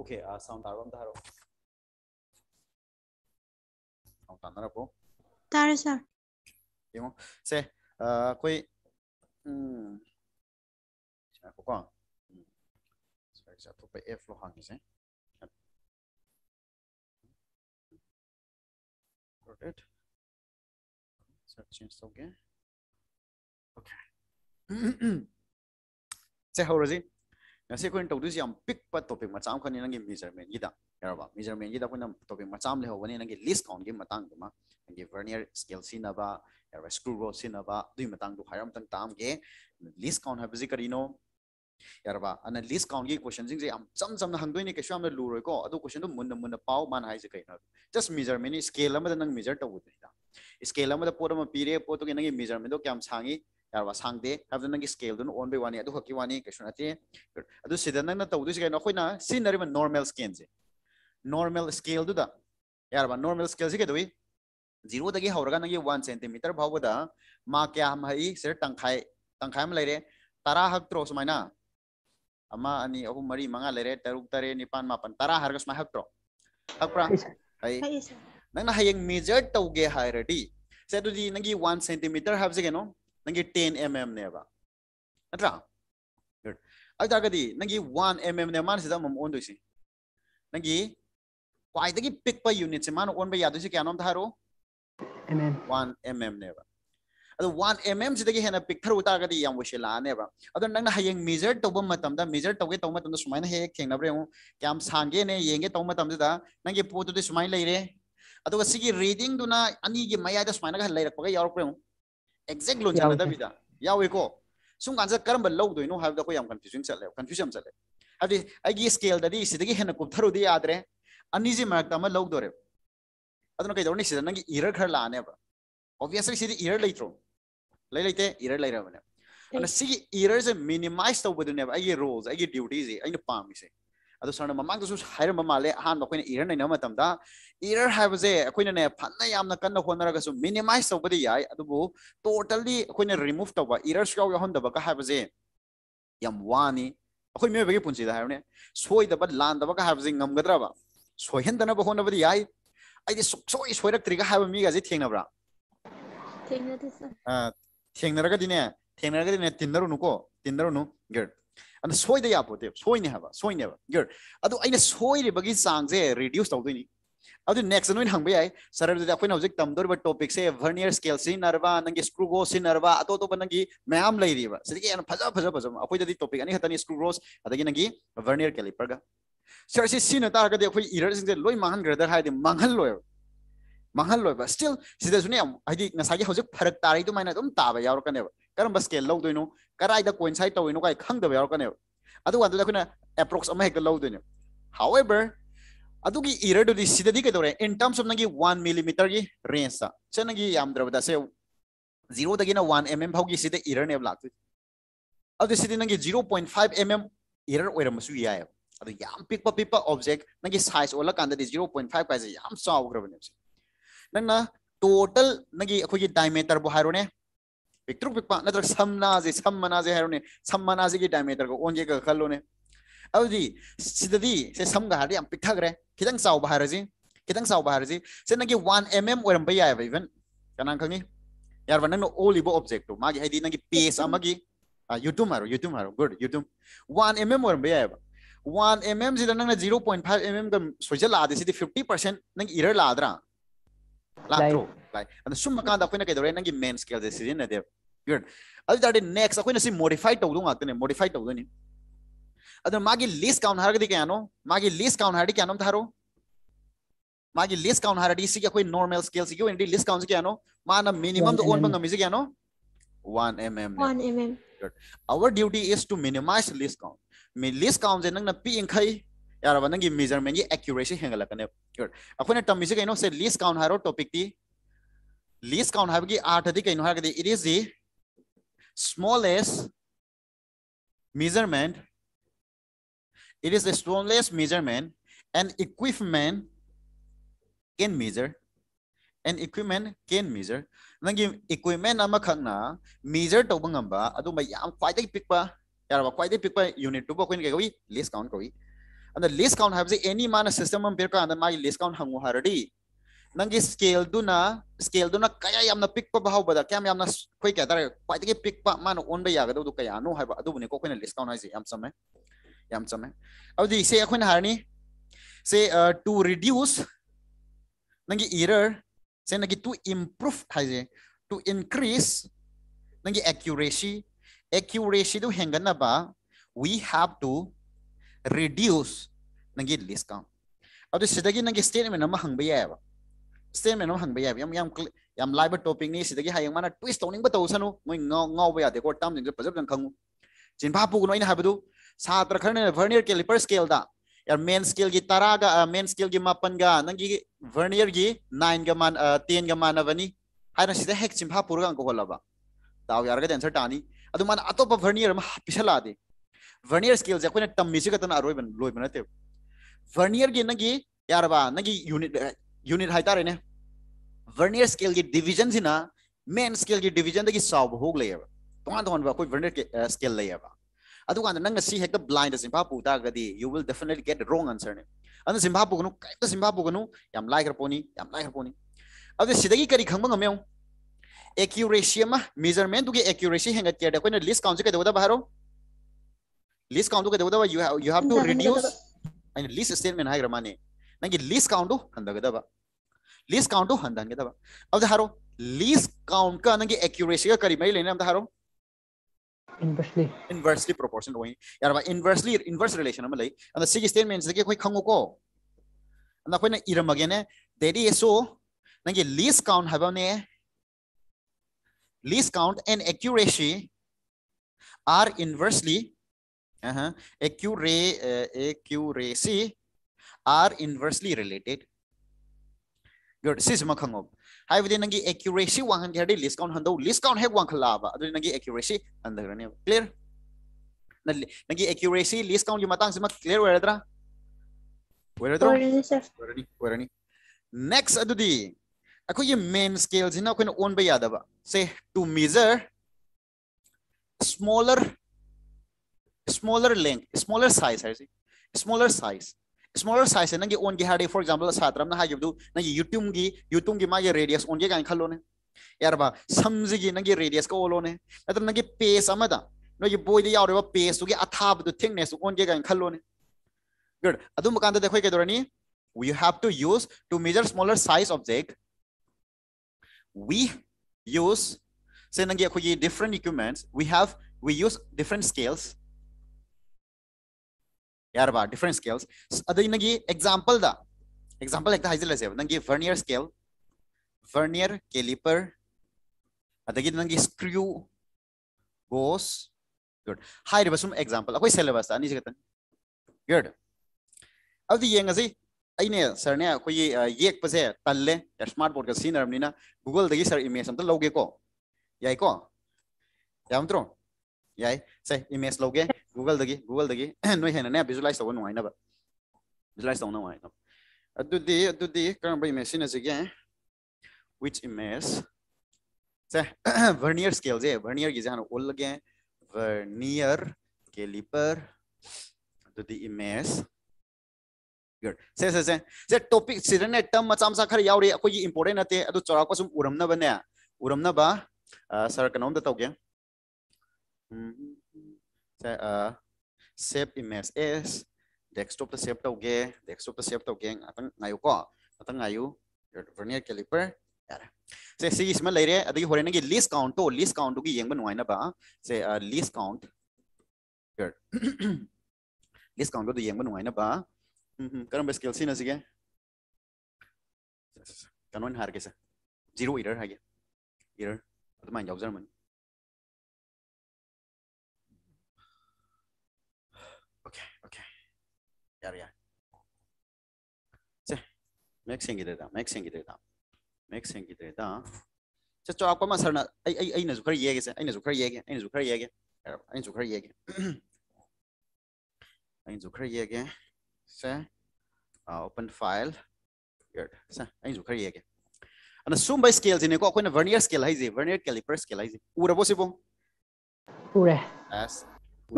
Okay ఆ sound తాగొంటారు sound అందరూ అప్పుడు తారు సార్ ఏమో సే કોઈ ko ko sorry sa to pa f lo hang se rotate so change okay okay se how is it ya se kwen tawdu siyam pik pa topik macham kwa ni nangi measurement yida yara ba measurement yida kwen topik macham leho wani nangi list kwa ngi matang duma nangi vernier scale si naba yara screw roll si naba dui matang du hayram tang tam ge list kwa nha यार सांगदे have nang scale dun on by one adu hakki wani kaishu nate adu sidan nang taw du sigaina khoina scenery man normal scan je normal scale du da normal scale से कदवी zero दगे हौरगा नगे 1 centimetre भावदा मा क्या हम हई से तंखाय तंखाय में लेरे तारा हक त्रो समाइना अमा अनि अहु मरी मंगा लेरे तरुक तरे निपान तारा हक त्रो हक ना हयेंग मेजर तौगे हायरडी से दुदी 1 सेंटीमीटर हाब से ನಂಗೆ ಟೆನ್ ಎಮ್ ಎಮ್ ನೇವ अगर ಗುಡ್ ಅದಾಗದಿ ನಂಗೆ ಒನ್ ಎಮ್ ಎಮ್ ನೇ ಮಾನಸಿದ ಮಮ್ ಒಂದೋಯ್ಸಿ ನಂಗೆ ಕ್ವಾಯ್ದಗಿ ಪಿಕ್ ಪ ಯೂನಿಟ್ ಸೆ ಮಾನ से क्या ಕ್ಯಾನೋಮ್ वन एम एम ने अब वन एम एम से हेन पिक्थर उतागदी लाने वशिलानेब अब नंग हयें मेजर तब मतम मेजर तौगे तब मतम सुमाइन हे थेंगनब्रे हूं क्याम सांगे ने येंगे तब मतम दा नंगे पोतु दे सुमाइन लेरे रीडिंग दुना अनी गे मयाद सुमाइन गा exact lo chana da bida yawe ko sum kan sa karam bal lo do no have da ko yam confusion chale confusion chale hadi agi scale da di sidagi hena ko tharu di yadre ani ji marak ta ma lo do re adna kai do ni sidana gi error khar la ane ba obviously sidi error lai tro lai lai te error lai ra ba ana sigi error se minimize to bodu ne ba agi roles agi duties ai na pam se ado sarna mamang to su haira mamale han ko ne error nai na matam da error ꯍꯥꯏꯕꯁꯦ ꯑꯩꯈꯣꯏꯅꯅꯦ ꯐꯅ ꯌꯥꯝꯅ ꯀꯟꯅ ꯍꯣꯠꯅꯔꯒꯁꯨ ꯃꯤꯅꯤꯃꯥꯏꯁ ꯇꯧꯕꯗꯤ ꯌꯥꯏ ꯑꯗꯨꯕꯨ ꯇꯣꯇꯜꯂꯤ ꯑꯩꯈꯣꯏꯅ remove ꯇꯧꯕ ꯏꯔꯔ ꯁꯨꯡꯌꯥꯎ ꯌꯥꯎꯍꯟꯗꯕꯒ ꯍꯥꯏꯕꯁꯦ ꯌꯥꯝ ꯋꯥꯅꯤ ꯑꯩꯈꯣꯏ ꯃꯤꯑꯣꯏꯕꯒꯤ ꯄꯨꯟꯁꯤꯗ ꯍꯥꯏꯕꯅꯦ ꯁꯣꯏꯗꯕ ꯂꯥꯟꯗꯕꯒ ꯍꯥꯏꯕꯁꯦ ꯉꯝꯒꯗ꯭ꯔꯕ ꯁꯣꯏꯍꯟꯗꯅꯕ ꯍꯣꯠꯅꯕꯗꯤ ꯌꯥꯏ ꯑꯩꯗꯤ ꯁꯨꯡꯁꯣꯏ ꯁꯣꯏꯔꯛꯇ꯭ꯔꯤꯒ ꯍꯥꯏꯕ ꯃꯤꯒꯁꯦ ꯊꯦꯡꯅꯕ꯭ꯔꯥ ꯊꯦꯡꯅꯔꯒꯗꯤꯅꯦ ꯊꯦꯡꯅꯔꯒꯗꯤꯅꯦ ꯇꯤꯟꯅꯔꯨꯅꯨꯀꯣ ꯇꯤꯟꯅꯔꯨꯅꯨ ꯒꯤꯔ ꯑꯗꯨꯅ ꯁꯣꯏꯗ ꯌꯥꯄꯣꯠꯇꯦ ꯁꯣꯏꯅꯤ ꯍꯥꯏꯕ ꯁꯣꯏꯅꯦꯕ ꯒꯤꯔ ꯑꯗꯨ ꯑꯩꯅ ꯁꯣꯏꯔꯤꯕꯒꯤ ꯆꯥꯡꯁꯦ ꯔꯤꯗ꯭ꯌꯨꯁ ꯇꯧꯗꯣꯏꯅꯤ अब नेक्स्ट नोइन तो तो तो हंग याई सर अखोन तमदोब टॉपिक से वर्नियर स्केल सिनरवा नंगे स्क्रूगो सिनरवा अतो अतो नंगी मैम लेरीब सिगे फजा फजा फजा अखोदी टॉपिक अनी खतनी स्क्रूग्रोस अदगी नंगी वर्नियर कैलिपर सर से सिन तारगदी अखोई इरर सिंगे लोई माहनग्रदर हाइदे माहन लोय माहन लोय स्टिल सिदसुने हाइदि नसागे हजक फरक तारै दुमाइना अदुम ताबा यावरकने करम स्केल लौदोइनो कराइदा कोइनसाइड तोइनो काय खंगदब यावरकने अदु वादला अखोना अप्रोक्स अमा हेक लौदोइनो However, अदुगी इरर दुदी इन टर्म्स ऑफ नगी 1 मिलीमीटर की रेंज सा चनगी याम द्रवदा से 0 दगी ना 1 mm भागी सिदे इरर ने ब्लाक अदु सिदे नगी 0.5 mm इरर ओइरमसु याय अदु याम पिक प पिक साइज ओला कांदा दे 0.5 काइज याम साव ग्रबने नंगना टोटल नगी अखोगी डायमीटर बो हाइरोने पिक्ट्रु पिक सम नत्र समना जे समना जे हाइरोने की डायमीटर को ओनजे खलोने ꯑꯗꯨꯗꯤ ꯁꯤꯗꯗꯤ ꯁꯦ ꯁꯝꯒ ꯍꯥꯏꯔꯗꯤ ꯌꯥꯝ ꯄꯤꯛꯊꯈ꯭ꯔꯦ ꯈꯤꯇꯪ ꯆꯥꯎꯕ ꯍꯥꯏꯔꯁꯤ ꯈꯤꯇꯪ ꯆꯥꯎꯕ ꯍꯥꯏꯔꯁꯤ ꯁꯦ ꯅꯪꯒꯤ ꯋꯥꯟ ꯑꯦꯝ ꯑꯦꯝ ꯑꯣꯏꯔꯝꯕ ꯌꯥꯏꯑꯕ ꯏꯚꯟ ꯀꯅꯥ ꯈꯪꯉꯤ ꯌꯥꯔꯕ ꯅꯪꯅ ꯑꯣꯜꯂꯤꯕ ꯑꯣꯕꯖꯦꯛꯇꯣ ꯃꯥꯒꯤ ꯍꯥꯏꯗꯤ ꯅꯪꯒꯤ ꯄꯦꯖ ꯑꯃꯒꯤ ꯌꯨꯇꯨꯝ ꯍꯥꯏꯔꯣ ꯌꯨꯇꯨꯝ ꯍꯥꯏꯔꯣ ꯒꯨꯗ ꯌꯨꯇꯨꯝ ꯋꯥꯟ ꯑꯦꯝ ꯑꯦꯝ ꯑꯣꯏꯔꯝꯕ ꯌꯥꯏꯑꯕ वन एम एम से नंग zero point five M M का सोच लादे से फिफ्टी परसेंट नंग इरर लादरा लात्रो लाइ अन सुम कांद अखोइन कइदरे नंग मेन स्केल से सिजन दे गुड अदि दे नेक्स्ट अखोइन से मॉडिफाई तौदो गातने मॉडिफाई तौदो नि ಅದು ಮಾಗಿ ಲೀಸ್ ಕೌನ್ ಹರಗದಿಕ್ಕೆ ಯಾನು ಮಾಗಿ ಲೀಸ್ ಕೌನ್ ಹರಡಿ ಕ್ಯಾನೋ ಧಾರೋ मागी लिस्ट काउंट हारडी सी कोई नॉर्मल स्केल सी एंडी लिस्ट काउंट क्या नो मान मिनिमम तो ओन बंद मिस क्या नो 1 mm 1 mm good our duty is to minimize list count me list count nang na pi inkhai yar ban nang measurement gi accuracy hengala kane good akhone tam miss kaino say list count haro topic ti list count have gi art di kaino har gi it is the smallest measurement It is the strongest measurement and equipment can measure and equipment can measure nang equipment ama khangna measure to bangamba adu ma yam quite a pick pa ba quite a pick pa unit to bokin gawi list count kawi and the list count have any mana system ang pirka and my list count hangu haradi nangi scale du na scale du na kaya na pick pa bhaw bada kya na koi kya dar quite a pick pa man on ba yaga du kaya ano haba adu ne ko koi list count ai yam samay यम ꯌꯥꯝ अब जी से अखुन हारनी से to reduce नंगी error से नंगी to improve हाइजे to increase नंगी एक्यूरेसी एक्यूरेसी तो हेंगन ना बा वी हैव टू रिड्यूस नंगी लिस्ट का अब तो सिद्धगी नंगी स्टेटमेंट नंबर हंग भैया है बा स्टेटमेंट नंबर हंग भैया है यम यम यम लाइव टॉपिक नहीं सिद्धि हाय यम माना ट्विस्ट ओनिंग बताओ सनु मैं गाँव गाँव भैया देखो टाम जिंदगी पजब जंग खंगू जिन भापु को नहीं ना है बतू ꯁꯥꯇ꯭ꯔ ꯈꯔꯅ ꯚꯔꯅꯤꯌꯔꯒꯤ ꯂꯤꯄꯔ ꯁ꯭ꯀꯦꯜꯗ ꯃꯦꯟ ꯁ꯭ꯀꯦꯜꯒꯤ ꯇꯔꯥꯒ ꯃꯦꯟ ꯁ꯭ꯀꯦꯜꯒꯤ ꯃꯥꯄꯟꯒ ꯅꯪꯒꯤ ꯚꯔꯅꯤꯌꯔꯒꯤ ꯅꯥꯏꯟꯒ ꯃꯥꯟ ꯇꯦꯟꯒ मानवनी हाइना सीधा हेक चिंफा पुरगा अंको होलाबा ताव यार गद आंसर टानी अदु मान अतोप वर्नियर मा पिसला दे वर्नियर स्केल जे कोने टम मिसि गतन अरोय बन लोय बनते वर्नियर गे नगी यार बा नगी यूनिट यूनिट हाइता रेने वर्नियर स्केल गे डिवीजन सिना मेन स्केल गे डिवीजन दगी साव होग लेबा तोन तोन बा कोई वर्नियर स्केल लेबा ꯑꯗꯨꯀꯥꯟꯗ ꯅꯪꯅ ꯁꯤ ꯍꯦꯛꯇ ꯕ꯭ꯂꯥꯏꯟꯗ ꯁꯤꯝꯐꯥ ꯄꯨ ꯇꯥꯔꯒꯗꯤ ꯌꯨ ꯋꯤꯜ ꯗꯦꯐꯤꯅꯦꯠꯂꯤ ꯒꯦꯠ ꯔꯣꯡ ꯑꯟꯁꯔꯅꯦ ꯑꯗꯨꯅ ꯁꯤꯝꯐꯥ ꯄꯨꯒꯅꯨ ꯀꯩꯝꯇ ꯁꯤꯝꯐꯥ ꯄꯨꯒꯅꯨ ꯌꯥꯝ ꯂꯥꯏꯈ꯭ꯔ ꯄꯣꯅꯤ ꯌꯥꯝ ꯂꯥꯏꯈ꯭ꯔ ꯄꯣꯅꯤ ꯑꯗꯨ ꯁꯤꯗꯒꯤ ꯀꯔꯤ ꯈꯪꯕ ꯉꯝꯃꯦ ꯌꯦꯡꯉꯨ accuracy ma measurement duge accuracy hengat kiyada koina list count kada wada baharo list count kada wada you have you have to reduce and list statement hai gramane nangi list count handa kada ba list count handan kada ba ab haro list count ka nangi accuracy ka kari mai lena am haro inversely inversely proportional way yar ba inversely inverse relation am and the sig statements de koi khangu ko and the koi irama iram again there is so nange least count have ne least count and accuracy are inversely uh -huh, accura uh, accuracy are inversely related good sis ma khangu हाइबदे नंगी accuracy वांगन हेरदे least count हंदो least count हेक वांखलाबा अदु नंगी accuracy हंदगरने क्लियर नंगी एक्यूरेसी लिस्ट काउंट यु मातांग सिमा क्लियर वेरदरा वेरदरा वेरनी वेरनी नेक्स्ट अदुदी अखो ये मेन स्केल जिना अखो ने ओन से to measure smaller smaller length smaller size है see smaller smaller size nang gi on gi hade for example satram na hajibdu nang youtube gi youtube gi ma gi radius on gi gan khalo ne यार बा समझ गई नंगी radius को ओलो ने मतलब नंगी पेस अमदा नो ये बोई दे यार बा पेस तो के अथाब तो थिंगनेस ओन के गन खलो ने गुड अदुम कांत देखो के दोरनी we have to use to measure smaller size object we use say nangi different equipments we have we use different scales ꯌꯥꯔꯕ ꯗꯤꯐꯔꯦꯟ ꯁ꯭ꯀꯦꯜꯁ ꯑꯗꯨꯏ ꯅꯪꯒꯤ ꯑꯦꯛꯖꯥꯝꯄꯜꯗ ꯑꯦꯛꯖꯥꯝꯄꯜ ꯍꯦꯛꯇ ꯍꯥꯏꯖꯤꯜꯂꯁꯦꯕ ꯅꯪꯒꯤ ꯚꯔꯅꯤꯌꯔ ꯁ꯭ꯀꯦꯜ ꯚꯔꯅꯤꯌꯔ ꯀꯦꯂꯤꯄꯔ ꯑꯗꯒꯤ ꯅꯪꯒꯤ ꯁ꯭ꯀ꯭ꯔꯨ ꯒꯣꯁ ꯒꯨꯗ ꯍꯥꯏꯔꯤꯕ ꯁꯨꯝ ꯑꯦꯛꯖꯥꯝꯄꯜ ꯑꯩꯈꯣꯏ ꯁꯦꯂꯦꯕꯁꯇ ꯑꯅꯤꯁꯤ ꯈꯛꯇꯅꯤ ꯒꯨꯗ ꯑꯗꯨꯗꯤ ꯌꯦꯡꯉꯁꯤ ꯑꯩꯅ ꯁꯔꯅꯦ ꯑꯩꯈꯣꯏꯒꯤ ꯌꯦꯛꯄꯁꯦ ꯇꯜꯂꯦ ꯁ꯭ꯃꯥꯔꯠ ꯕꯣꯔꯗꯀ ꯁꯤꯖꯤꯟꯅꯔꯕꯅꯤꯅ ꯒꯨꯒꯜꯗꯒꯤ ꯁꯔ ꯏꯃꯦꯖ ꯑꯝꯇ ꯂꯧꯒꯦꯀꯣ ꯌꯥꯏꯀꯣ ꯌꯥꯝ ꯅꯠꯇ꯭ꯔꯣ ꯌꯥꯏ ꯁꯦ ꯏꯃꯦꯖ ꯂꯧꯒꯦ ꯒꯨꯒꯜꯗꯒꯤ ꯒꯨꯒꯜꯗꯒꯤ ꯅꯣꯏ ꯍꯦꯟꯅꯅꯦ ꯚꯤꯖꯨꯑꯂꯥꯏꯖ ꯇꯧꯕ ꯅꯨꯡꯉꯥꯏꯅꯕ तब ꯇꯧꯅ ꯅꯨꯡꯉꯥꯏꯅꯕ तब ꯑꯗꯨꯗꯤ कम इमेज ꯁꯤꯖꯤꯟꯅꯁꯤꯒꯦ विच इमेज से वर्नियर स्केल से वर्नियर की जानो ओल लगे वर्नियर कैलिपर इमेज से से से से टॉपिक सिरने टर्म मचाम सा खर यावरी कोई इंपोर्टेंट नते अदु चौरा को सुम सर कनोम तौगे uh, save image as desktop ta save tau ge desktop ta save tau ge atang ngayu ko atang ngayu vernier caliper yara se si isma le re adagi hore nagi list count to list count gi yeng ba nuai na ba se list count good list count do yeng ba nuai na ba karam ba skill sin asige kanon har ge sa zero error ha ge error adma yaw jar man ಯಾರು ಯಾ ಮ್ಯಾಕ್ಸ್ ಹೆಂಗಿದ್ದ ಮ್ಯಾಕ್ಸ್ ಹೆಂಗಿದ್ದ ಮ್ಯಾಕ್ಸ್ ಹೆಂಗಿದ್ದ ꯆꯦ ꯆꯥꯎꯔꯥꯛꯄ ꯑꯃ ꯁꯔꯅ ꯑꯩ ꯑꯩ ꯑꯩꯅꯁꯨ ꯈꯔ ꯌꯦꯒꯦꯁꯦ ꯑꯩꯅꯁꯨ ꯈꯔ ꯌꯦꯒꯦ ꯑꯩꯅꯁꯨ ꯈꯔ ꯌꯦꯒꯦ ꯑꯩꯅꯁꯨ ꯈꯔ ꯌꯦꯒꯦ ꯑꯩꯅꯁꯨ ꯈꯔ ꯌꯦꯒꯦ ꯁꯦ open file good sa ain ju khari age ana sumba scale jine ko akoina vernier scale hai je vernier caliper scale hai je ura bo sibo ura yes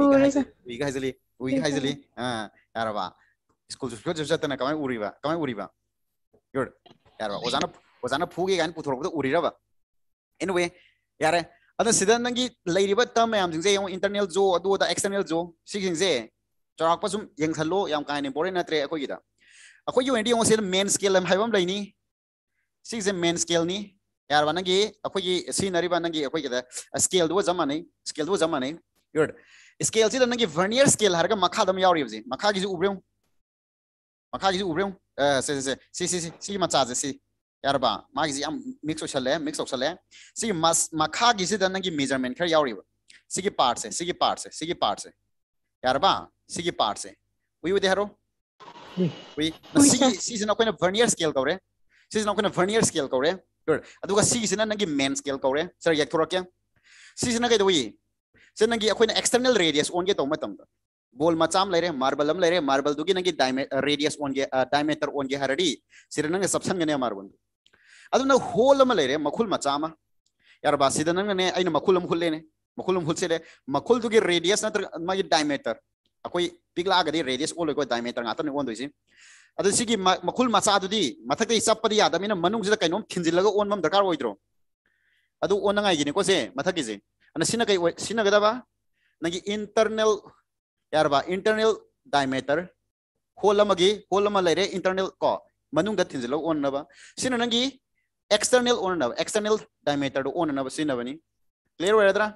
we guys we guys li we guys li ha Yarva. School juga jauh jauh kami uri ba, kami uri ba. Good. Yarva. Ozana ozana pugi kan puthoro puto uri ba. Anyway, yare. Ada sidang nangi lagi ribat tam yang sing yang internal jo, adu ada external jo. Sing sing se. Corak pas sum yang selalu yang kain important natre aku kita. Aku juga ini yang sel main scale yang haibam lain ni. Sing se main scale ni. Yar banangi aku ini scenery banangi aku kita. Scale dua zaman ni, scale dua zaman ni. Good. Scale से नंगी vernier scale हर मखा दम याव बजे मखा किसी की हूँ मखा किसी की उब्रे से से से से से से ये मचा से यारबा मा किसी हम मिक्स हो चले मिक्स हो चले से ये मस मखा किसी से नंगे मेजरमेंट खर याव रिव से की पार्ट से से की पार्ट से से की पार्ट से यार यारबा से की पार्ट से वी वे हरो वी से से ना कोने वर्नियर स्केल कवरे से ना कोने वर्नियर स्केल कवरे गुड अदुगा से से नंगे मेन स्केल कवरे सर याद करो क्या से से ना कई दो तो से नंगी अखोने एक्सटर्नल रेडियस ओन ओनगे तो मतम बोल मचाम लेरे मार्बल हम लेरे मार्बल दुगी नंगी रेडियस ओन ओनगे डायमीटर ओनगे हरडी सिर नंगे सबसन गने मार्बल अदुना होल हम लेरे मखुल मचामा यार नंगे ने आइन मखुल हम लेने मखुल से ले मखुल दुगी रेडियस नत्र मागी डायमीटर अखोई पिगलागदि रेडियस ओल को डायमीटर गातने ओन दोइसी अदु सिगी मखुल मचा दुदी मथकते चपदि यादमिना मनुंगज कैनोम ओन मम दरकार ओइद्रो अदु से कोसे मथकिजे अना सिगदबा इंटरनल यारबा इंटरनल डायमेटर हॉल हॉल लेरे इंटरनल को मनुग तिजल ओनब सिंह एक्सटर्नल ओन एक्सटर्नल डायमेटर ओननबी क्लियर होद्रा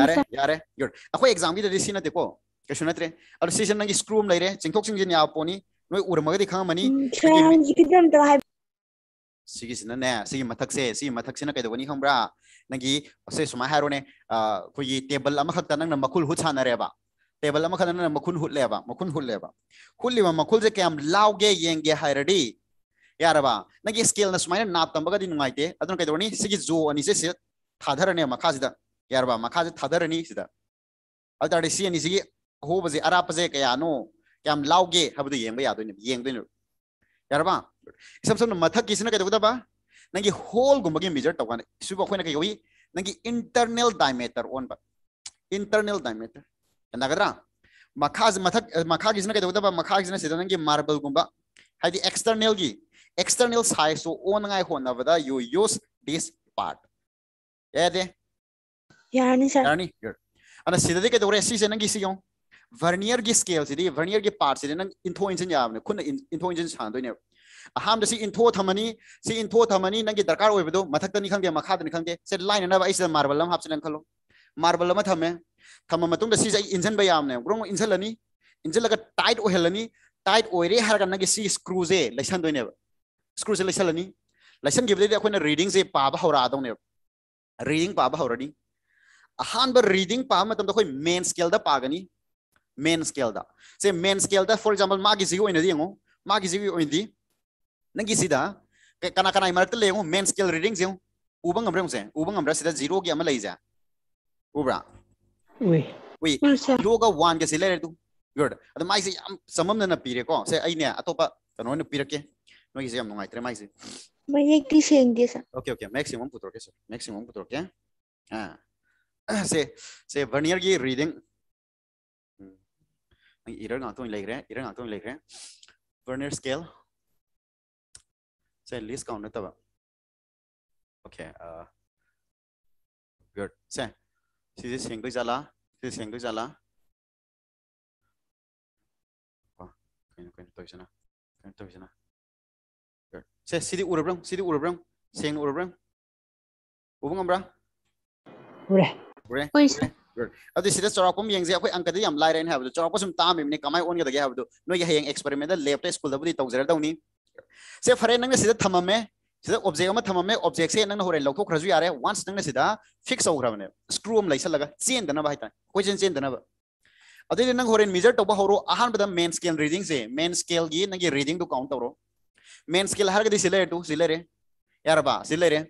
यारे यारे गुड अखो एग्जाम को कसू नत्रे अब स्क्रूम लेरे चिंखो चिंजन यापोनी नई उमगदी खामनी सिगिसिनने सिगि मथकसे सिगि मथकसिन कैदवनी से सुमा हारोने टेबल अमा खक्त नंग मखुल हुछा नरेबा टेबल अमा खक्त नंग मखुल हुलेबा मखुल हुलेबा मखुल जे लाउगे येंगे यारबा न सुमाइन नाप तंबगा दि नुंगाइते अदन सिगि जो अनि से से थाधरने यारबा थाधरनी सिदा अदारे सि अनि सिगि होबजे अरापजे कयानो कैम लाउगे यारबा सबसे मथक किसी कदगदब नंगी होल गुम की मेजर तौर इसब अखोन कई नंगी इंटरनल डायमेटर ओनब इंटरनल डायमेटर नागद्रा मखाज मथक मखा किसी कदगदब मखा किसी नंगी मार्बल गुम है एक्सटर्नल की एक्सटर्नल साइज तो ओन होनबद यू यूज दिस पार्ट यादे यानी सर यानी अन सिदे कदौरे सिसे नंगी सियो वर्नियर की स्केल से वर्नियर की पार्ट से नंग इंथो इंजन जाने खुद इंथो इंजन सान अहम से इनथो थमनी से इनथो थमनी नंगे दरकार होइबदो मथकतनी खंगे मखादनी खंगे से लाइन नबा इसे मार्बल हम से खलो मार्बल म थमे थम मतुंग से इंजन बयाम ने ग्रोम इंजन लनी इंजन लगा टाइट ओहेलनी टाइट ओइरे हरगा नंगे सी स्क्रू जे लेसन दोइने स्क्रू जे लेसन लनी लेसन गिबदे दे अखोना रीडिंग जे पाबा हौरा दो ने रीडिंग पाबा हौरनी अहमद रीडिंग पा मतम तो मेन स्केल द पागनी मेन स्केल द से मेन स्केल द फॉर एग्जांपल मागी जी ओइने दिङो मागी जी ओइने दी नंगीसीदा कना कना इमारत ले मेन स्केल रीडिंग से उब गमरे उसे उब गमरे सीधा जीरो की अमल लेजा उबरा वे वे जीरो का वन के सिले तू गुड अद समम पीरे को से अइने अतोपा कनो ने से हम मैं एक सर ओके ओके मैक्सिमम पुत्र के सर मैक्सिमम पुत्र के हां से से वर्नियर की रीडिंग लेख रहे लेख रहे vernier scale Saya list count nanti Okay. Uh, good. Saya, sisi sengkui jala, is sengkui jala. Wah, kau kau tahu sana, kau tahu sana. Good. Saya sisi urabrang, sisi urabrang, seng urabrang. Ubung ambra? Ure. Ure. Pois. अब इसी चौराप ये अंक लाइर है चौराप सूम ताम कमाय ओनगदे है नोग हयें experiment लेब school तौजरदौनी से फरे नंग सिदा थममे सिदा ऑब्जेक्ट में थममे ऑब्जेक्ट से नंग होरे लोको खरजु यारे वंस नंगने सिदा फिक्स होग्रमने स्क्रू अम लैसा लगा चेन दना भाई ता क्वेश्चन चेन दना अदे नंग होरे मेजर तोबा होरो आहान बदम मेन स्केल रीडिंग से मेन स्केल ये नंगे रीडिंग तो काउंट होरो मेन स्केल हर गदि सिले टू सिले रे यार बा सिले रे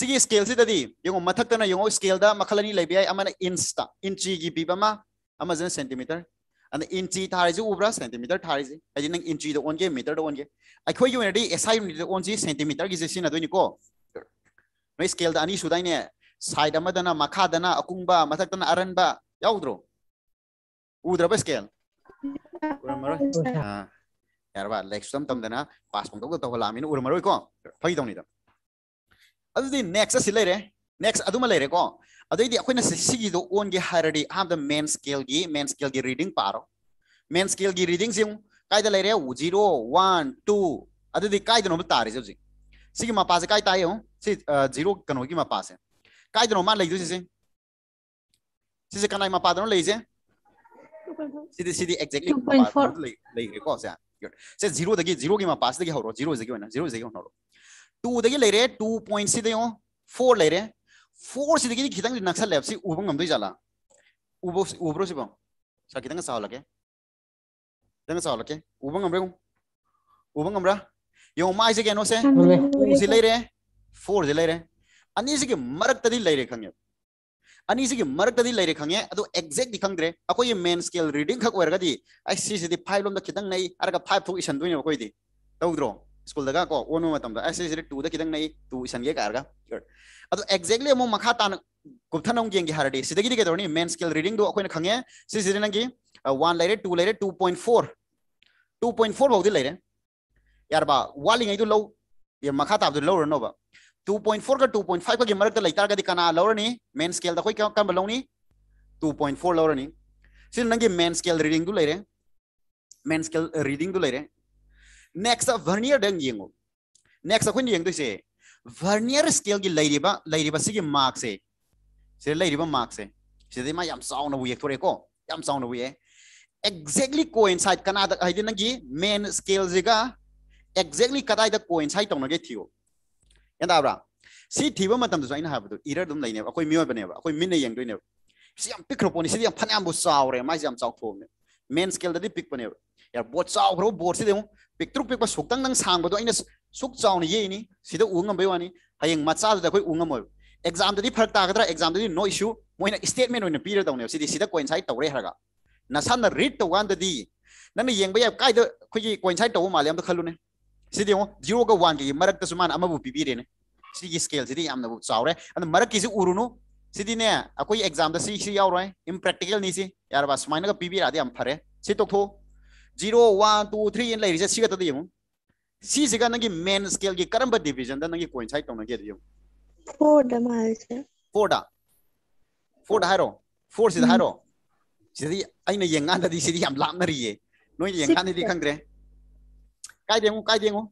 सिगी स्केल से ददी यंगो मथक तना यंगो स्केल दा मखलनी लेबिया अमन इंच ता इंची गी पीबा मा अमजन सेंटीमीटर अंदर अंद इंच उब्रा सेंटीमीटर थारी है नं इंच ओनगे मीटर ओनगे अखो यूर एस यूनिट ओन सेंटीमीटर की जेसीको नई स्केल अनी सुने सैड मखादन अकूब मधक्तना अरब याद्रो उद्रब स्केल यार पासपोर्ट तब लाने उमरको फैदी अक्सट नेक्स्ट अम लेको अदयदि अखोना सिगी दो ओन मेन स्केल गी मेन स्केल गी रीडिंग पारो मेन स्केल गी रीडिंग सिम कायदा लेरे 0 1 2 अदयदि कायदा नो तारे जो जी सिगी मा पास काय तायो सि 0 कनो गी मा पास है कायदा मा लेजे से गुड से 0 दगी 0 गी मा पास दगी हरो 0 जगी होना 4시대기 기당 낙살 랩시 우봉 남도이잖아. 우보 우브로 시봉. 자 기당 싸울게. 기당 싸울게. 우봉 남래고. 우봉 남라. 요 마이세 게노세. 우시 레레. 4시 레레. 아니시게 마럭다디 레레 강요. अनिसीगी मरक तदी लैरे खंगे अदो एग्जैक्ट दिखंगरे अको ये मेन स्केल रीडिंग खक वरगदी आई सी सी दी 5 लोम द खितंग नै अरगा 5 थोक इसन दुनि अको दि तौद्रो स्कूल को ओन मतलब ऐसे टू कितने टू इसनगे कार एक्जेक्टली मखा तान गुप्थन गेंगे हारदी सिदगी केदरनी मेन स्किल रीडिंग दो अखोइन खंगे सि सिदे नंगी 1 लेरे 2 लेरे 2.4 2.4 बहुदि लेरे यार बा वालिंग आई दु लो ये मखा ताब टू लो रनोबा 2.4 का 2.5 का गिमरक द लेतार गदि कना लोरनी मेन स्केल द कोई का कम लोनी 2.4 लोरनी सिन नंगी main scale next vernier dang yengu next akun yeng to se vernier scale gi lairiba lairiba si gi mark se se lairiba mark se se de ma yam sauna wi yektore ko yam sauna wi exactly coincide kanada haidi nang gi main scale jiga exactly kadai da coincide tong ge thiu yanda bra si thiba matam so aina habdu Irar dum lai laine akoi miwa bane akoi minne yeng doine si yam pikro poni si yam phanam bu saure ma yam sauk thom ne main स्केलदꯗꯤ ꯄꯤꯛꯄꯅꯦꯕ ꯌꯥꯔ ꯕꯣꯠ ꯆꯥꯎꯈ꯭ꯔꯣ ꯕꯣꯠꯁꯤꯗ ꯑꯃꯨꯛ ꯄꯤꯛꯇ꯭ꯔꯨ ꯄꯤꯛꯄ ꯁꯨꯛꯇꯪ ꯅꯪ ꯁꯥꯡꯕꯗꯣ ꯑꯩꯅ ꯁꯨꯛ ꯆꯥꯎꯅ ꯌꯦꯛꯏꯅꯤ ꯁꯤꯗ ꯎ ꯉꯝꯕꯩ ꯋꯥꯅꯤ ꯍꯌꯦꯡ ꯃꯆꯥꯗꯨꯗ ꯑꯩꯈꯣꯏ ꯎ ꯉꯝꯃꯣꯏꯕ ꯑꯦꯛꯖꯥꯝꯗꯗꯤ ꯐꯔꯛ ꯇꯥꯒꯗ꯭ꯔꯥ ꯑꯦꯛꯖꯥꯝꯗꯗꯤ ꯅꯣ ꯏꯁꯨ ꯃꯣꯏꯅ ꯁ꯭ꯇꯦꯠꯃꯦꯟ ꯑꯣꯏꯅ ꯄꯤꯔꯗꯧꯅꯦꯕ ꯁꯤꯗꯤ ꯁꯤꯗ ꯀꯣꯏꯟꯁꯥꯏꯠ ꯇꯧꯔꯦ ꯍꯥꯏꯔꯒ ꯅꯁꯥꯅ ꯔꯤꯗ ꯇꯧꯀꯥꯟꯗꯗꯤ ꯅꯪꯅ ꯌꯦꯡꯕ ꯌꯥꯏ ꯀꯥꯏꯗ ꯑꯩꯈꯣꯏꯒꯤ ꯀꯣꯏꯟꯁꯥꯏꯠ ꯇꯧꯕ ꯃꯥꯜꯂꯦ ꯑꯝꯇ ꯈꯜꯂꯨꯅꯦ ꯁꯤꯗꯤ ꯌꯦꯡꯉꯣ ꯖꯤꯔꯣꯒ ꯋꯥꯟꯒꯤ ꯃꯔꯛꯇꯁꯨ ꯃꯥꯅ ꯑꯃꯕꯨ ꯄꯤꯕꯤꯔꯦꯅꯦ ꯁꯤꯒꯤ ꯁ꯭ꯀꯦꯜꯁꯤꯗꯤ ꯌꯥꯝꯅꯕꯨ ꯆꯥꯎꯔꯦ ꯑꯗꯨꯅ ꯃꯔꯛꯀꯤꯁꯤ ꯎꯔꯨꯅꯨ सिदिने अकोई एग्जाम द सी सी यावरो रोय इम प्रैक्टिकल नी सी यार बस माइन का पीबी रादे हम फरे सी तो थो 0 1 2 3 इन लाइ रिसे सिगा तदे यम सी सिगा नगी मेन स्केल की करम डिवीजन द नगी कोइन साइट तोना गेदे दियो 4 द माल से 4 दा 4 दा हारो 4 द हारो सिदि आइने यंगा द सिदी हम लाम नरी ये यंगा ने दिखंग रे काय देंगो काय देंगो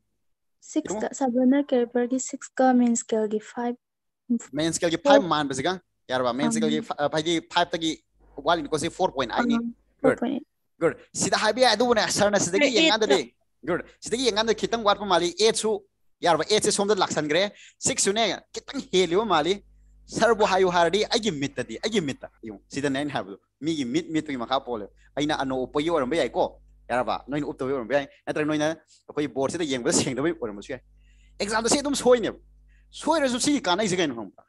6 का सबना कैरेपर की 6 का मेन स्केल की 5 मेन स्केल की 5 मान बसिगा yarba men sikal gi phaji 5 tagi walin ko si 4.8 ni good good sida habi adu na sarna sida gi yanga eh, de good sida gi yanga de kitang wat mali 8 su yarba 8 se somda laksan gre 6 su ne kitang helio mali sarbu hayu hardi agi mitta di agi mitta yu sida nen habu mi gi mit mit ma ka pole aina ano upayo ram bai ko yarba noin upto ram bai natra noina koi board sida yeng ba seng da bai oram su ya exam da se dum soine soire su si kanai sigain hom pa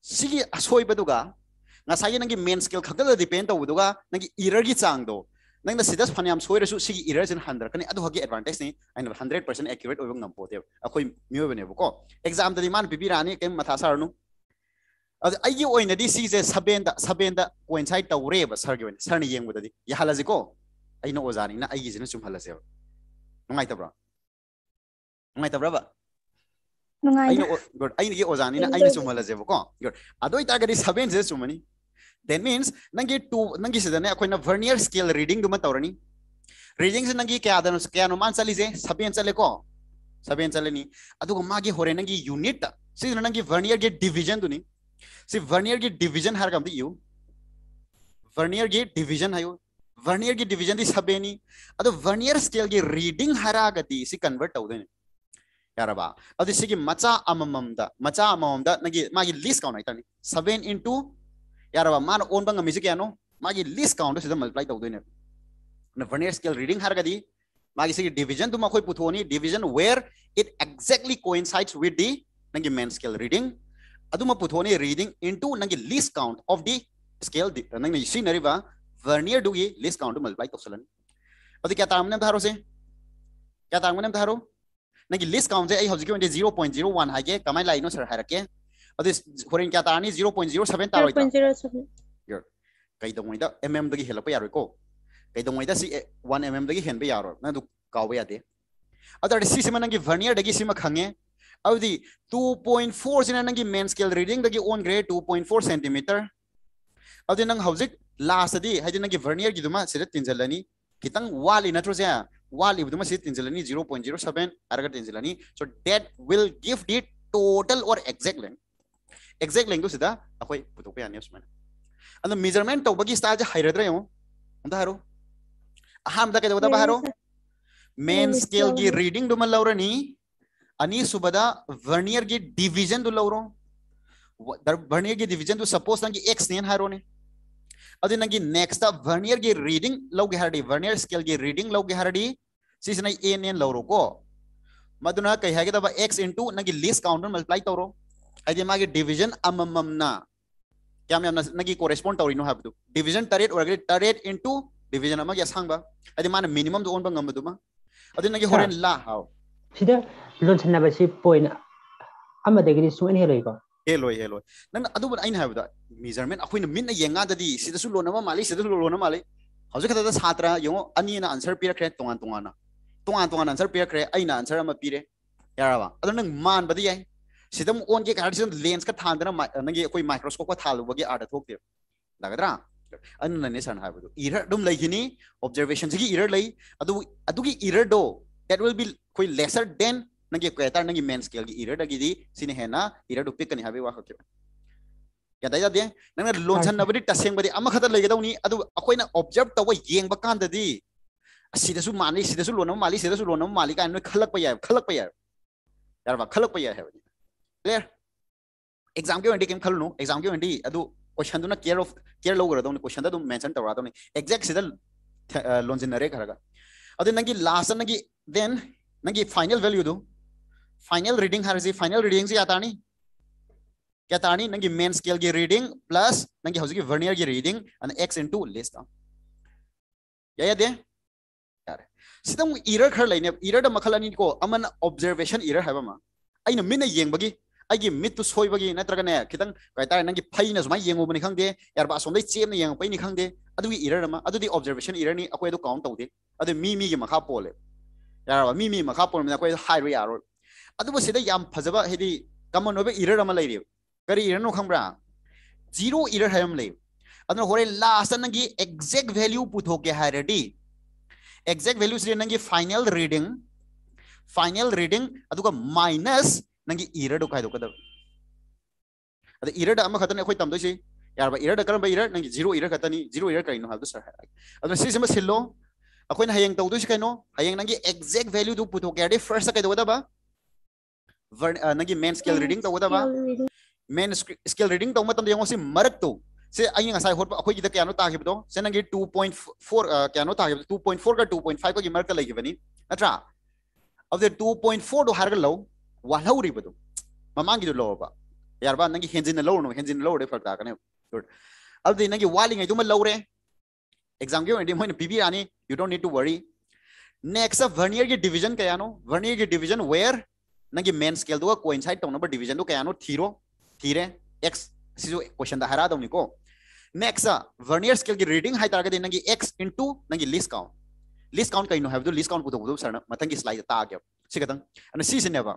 ꯁꯤꯒꯤ ꯑꯁꯣꯏꯕꯗꯨꯒ ꯉꯁꯥꯏꯒꯤ ꯅꯪꯒꯤ main scale ꯈꯛꯇꯗ depend ꯇꯧꯕꯗꯨꯒ ꯅꯪꯒꯤ ꯏꯔꯔꯒꯤ ꯆꯥꯡꯗꯣ ꯅꯪꯅ ꯁꯤꯗ ꯐꯅꯌꯥꯝ ꯁꯣꯏꯔꯁꯨ ꯁꯤꯒꯤ ꯏꯔꯔꯁꯤꯅ ꯍꯟꯊꯔꯛꯀꯅꯤ ꯑꯗꯨꯒꯤ ꯑꯦꯗꯚꯥꯟꯇꯦꯖꯅꯤ ꯑꯩꯅ ꯍꯟꯗ꯭ꯔꯦꯗ ꯄꯥꯔꯁꯦꯟ ꯑꯦꯀ꯭ꯌꯨꯔꯦꯠ ꯑꯣꯏꯕ ꯉꯝꯄꯣꯠꯇꯦꯕ ꯑꯩꯈꯣই ꯃꯤꯑꯣꯏꯕꯅꯦꯕꯀꯣ ꯑꯦꯛꯖꯥꯝꯗꯗꯤ ꯃꯥꯅ ꯄꯤꯕꯤꯔꯛꯑꯅꯤ ꯀꯩꯝ ꯃꯊꯥ ꯁꯥꯔꯅꯨ ꯑꯗ ꯑꯩꯒꯤ ꯑꯣꯏꯅꯗꯤ ꯁꯤꯁꯦ ꯁꯕꯦꯟꯗ ꯁꯕꯦꯟꯗ ꯀꯣꯏꯟꯁꯥꯏꯠ ꯇꯧꯔꯦꯕ ꯁꯔꯒꯤ ꯑꯣꯏꯅ ꯁꯔꯅ ꯌꯦꯡꯕꯗꯗꯤ ꯌꯥꯍꯜꯂꯁꯤꯀꯣ ꯑꯩꯅ ꯑꯣꯖꯥꯅꯤꯅ ꯑꯩꯒꯤꯁꯤꯅ ꯆꯨꯝꯍꯜꯂꯁꯦꯕ ꯅꯨꯡꯉꯥꯏꯇꯕ꯭ꯔꯣ ꯅꯨꯡꯉꯥꯏꯇꯕ꯭ꯔꯕ ꯑꯩꯅ ꯒꯣꯗ ꯑꯩꯅꯒꯤ ꯑꯣꯖꯥꯅꯤꯅ ꯑꯩꯅ ꯆꯨꯝꯍꯜꯂꯁꯦꯕꯀꯣ ꯒꯣꯗ ꯑꯗꯨ ꯑꯣꯏꯇꯥꯔꯒꯗꯤ ꯁꯕꯦꯟꯁꯦ ꯆꯨꯝꯃꯅꯤ ꯗꯦꯠ ꯃꯤꯟꯁ ꯅꯪꯒꯤ ꯇꯨ ꯅꯪꯒꯤ ꯁꯤꯗꯅꯦ ꯑꯩꯈꯣꯏꯅ ꯚꯔꯅꯤꯌꯔ ꯁ꯭ꯀꯦꯜ ꯔꯤꯗꯤꯡꯗꯨꯃ ꯇꯧꯔꯅꯤ ꯔꯤꯗꯤꯡꯁꯦ ꯅꯪꯒꯤ ꯀꯌꯥꯗꯅꯣ ꯀꯌꯥꯅꯣ ꯃꯥꯅ ꯆꯠꯂꯤꯁꯦ ꯁꯕꯦꯟ ꯆꯠꯂꯦꯀꯣ ꯁꯕꯦꯟ ꯆꯠꯂꯅꯤ ꯑꯗꯨꯒ ꯃꯥꯒꯤ ꯍꯣꯔꯦꯟ ꯅꯪꯒꯤ ꯌꯨꯅꯤꯠꯇ ꯁꯤꯁꯤꯅ ꯅꯪꯒꯤ ꯚꯔꯅꯤꯌꯔꯒꯤ ꯗꯤꯕꯤꯖꯟꯗꯨꯅꯤ ꯁꯤ ꯚꯔꯅꯤꯌꯔꯒꯤ ꯗꯤꯕꯤꯖꯟ ꯍꯥꯏꯔꯒ ꯑꯝꯇ ꯏꯌꯨ ꯚꯔꯅꯤꯌꯔꯒꯤ ꯗꯤꯕꯤꯖꯟ ꯍꯥꯏꯌꯨ ꯚꯔꯅꯤꯌꯔꯒꯤ ꯗꯤꯕꯤꯖꯟꯗꯤ ꯁꯕꯦꯟꯅꯤ ꯑꯗꯣ ꯚꯔꯅꯤꯌꯔ ꯁ꯭ꯀꯦꯜꯒꯤ ꯔꯤꯗꯤꯡ ꯍꯥꯏꯔꯒꯗꯤ ꯁꯤ ꯀꯟꯚꯔꯠ ꯇꯧꯗꯣꯏꯅꯤ ಯಾರವ ಅದು ಸಿಗಿ ಮಚ ಅಮಮಮ್ದ ಮಚ ಅಮಮಮ್ದ ನಗಿ ಮಾಗಿ ಲೀಸ್ ಕೌನ್ ಐತಾನಿ ಸೆವೆನ್ ಇಂಟು ಯಾರವ ಮಾನ ಓನ್ ಬಂಗ ಮಿಜಿಕ್ ಯಾನು ಮಾಗಿ ಲೀಸ್ ಕೌನ್ ಸಿದ ಮಲ್ಟಿಪ್ಲೈ ತೌದೋಯ್ನೆ ನ ವರ್ನಿಯರ್ ಸ್ಕೇಲ್ पुथोनी division where it exactly coincides with the नंगी मेन स्केल रीडिंग अदुम पुथोनी रीडिंग इनटू नंगी least count of the scale नंगी सी वर्नियर दुगी लीस्ट काउंट मल्टीप्लाई तोसलन अदि क्या तामने क्या तामने ना कि लिस्ट काउंट है हजुक जीरो पॉइंट जीरो वन है कमाय लाइन सर है हरें क्या तरह जीरो पॉइंट जीरो सेवन तरह कई एम एम हेल्प यारो कई वन एम एम हेल्प यार काउब यादे अदर से नंबर वर्नियर से खाने अब टू पॉइंट फोर से नंबर मेन स्केल रीडिंग ओन ग्रे टू पॉइंट फोर सेंटीमीटर अब नजिक लास्ट है नंबर वर्नियर की तीन लनी वाली नत्रोजे पॉइंट जीरो सेवन अरगट तिंजलनी so that will give the total और एक्जेक्ट लेंथ एक्जेक्ट लेंथ सिदा अखोय पुतो पे आने उसमें अंदर मेजरमेंट तो बगी स्टाज हाइरद्र यो अंदर हारो अहम दा बाहरो मेन स्केल की रीडिंग दुम लौरनी अनी सुबदा वर्नियर की डिवीजन दु लौरो वर्नियर की डिवीजन दु सपोज नंगी एक्स नेन हारो ने अदु नंगी नेक्स्ट वर्नियर की रीडिंग लौगे हाँ है वर्नियर स्केल की रीडिंग लौगे हरडी सिसन एन एन लौरो को कई है एक्स इंटू नंगी लिस्ट काउंटर मल्टीप्लाई तौर अजे मागे डिवीजन क्या मैं अपना नंगी कोरेस्पोंड तौरी नो हाबदु डिवीजन टरेट और टरेट इनटू डिवीजन अमा या सांगबा अजे माने मिनिमम तो तो हाँ। ला हाओ सिदा लोन पॉइंट अमा देगिरी हेलो हेलो नन अदुब आइन हैबदा मेजरमेंट अखुइन मिन येंगा ददी माली सिदसु माली हजु खदा छात्र यंगो आंसर पीरखे तोान तोंगान तोान तोंगान आंसर पिर करे आंसर अमा पिरे यारावा अदन नंग मान सिदम ओन के लेंस का थांदना माइक्रोस्कोप का थालु बगे आर्ट थोकते लगदरा अन नने सन हैबदो इरर दुम लैगिनी ऑब्जर्वेशन सिगी दो दैट विल बी कोई लेसर देन नंगे क्वेटर नंगे मेंस के लगी इरड़ अगी दी सीने है ना इरड़ उपेक्षा निहावे वाह क्यों याद आया दिए नंगे लोंचन नवरी टसिंग बड़ी अम्म खतर लगे तो उन्हीं अदु अकोई ना ऑब्जर्व तो वो येंग बकान दे दी सीधे सु मानी सीधे सु लोनम माली सीधे सु लोनम माली का इन्हें खलक पया खलक पया यार वाह खलक पया है वही क्लियर एग्जाम के वेंडी केम खलनो एग्जाम के वेंडी अदु क्वेश्चन तो ना केयर ऑफ केयर लोग रहता हूँ क्वेश्चन तो मेंशन तो रहता हूँ एग्जैक्ट सीधा लोंचन नरे घर का नंगी लास्ट नंगी देन नंगी फाइनल वैल्यू दो फाइनल रीडिंग हर जी फाइनल रीडिंग से आता नहीं क्या तानी नंगी मेन स्केल की रीडिंग प्लस नंगी हाउस की वर्नियर की रीडिंग अन एक्स इनटू लिस्ट या या दे यार सितम एरर खर लाइने इरर द मखल नहीं को अमन ऑब्जर्वेशन इरर है बामा आई आइन मिन येंग बगी आई की तो सोई बगी नत्र कितन कहता है नंगी पाई न सुमाय येंग बनी दे यार बास सोंदै चेम न येंग पई नि खंगदे अदु एरर मा अदु दी ऑब्जर्वेशन इरर नि अको एदु काउंट आउट तौदे अदु मी मी की मखा पोले यार मी मी मखा पोल में अको हाई रे यार अदुब सिदा याम फजबा हेदि कमन नोबे इरर जीरो इरर हम ले हर लास्ट नंगी एग्जैक्ट वैल्यू पुथो के हायरडी exact value final reading final reading minus नगे इर दो खाय दो कदर अद खतने तम से यार इर इरर इर नगे जीरो इर खतनी जीरो इर करिनो हाबदो सर हाय सिलो अखोन हयेंगे हयेंग हयेंगे एक्जेक् वेल्यू नंगी फर्स्ट कई Uh, nagi main scale reading to wada ba main scale reading to matam yang si marak to से आई ना साइ होट अखोय गिदा क्यानो ता हिबदो से नंगे 2.4 क्यानो ता हिबदो 2.4 का 2.5 का मार्क लगे बनी अत्रा अब दे 2.4 दो हारग लो वाला उरी बदो ममा गिदो लो बा यार बा नंगे हेंजिन लो नो हेंजिन लो रे फरता कने गुड अब दे नंगे वालिंग दो म लो रे एग्जाम गयो एडी मोइन बीबी आनी you don't need to worry next uh vernier की डिवीजन कयानो वर्नियर की डिवीजन वेयर नंगे मेन स्केल दो कोइंसाइड तौनब डिवीजन दो क्या नो थीरो थीरे एक्स सिजो क्वेश्चन दा हरा दो निको नेक्स्ट वर्नियर स्केल की रीडिंग हाई तरह के तारगदे नंगे एक्स इनटू नंगे लिस्ट काउंट लिस्ट काउंट कहीं नो है दो लिस्ट काउंट पुदो सर मतंगी स्लाइड ता सी सिगदं अन सी नेवा सिनेबा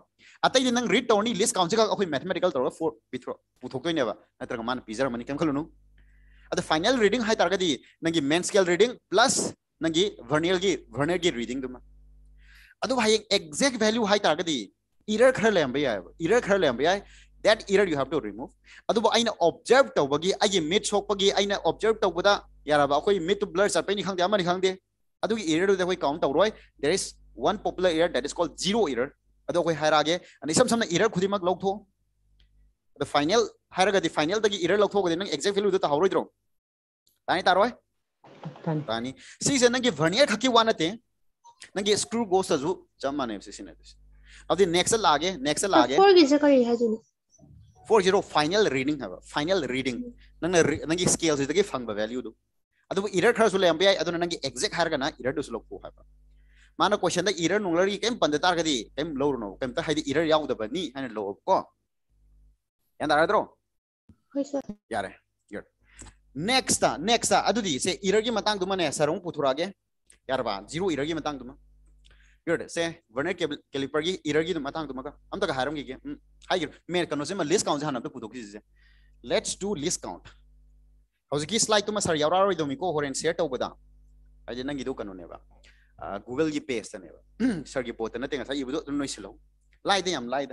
अतै नंग रीड टोनी लिस्ट काउंट का कोई मैथमेटिकल तौर फोर पिथ्रो पुथोकतोय नेबा नत्र मान पिजर मनी केम खलुनु अद फाइनल रीडिंग हाई तरह तारगदी नंगे मेन स्केल रीडिंग प्लस नंगे वर्नियर की वर्नियर की रीडिंग दुमा अदु भाई एग्जैक्ट वैल्यू हाई तरह तारगदी error khara lemba ya error khara lemba ya that error you have to remove aduba aina observe taw ba tawbagi ai mid gi aina observe taw tawbada yaraba akoi mid to blur sar pa ni khang khangde amani khang de adu gi error du koi count taw roi there is one popular error that is called zero error adu koi akoi hairage and sam samna error khudi mak khudimak tho the final hairaga the final da gi error tho de nang exact value du ta hawroi dro tani tar roi tani si se nang gi vernier khaki wanate nang gi screw goes azu jam mane se sine अब हाँ, हाँ जी next आगे next आगे 4 करी है जी 40 final reading है final reading नंग नंग स्केल से दगे फंग वैल्यू दो अदु एरर खर सुले एमपी अदु नंग एग्जैक्ट हर गना एरर दु सुलो को है माना क्वेश्चन द एरर नुंगलरी केम पंद तार गदी केम लो नो केम त हाइदी एरर याउ द बनी हन लो को यान दारा द्रो होय सर यारे गुड नेक्स्ट नेक्स्ट अदु दी से एरर की मतंग दुमने सरों पुथुरागे यारबा जीरो एरर की मतंग दुमा ꯁꯦ ꯚꯔꯅꯔ ꯀꯦꯂꯤꯄꯔꯒꯤ ꯏꯔꯔꯒꯤ ꯃꯇꯥꯡꯗꯨꯃꯒ ꯑꯝꯇꯒ ꯍꯥꯏꯔꯝꯈꯤꯒꯦ ꯎꯝ ꯍꯥꯏꯒꯤꯔꯣ ꯃꯦꯟ ꯀꯩꯅꯣꯁꯤꯃ ꯂꯤꯁ ꯀꯥꯎꯟꯁꯦ ꯍꯥꯟꯅ ꯑꯝꯇ ꯄꯨꯊꯣꯛꯈꯤꯁꯤꯁꯦ ꯂꯦꯠꯁ ꯗꯨ ꯂꯤꯁ ꯀꯥꯎꯟ ꯍꯧꯖꯤꯛꯀꯤ ꯁ꯭ꯂꯥꯏꯗꯇꯨꯃ ꯁꯥꯔ ꯌꯥꯎꯔꯛꯑꯔꯣꯏꯗꯧꯅꯤꯀꯣ ꯍꯣꯔꯦꯟ ꯁꯦꯌꯔ ꯇꯧꯕꯗ ꯍꯥꯏꯗꯤ ꯅꯪꯒꯤꯗꯨ ꯀꯩꯅꯣꯅꯦꯕ ꯒꯨꯒꯜꯒꯤ ꯄꯦꯖꯇꯅꯦꯕ ꯁꯥꯔꯒꯤ ꯄꯣꯠꯇ ꯅꯠꯇꯦ ꯉꯁꯥꯏ ꯏꯕꯗꯣ ꯑꯗꯨꯝ ꯅꯣꯏꯁꯤꯜꯂꯧ लाइद हम लाइद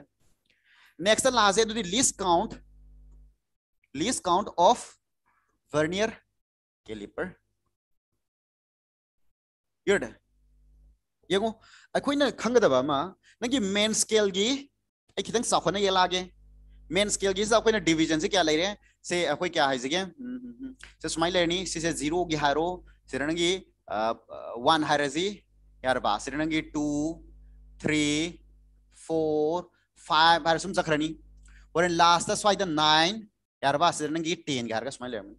नेक्स्ट लास्ट है तो least count least count of vernier caliper यंगो अखोइन खंगदब नंगी मेन स्केल की खितंग ये लागे मेन स्केल की अखोइन डिवीजन से क्या ले से अखोइ क्या है सूमाय सुमाई लेनी से जीरो की हारो से नंगी वन है यारबा से नंगी 2 3 4 5 हार और लास्ट स्वाइद नाइन यारबा से नंगी 10 हार का सुमाई लेनी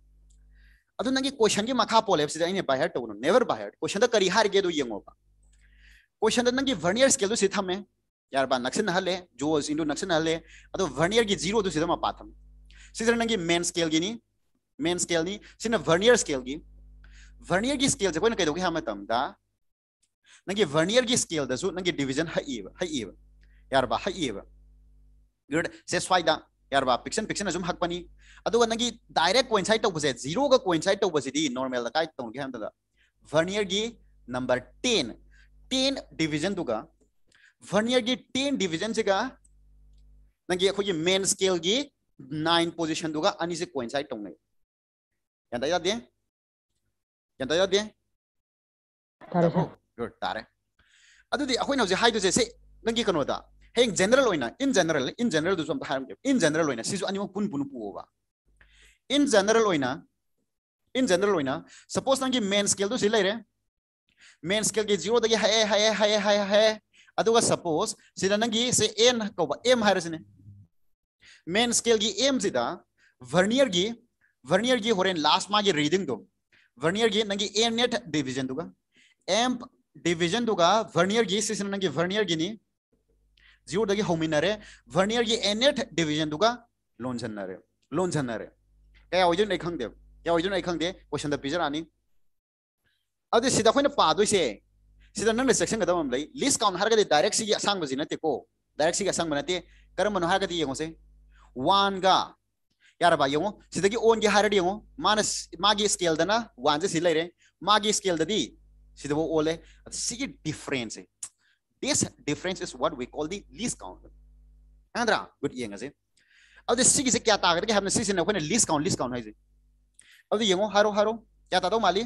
अदु नंगी क्वेश्चन की मखा पोले से आइने बाहर टोनो नेवर बाहर क्वेश्चन द करी हार दो ꯀ꯭ꯋꯦꯁꯟꯗ ꯅꯪꯒꯤ ꯚꯔꯅꯤꯌꯔ ꯁ꯭ꯀꯦꯜꯗꯨ ꯁꯤ ꯊꯝꯃꯦ ꯌꯥꯔꯕ ꯅꯛꯁꯤꯟꯍꯜꯂꯦ ꯖꯣꯁ ꯏꯟꯗꯨ ꯅꯛꯁꯤꯟꯍꯜꯂꯦ ꯑꯗꯣ ꯚꯔꯅꯤꯌꯔꯒꯤ ꯖꯤꯔꯣꯗꯨ ꯁꯤꯗ ꯃꯄꯥ ꯊꯝꯃꯦ ꯁꯤꯗ ꯅꯪꯒꯤ ꯃꯦꯟ ꯁ꯭ꯀꯦꯜꯒꯤꯅꯤ मेन स्केल नहीं सिर्फ वर्नियर स्केल की वर्नियर की स्केल से कोई ना कहीं दोगे हमें हाँ, तम दा नंगे वर्नियर की स्केल दसु नंगे डिवीजन ये है ये यार बा है ये गुड तो तो से स्वाई दा यार बा पिक्सन पिक्सन अजुम हक पनी अदो नंगे डायरेक्ट कोइंसाइड तो बसे जीरो का कोइंसाइड तो बसे दी नॉर्मल लगा तो उनके हम दा वर्नियर की नंबर 10 टेन डिविजन दुग तो वनर की टेन डिविजन से नीचे मेन स्केल की नाइन पोजिशन दुग से कोई टोने गुड तारे अखोजे तो से नी हे general in general in general in general पुन in general in general suppose नें स्केल से लेर मेन स्केल के जीरो दगे हाय हाय हाय हाय हाय अदुगा सपोज सिदा नंगी से एन कोबा एम हायरसिने मेन स्केल की एम सिदा वर्नियर की वर्नियर की होरेन लास्ट मांग की रीडिंग वर्नियर की नंगी एन नेट डिवीजन दुगा एम डिवीजन वर्नियर की सिसन नंगी वर्नियर की नी जीरो दगे होमिनर है वर्नियर की एन नेट डिवीजन दुगा लोन है क्या ओजन एकंग क्या ओजन एकंग दे क्वेश्चन द अब सिद ना चेक्सगद लिस्ट काउन है डायरेक्ट से असंब से नाको डायरेक्ट से असंब नाते कम है वन यारबा यो सिदी ओन है यो मे स्केल वन से लेरे मे स्केल ओले difference this difference is what we call the least count हैंद्रा गुड येंगसे अब सिगी से क्या तागदे हमने सिसिन अखोने लीस्ट काउंट लीस्ट काउंट है जे अब येंगो हारो हारो क्या तादो माली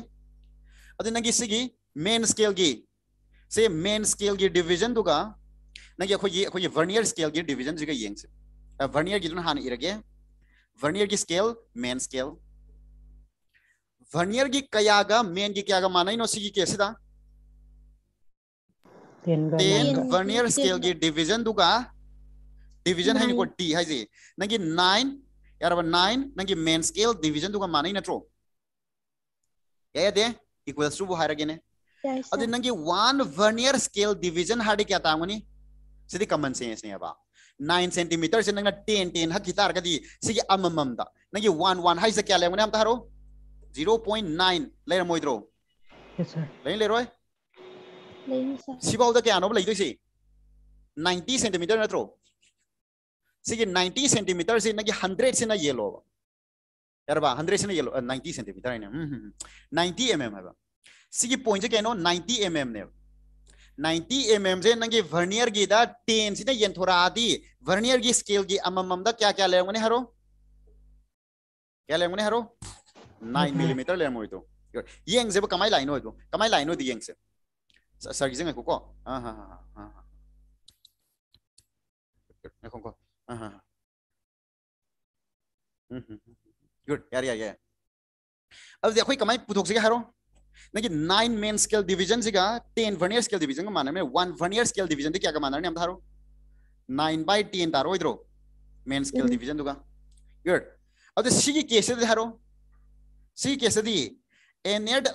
मेन स्केल की से मेन स्केल की डिवीजन दुगा नंगे अखोई अखोई वर्नियर स्केल की डिवीजन जिगा येंग वर्नियर की हान इरगे वर्नियर की स्केल मेन स्केल वर्नियर की कयागा मेन की कयागा माना नो सिगी केसे टेन वर्नियर स्केल की डिवीजन दुगा है टी है जी नंगे 9 यार अब 9 नंगे मेन स्केल डिवीजन दुगा माना ही equals to ಹಾರಗೇನೆ ಅದು ನಂಗೆ ಒನ್ ವರ್ನಿಯರ್ ಸ್ಕೇಲ್ ಡಿವಿಷನ್ ಹಾಡಿ ಕ್ಯಾ ತಾಂಗನಿ ಸಿದಿ ಕಾಮನ್ ಸೆನ್ಸ್ ನೇ ಬಾ 9 centimeter se nang na 10 10 ha gitar ga di sige amamam da nangi 1 1 hai se kya le ngone am ta haro 0.9 le ra moidro yes sir le le roi le sir sibau da kya no le doi si 90 centimeter na tro sige 90 centimeter se nagi 100 se na yellow यारबा hundred ने येलो ninety centimetre है hmm, hmm, hmm. Ninety m m है सी point कहो ninety m M ने ninety m M से नंगे वर्नियर की टेन से येंथोरा वर्नियर की स्केल की अमम क्या क्या लेरमने हरो क्या लेरमने हरो नाइन मिलीमीटर लेरमो तो येंगसे कमाई लाइनो तो कमाई लाइनो दी येंगसे सर की जंगको को हाँ हाँ हाँ हाँ हाँ हाँ हाँ हाँ हाँ हाँ Good. Yeah, yeah, yeah. अब देखो ये कमाई पुतोक से हरो देखिए नाइन मेन स्केल डिवीजन से टेन वर्नियर स्केल डिवीजन का माना में वन वर्नियर स्केल डिवीजन दे क्या का माना हम थारो नाइन बाय टेन तारो इधरो मेन स्केल डिवीजन दुगा गुड अब तो सी की केस दे थारो सी केस दी एन एड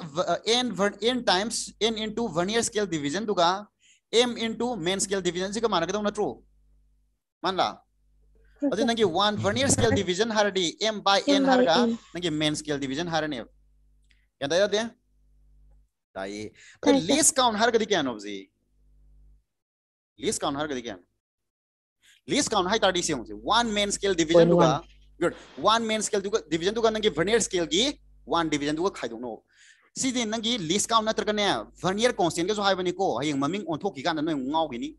n n times n into vernier scale division दुगा m into main scale division से का माना के तो ना ट्रू मान ला अदु नंगे वन वर्नियर स्केल डिवीजन हारडी m by n हारगा नंगे मेन स्केल डिवीजन हारने यदा यदे ताई तो लीस्ट काउंट हार कदी क्या नोबजी लीस्ट काउंट हार कदी क्या लीस्ट काउंट हाई ताडी से होंगे वन मेन स्केल डिवीजन दुगा गुड वन मेन स्केल दुगा डिवीजन दुगा नंगे वर्नियर स्केल गी वन डिवीजन दुगा खाई दोनो सीधे नंगे लीस्ट काउंट नतरकने वर्नियर कांस्टेंट के जो हाई बने को हाई ममिंग ओन थोकी का नन में ngau gini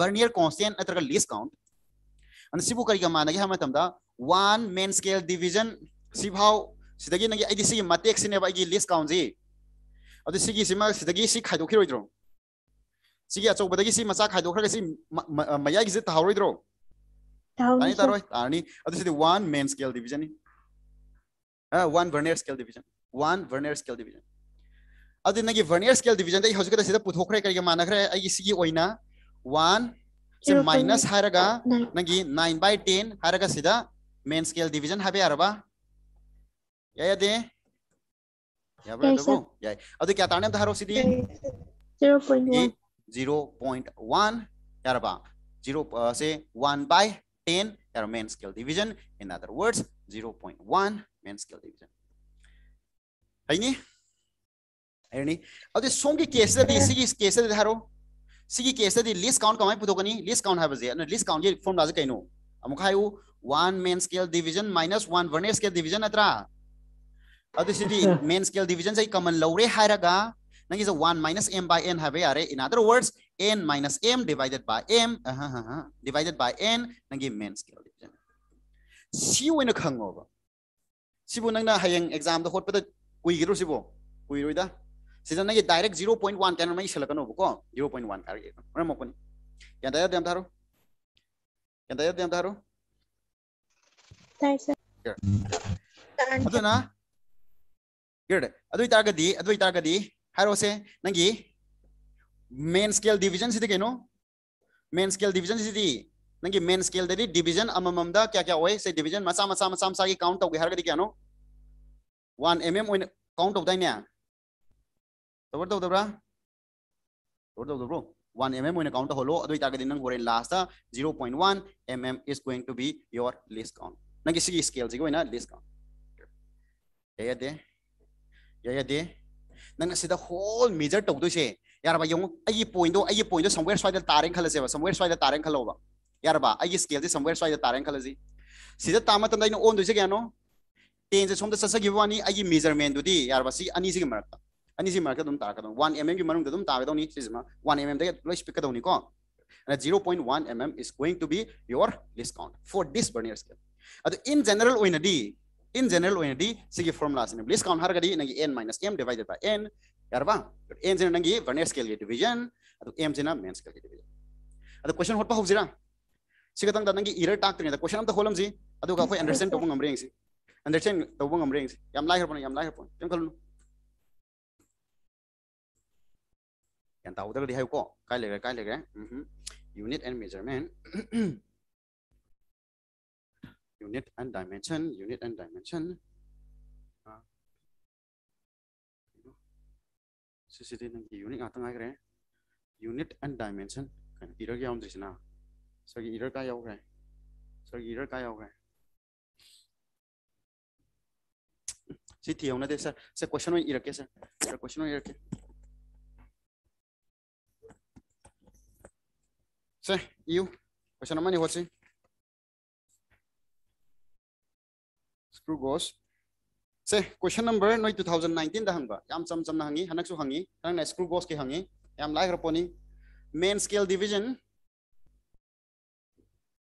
वर्नियर कांस्टेंट नतरका लीस्ट काउंट सिबु करी का माना हम वन मेन स्केल डिवीजन सिभाव सिने बाइगी लिस्ट काउंट जी अदि सिगी सिमा सिदगी सि खाइदो मचा खाइदो खरगे सि मया गिजे ताहोइद्रो तानि तारोय तानि वन मेन स्केल डिवीजन नि one vernier scale division one vernier scale division अदि नगी वर्नियर स्केल डिवीजन दे हजकदा सिदा पुथोखरे वन 이제 마이너스 하라가 나기 9 by 10 하라가 시다 메인 스케일 या या दे या 돼 तो या अब तो क्या ताने धारो सीधी 0.1 0.1 यारबा जीरो से वन by 10 यार main scale division in other words one main scale division है नहीं है नहीं अब तो सोंगी की दे इसी की केस दे धारो सी केस लिस काउंट कम पुदोनी लिस काउंट है लिस काउंट की फॉर्मला कई अमुक है one main scale division minus one vernier scale division अत्र मेन स्केल डिविजन से कमन लौरे है नगे जो one minus m by n है in other words n minus m divided by m divided by n नगे मेन स्केल डिविजन सी खोब सिंह हयें एग्जाम हटपद कुगे सिबो कुरुदा सिजन डायरेक्ट जीरो पॉइंट वन कैन मैं सेलकनो को जीरो पॉइंट वन कार और मोकनी क्या दया दम धारो क्या दया दम धारो अदुना नंगी मेन स्केल डिवीजन से कहो मेन स्केल डिवीजन से नंगी मेन स्केल दि डिवीजन अमममदा क्या क्या होय से डिवीजन मसा मसा मसा मसा की काउंट तोगे हारगदि क्यानो 1 एम काउंट ऑफ दाइना तब तबर तब वन एम एम काउंट हलो अगर नरे last zero point one M m is going to be your least count नगे स्केल से लिस्ट काउंट ये ये हॉल मेजर तौद से यारबा यू पॉइंट पॉइंट समवेर सवाद तारें खल से समवेर सवाद तारें खल यारबा स्केल से समवेर सवाद तारें खल से ओन दुई तो क्या टेन से सोम चाहिए वाणी मेजरमेंदी यारबा अनी मरता अनिसी मार्क दम ताक दम 1 एमएम के मरुम दम ताक दम सिजम 1 एमएम दे लो स्पीक दम नी को and 0.1 m m is going to be your discount for this vernier scale अद इन जनरल ओइन दी इन जनरल ओइन दी सिगी फार्मूला सिने डिस्काउंट हर गदी नगी n minus m divided by n यारवा एन जने नगी बर्नियर स्केल के डिवीजन अद एम जने मेन स्केल के डिवीजन अद क्वेश्चन होत पा होजिरा सिगतंग द नगी इरर टाक तने द क्वेश्चन द होलम जी अद गफ अंडरस्टैंड तो बंग अमरेंग सि अंडरस्टैंड तो बंग अमरेंग सि याम लाइक हरपन याम लाइक हरपन तुम कलनु ꯌꯥꯟ ꯇꯥꯎꯗꯒꯗꯤ ꯍꯥꯏꯌꯨꯀꯣ ꯀ a ꯏ ꯂ ꯩ ꯔ e ꯀ a ꯏ ꯂꯩꯔꯦ ꯌꯨꯅꯤꯠ ꯑꯦꯟ ꯃ ꯦ ꯖ ꯔ ꯃ unit and dimension unit and dimension ccd n g unit atang ai re unit and dimension kan e r r o a m d i s n a sir i error ka yau re s i i e r r a yau re si ti una de s i s i question e r r r ke s i s i question e r r r ke Sir, you, question number one, what's it? Screw goes. Sir, question number no 2019 da hangba. Yam cham cham na hangi, hanak su hangi, hanak na screw goes ki hangi. Yam like raponi. Main scale division.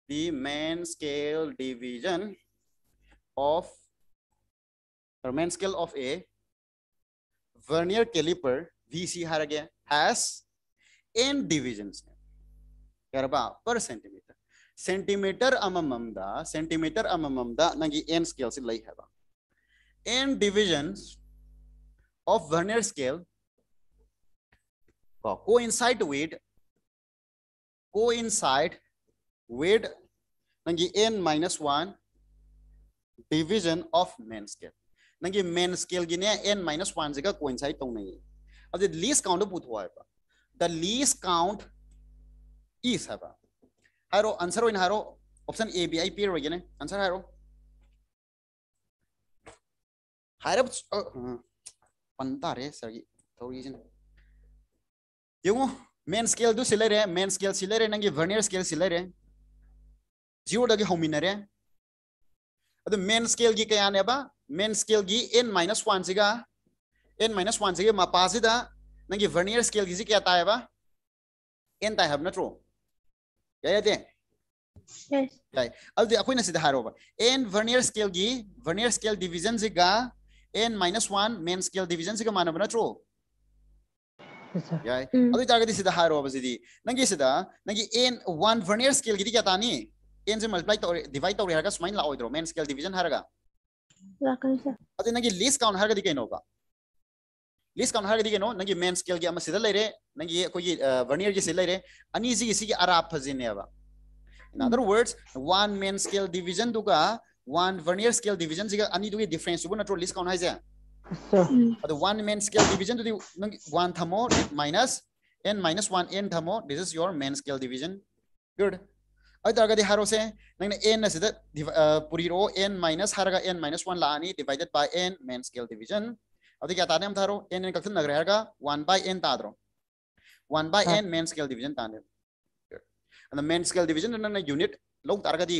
The main scale division of or main scale of a vernier caliper VC has n divisions. गर्भ per centimetre centimetre अमममदा centimetre अमममदा नंगी n scale से लई हेबा n divisions of vernier scale को coincide with coincide with नंगी n 1 division of main scale नंगी मेन स्केल गिने n 1 जगह कोइनसाइड तो नहीं अब द लीस्ट काउंट पुथवा हेबा द लीस्ट काउंट इस हाँ आंसर होने हारो ऑप्शन ए बी आई पेर होने आंसर हारो हाब पनता रे सर की यू मेन स्केल दू सिले मेन स्केल सिले नंगे वर्नियर स्केल सिले जीरोगी हमीन रे अब मेन स्केल की क्या नेब मेन स्केल की एन माइनस वन से एन माइनस वन से मपाद नंगे वर्नियर स्केल की क्या तायब एन तायब नो ꯌꯥꯏ ꯌꯥꯗꯦ ꯌꯥꯏ ꯑꯗꯨꯗꯤ ꯑꯩꯈꯣꯏꯅ ꯁꯤꯗ ꯍꯥꯏꯔꯣꯕ n vernier scale gi vernier scale division ꯁꯤꯒ n minus 1 main scale division ꯁꯤꯒ ꯃꯥꯟꯅꯕ ꯅꯠꯇ꯭ꯔꯣ ꯌꯥꯏ ꯑꯗꯨ ꯇꯥꯔꯒꯗꯤ ꯁꯤꯗ ꯍꯥꯏꯔꯣꯕ ꯁꯤꯗꯤ ꯅꯪꯒꯤ ꯁꯤꯗ ꯅꯪꯒꯤ n 1 vernier scale gi di ꯀꯌꯥ ꯇꯥꯅꯤ n ꯁꯦ multiply to divide to ꯇꯧꯔꯦ ꯍꯥꯏꯔꯒ la oidro main scale division ꯍꯥꯏꯔꯒ ꯂꯥꯛꯀꯅꯤ ꯁꯥꯔ ꯑꯗꯨ ꯅꯪꯒꯤ list count ꯍꯥꯏꯔꯒꯗꯤ ꯀꯩꯅꯣꯕ लिस्ट कौन हर दिनो नंगी मेन स्केल की अमसी लेरे नंगी ये कोई वर्नियर की सिलेरे अनी जी इसी की अरा फजिने अब in other words one main scale division दुगा वन वर्नियर स्केल डिवीजन जिगा अनी दुगे डिफरेंस उबो लिस्ट कौन है हाइजे other one main scale division दुदी नंगी वन थमो माइनस n minus 1 n थमो this is your main scale division good अई तरगदी हारो से नंगने n असिदा पुरी रो n minus हारगा n minus 1 लानी divided by n main scale division ಅದಕ್ಕೆ ತಾನೇಮ್ ತಾರು ಏನ್ ಏನ್ ಕಲ್ಸಿದ್ ನಗರ ಹೇಗ ಒನ್ ಬೈ ಏನ್ ತಾದ್ರು one by n main scale division ತಾನೆ ಅಂದ್ರೆ ಮೇನ್ ಸ್ಕೇಲ್ ಡಿವಿಷನ್ ನನ್ನ ಯೂನಿಟ್ ಲೋಕ್ ತಾರಗದಿ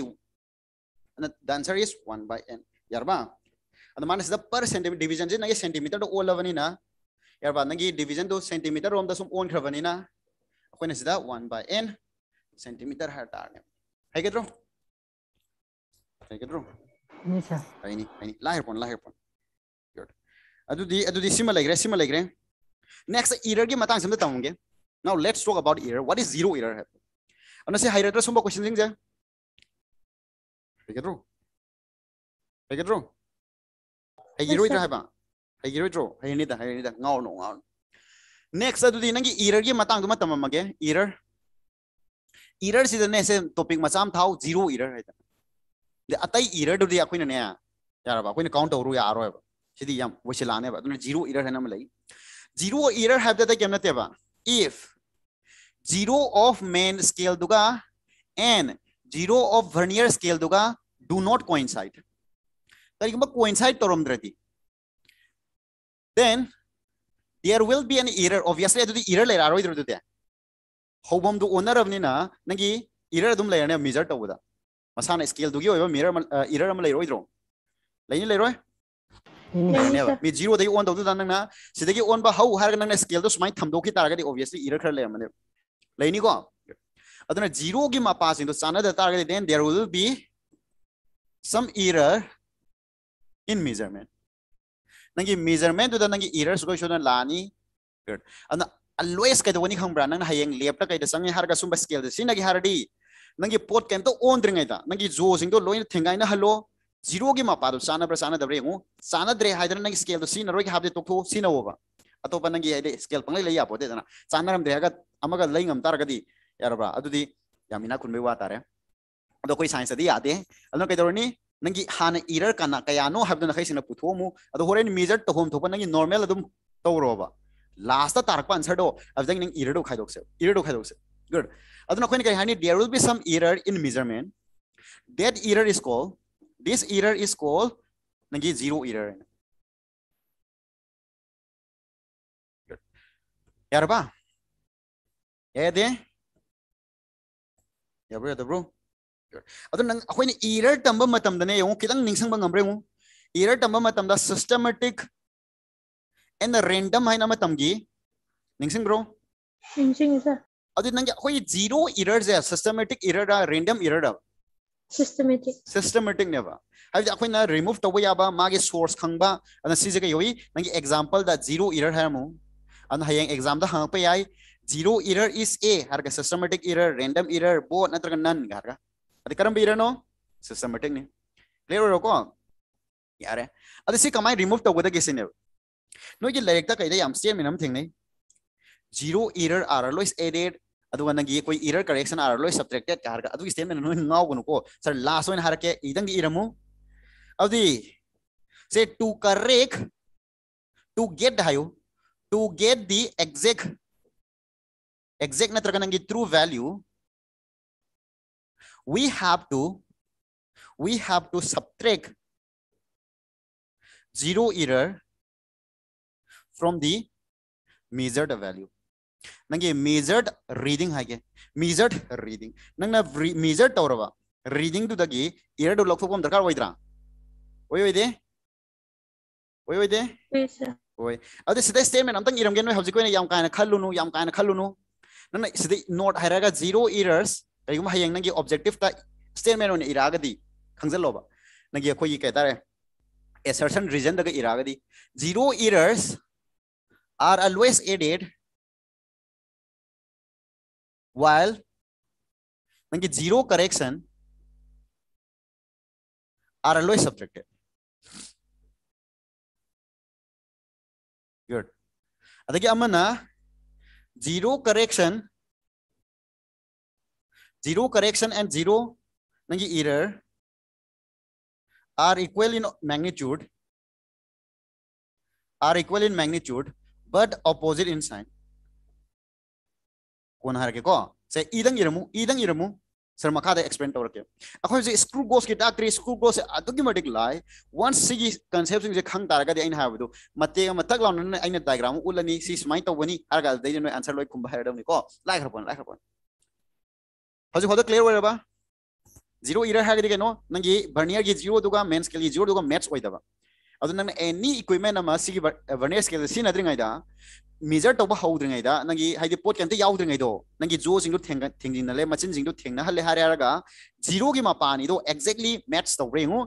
ಅಂದ್ರೆ the answer is one by n ಯಾರಬಾ ಅಂದ್ರೆ ಮನಸ್ಸಿದ ಪರ್ ಸೆಂಟಿಮೀಟರ್ ಡಿವಿಷನ್ ಜಿ ನಂಗೆ ಸೆಂಟಿಮೀಟರ್ ಓಲವನಿನ ಯಾರಬಾ ನಂಗೆ ಡಿವಿಷನ್ ದು ಸೆಂಟಿಮೀಟರ್ ರೋಮ್ದ ಸುಮ್ ಓನ್ಖ್ರವನಿನ ಅಕ್ಕೋನ ಸಿದ ಒನ್ ಬೈ ಏನ್ ಸೆಂಟಿಮೀಟರ್ ಹರ್ ತಾರ್ನೆ ಹೇಗಿದ್ರು ಹೇಗಿದ್ರು ಐನಿ ಐನಿ ಲಾ ಹೇಳ್ಕೊಂಡು ಲಾ ಹೇಳ್ಕೊಂಡು ꯑꯗꯨꯗꯤ ꯑꯗꯨꯗꯤ ꯁꯤꯃ ꯂꯩꯈ꯭ꯔꯦ ꯁꯤꯃ ꯂꯩꯈ꯭ꯔꯦ next errorꯒꯤ ꯃꯇꯥꯡꯁꯤ ꯑꯝꯇ ꯇꯝꯒꯦ now let's talk about error what is zero error ꯍꯥꯏꯕ ꯑꯗꯨꯅ ꯁꯤ ꯍꯩꯔꯗ꯭ꯔꯥ ꯁꯨꯝꯕ ꯀꯣꯏꯁꯟꯁꯤꯡꯁꯦ ꯍꯩꯒꯗ꯭ꯔꯣ ꯍꯩꯒꯗ꯭ꯔꯣ ꯍꯩꯒꯤꯔꯣꯏꯗ꯭ꯔꯥ ꯍꯥꯏꯕ ꯍꯩꯒꯤꯔꯣꯏꯗ꯭ꯔꯣ ꯍꯩꯔꯅꯤꯗ ꯍꯩꯔꯅꯤꯗ ꯉꯥꯎꯅꯣ ꯉꯥꯎꯅꯣ next ꯑꯗꯨꯗꯤ ꯅꯪꯒꯤ errorꯒꯤ ꯃꯇꯥꯡꯗꯨꯃ ꯇꯝꯃꯝꯃꯒꯦ error error ꯁꯤꯗꯅꯦ ꯁꯦ topic ꯃꯆꯥ ꯑꯃ ꯊꯥꯎ zero error ꯍꯥꯏꯗꯅ ꯑꯇꯩ error ꯗꯨꯗꯤ ꯑꯩꯈꯣꯏꯅꯅꯦ ꯌꯥꯔꯕ ꯑꯩꯈꯣꯏꯅ count ꯇꯧꯔꯨ ꯌꯥꯔꯣꯏꯕ सिदी यम वसे लाने बा तने जीरो एरर हेना मलाई जीरो एरर हैव दैट केम नते बा if zero of main scale दुगा and zero of vernier scale दुगा डू नॉट कोइंसाइड तरी कम कोइंसाइड तोरम दरती then there will be an error obviously जदी एरर लेर आरो इदर दुते होबम दु ओनर ऑफ निना नगी एरर दुम लेने मेजर तबुदा मसाना स्केल दुगी होय मेरर एरर म लेर ओइद्रो लेनी लेर ओइ ꯅꯦꯕ ꯃꯤ ꯖꯤꯔꯣꯗꯒꯤ ꯑꯣꯟ ꯇꯧꯗꯨꯗ ꯅꯪꯅ ꯁꯤꯗꯒꯤ ꯑꯣꯟꯕ ꯍꯧ ꯍꯥꯏꯔꯒ ꯅꯪꯅ ꯁ꯭ꯀꯦꯜꯗꯣ ꯁꯨꯃꯥꯏꯅ ꯊꯝꯗꯣꯛꯈꯤ ꯇꯥꯔꯒꯗꯤ ꯑꯣꯕꯤꯌꯁꯂꯤ ꯏꯔ ꯈꯔ ꯂꯩꯔꯝꯃꯅꯦꯕ ꯂꯩꯅꯤꯀꯣ ꯑꯗꯨꯅ ꯖꯤꯔꯣꯒꯤ ꯃꯄꯥꯁꯤꯡꯗꯣ ꯆꯥꯟꯅꯗ ꯇꯥꯔꯒꯗꯤ then there will be some error in measurement ꯅꯪꯒꯤ ꯃꯤꯖꯔꯃꯦꯟꯗꯨꯗ ꯅꯪꯒꯤ ꯏꯔꯔ ꯁꯨꯡꯁꯣꯏ ꯁꯣꯏꯗꯅ ꯂꯥꯛꯑꯅꯤ ꯒꯨꯗ ꯑꯗꯨꯅ ꯑꯜꯋꯦꯁ ꯀꯩꯗꯧꯒꯅꯤ ꯈꯪꯕ꯭ꯔꯥ ꯅꯪꯅ ꯍꯌꯦꯡ ꯂꯦꯞꯇ ꯀꯩꯗ ꯆꯪꯉꯦ ꯍꯥꯏꯔꯒ ꯁꯨꯝꯕ ꯁ꯭ꯀꯦꯜꯗ ꯁꯤꯖꯤꯟꯅꯒꯦ ꯍꯥꯏꯔꯗꯤ ꯅꯪꯒꯤ ꯄꯣꯠ ꯀꯩꯝꯇ ꯑꯣꯟꯗ꯭ꯔꯤꯉꯩꯗ ꯅꯪꯒꯤ ꯖꯣꯁꯤꯡꯗꯣ ꯂꯣꯏꯅ ꯊꯦꯡꯒꯥꯏꯅꯍꯜꯂꯣ ꯖꯤꯔꯣꯒꯤ ꯃꯄꯥꯗꯣ ꯆꯥꯟꯅꯕ꯭ꯔꯥ ꯆꯥꯟꯅꯗꯕ꯭ꯔꯥ ꯌꯦꯡꯉꯨ ꯆꯥꯟꯅꯗ꯭ꯔꯦ ꯍꯥꯏꯗꯅ ꯅꯪꯒꯤ ꯁ꯭ꯀꯦꯜꯗꯣ ꯁꯤꯖꯤꯟꯅꯔꯣꯏꯒꯦ ꯍꯥꯏꯕꯗꯤ ꯇꯣꯛꯊꯣꯛꯑꯣ ꯁꯤꯖꯤꯟꯅꯧꯕ ꯑꯇꯣꯞꯄ ꯅꯪꯒꯤ ꯍꯥꯏꯗꯤ ꯁ꯭ꯀꯦꯜ ꯄꯪꯂꯩ ꯂꯩ ꯌꯥꯄꯣꯠꯇꯦꯗꯅ ꯆꯥꯟꯅꯔꯝꯗ꯭ꯔꯦ ꯍꯥꯏꯔꯒ ꯑꯃꯒ ꯂꯩ ꯉꯝ ꯇꯥꯔꯒꯗꯤ ꯌꯥꯔꯕ꯭ꯔꯥ ꯑꯗꯨꯗꯤ ꯌꯥꯝ ꯏꯅꯥꯛ ꯈꯨꯟꯕꯩ ꯋꯥ ꯇꯥꯔꯦ ꯑꯗꯣ ꯑꯩꯈꯣꯏ ꯁꯥꯏꯟꯁꯇꯗꯤ ꯌꯥꯗꯦ ꯑꯗꯨꯅ ꯀꯩꯗꯧꯔꯅꯤ ꯅꯪꯒꯤ ꯍꯥꯟꯅ ꯏꯔꯔ ꯀꯅꯥ ꯀꯌꯥꯅꯣ ꯍꯥꯏꯕꯗꯣ ꯅꯈꯩꯁꯤꯡꯅ ꯄꯨꯊꯣꯛꯑꯝꯃꯨ ꯑꯗꯣ ꯍꯣꯔꯦꯟ ꯃꯦꯖꯔ ꯇꯧꯐꯝ ꯊꯣꯛꯄ ꯅꯪꯒꯤ ꯅꯣꯔꯃꯦꯜ ꯑꯗꯨꯝ ꯇꯧꯔꯣꯕ ꯂꯥꯁꯇ ꯇꯥꯔꯛꯄ ꯑꯟꯁꯔꯗꯣ ꯑꯗꯨꯗꯒꯤ ꯅꯪ ꯏꯔꯔꯗꯣ ꯈꯥꯏꯗꯣꯛꯁꯦ ꯏꯔꯔꯗꯣ ꯈꯥꯏꯗꯣꯛꯁꯦ ꯒꯨꯗ ꯑꯗꯨꯅ ꯑꯩꯈꯣꯏꯅ ꯀꯔꯤ ꯍꯥꯏꯅꯤ there will be some error in measurement that error is call This error is called zero error. Yara ba? Yaya de? Yabro yada bro. Ado nang ako error tamba matam na yung kitan ningsang bang ambre mo. Error tamba matamda systematic and random hai na matamgi. ningsing bro? Ningsang isa. Ado nang ako ni zero errors ya systematic error da random error da. systematic systematic neva have the akoina remove the way aba magi source khangba ana si jega yoi nangi example da zero error hamu an hayang exam da hang pe ai zero error is a har ka systematic error random error bo na tra nan ga ga adi karam error no systematic ni clear ro ko yare adi si kamai remove to goda kesi ne no ye like ta kaida yam stem nam thing nei zero error are always added नंगी ये कोई error correction आ रलो सब्ट्रेक्टेड का हरगा अदु statement नो नाव सर लास्ट हर के इदंग इरमु अदि से टू करेक टू गेट हायो to get the exact exact नत्रग नंगी true value we have to we have to subtract zero error from the measured value ನಂಗೆ ಮೇಜರ್ಡ್ ರೀಡಿಂಗ್ ಹಾಗೆ ಮೇಜರ್ಡ್ ರೀಡಿಂಗ್ ನಂಗೆ ನಾ ಮೇಜರ್ಡ್ ತವರವ ರೀಡಿಂಗ್ದುದಾಗಿ ಎರಡು ಲಕ್ಷಕ್ಕೆ ಒಂದು ದರ್ಕಾರ ಒಯ್ದ್ರಾ ಒಯ್ಯೋಯ್ದೆ ಒಯ್ಯೋಯ್ದೆ ಒಯ್ ಅದೇ ಸಿದೇ ಸ್ಟೇಟ್ಮೆಂಟ್ ಅಂತಂಗೆ ಇರಮ್ಗೇನು ಹಬ್ಜಿಕ್ ಒಯ್ನ ಯಾಮ್ ಕಾಯನ ಖಲ್ಲುನು ಯಾಮ್ ಕಾಯನ ಖಲ್ಲುನು ನನ್ನ ಸಿದೇ ನೋಟ್ ಹೈರಾಗ ಜೀರೋ ಇರರ್ಸ್ ಕೈಗುಮ ಹಯಂಗ್ ನಂಗೆ ಆಬ್ಜೆಕ್ಟಿವ್ ತ ಸ್ಟೇಟ್ಮೆಂಟ್ ಒನ್ ಇರಾಗದಿ ಖಂಗಜಲ್ಲೋಬ ನಂಗೆ ಅಖೋಯಿ ಕೈತಾರೆ assertion region daga iragadi zero errors are always added while म्हणजे झिरो करेक्शन आर एल is subjected good adagi amana zero correction zero correction and zero nangi error are equal in magnitude are equal in magnitude but opposite in sign कौन हर के को से इदंग इरमु इदंग इरमु sir मखा explain तौर के अखो जे स्क्रू गोस के डाक्टर स्क्रू गोस अदुकी मटिक लाई वंस सी कंसेप्ट सिंग जे खंग तारा का दे इन हाबदो मते मतक तक लाउन न आइन डायग्राम उलनी सी स्माइ तवनी अरगा दे न आंसर लोय खुंबा हरदम ने को लाइक हरपन लाइक हरपन हजु होदो क्लियर होय होयबा जीरो इरर हागे के नो नंगी वर्नियर की जीरो दुगा मेंस के की जीरो दुगा मैथ्स होय दबा अदु नंग एनी इक्विपमेंट अमा सी वर्नियर स्केल सी आइदा मेजर तब हौद्रीद नंगी है पोट कम याद्रीद नंगी जोसो थे हल्ले थेंहले जीरो की मपानी एक्जेक्टली मैथ्स तौर यू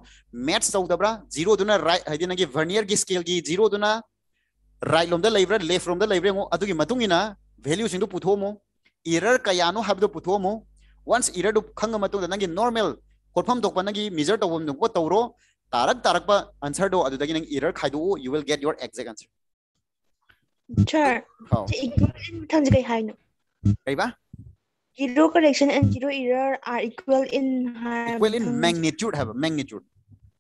मैथ्स तौदब्रा जीरो राइट है वर्नियर की स्केल की जीरो राइट लोम लेब्रा लेफ्ट लोम वेल्यू सिंह पुथोमु इरर कयानो है पुथोमु वंस इरर खंग नंगी नॉर्मल खोफम नगे मेजर तब तौर तारक तारक आंसर दो इरर खाद you will get your exact answer Sure. Oh. The equivalent returns kay high no. Kay ba? Zero correction and zero error are equal in high. Equal in magnitude have magnitude.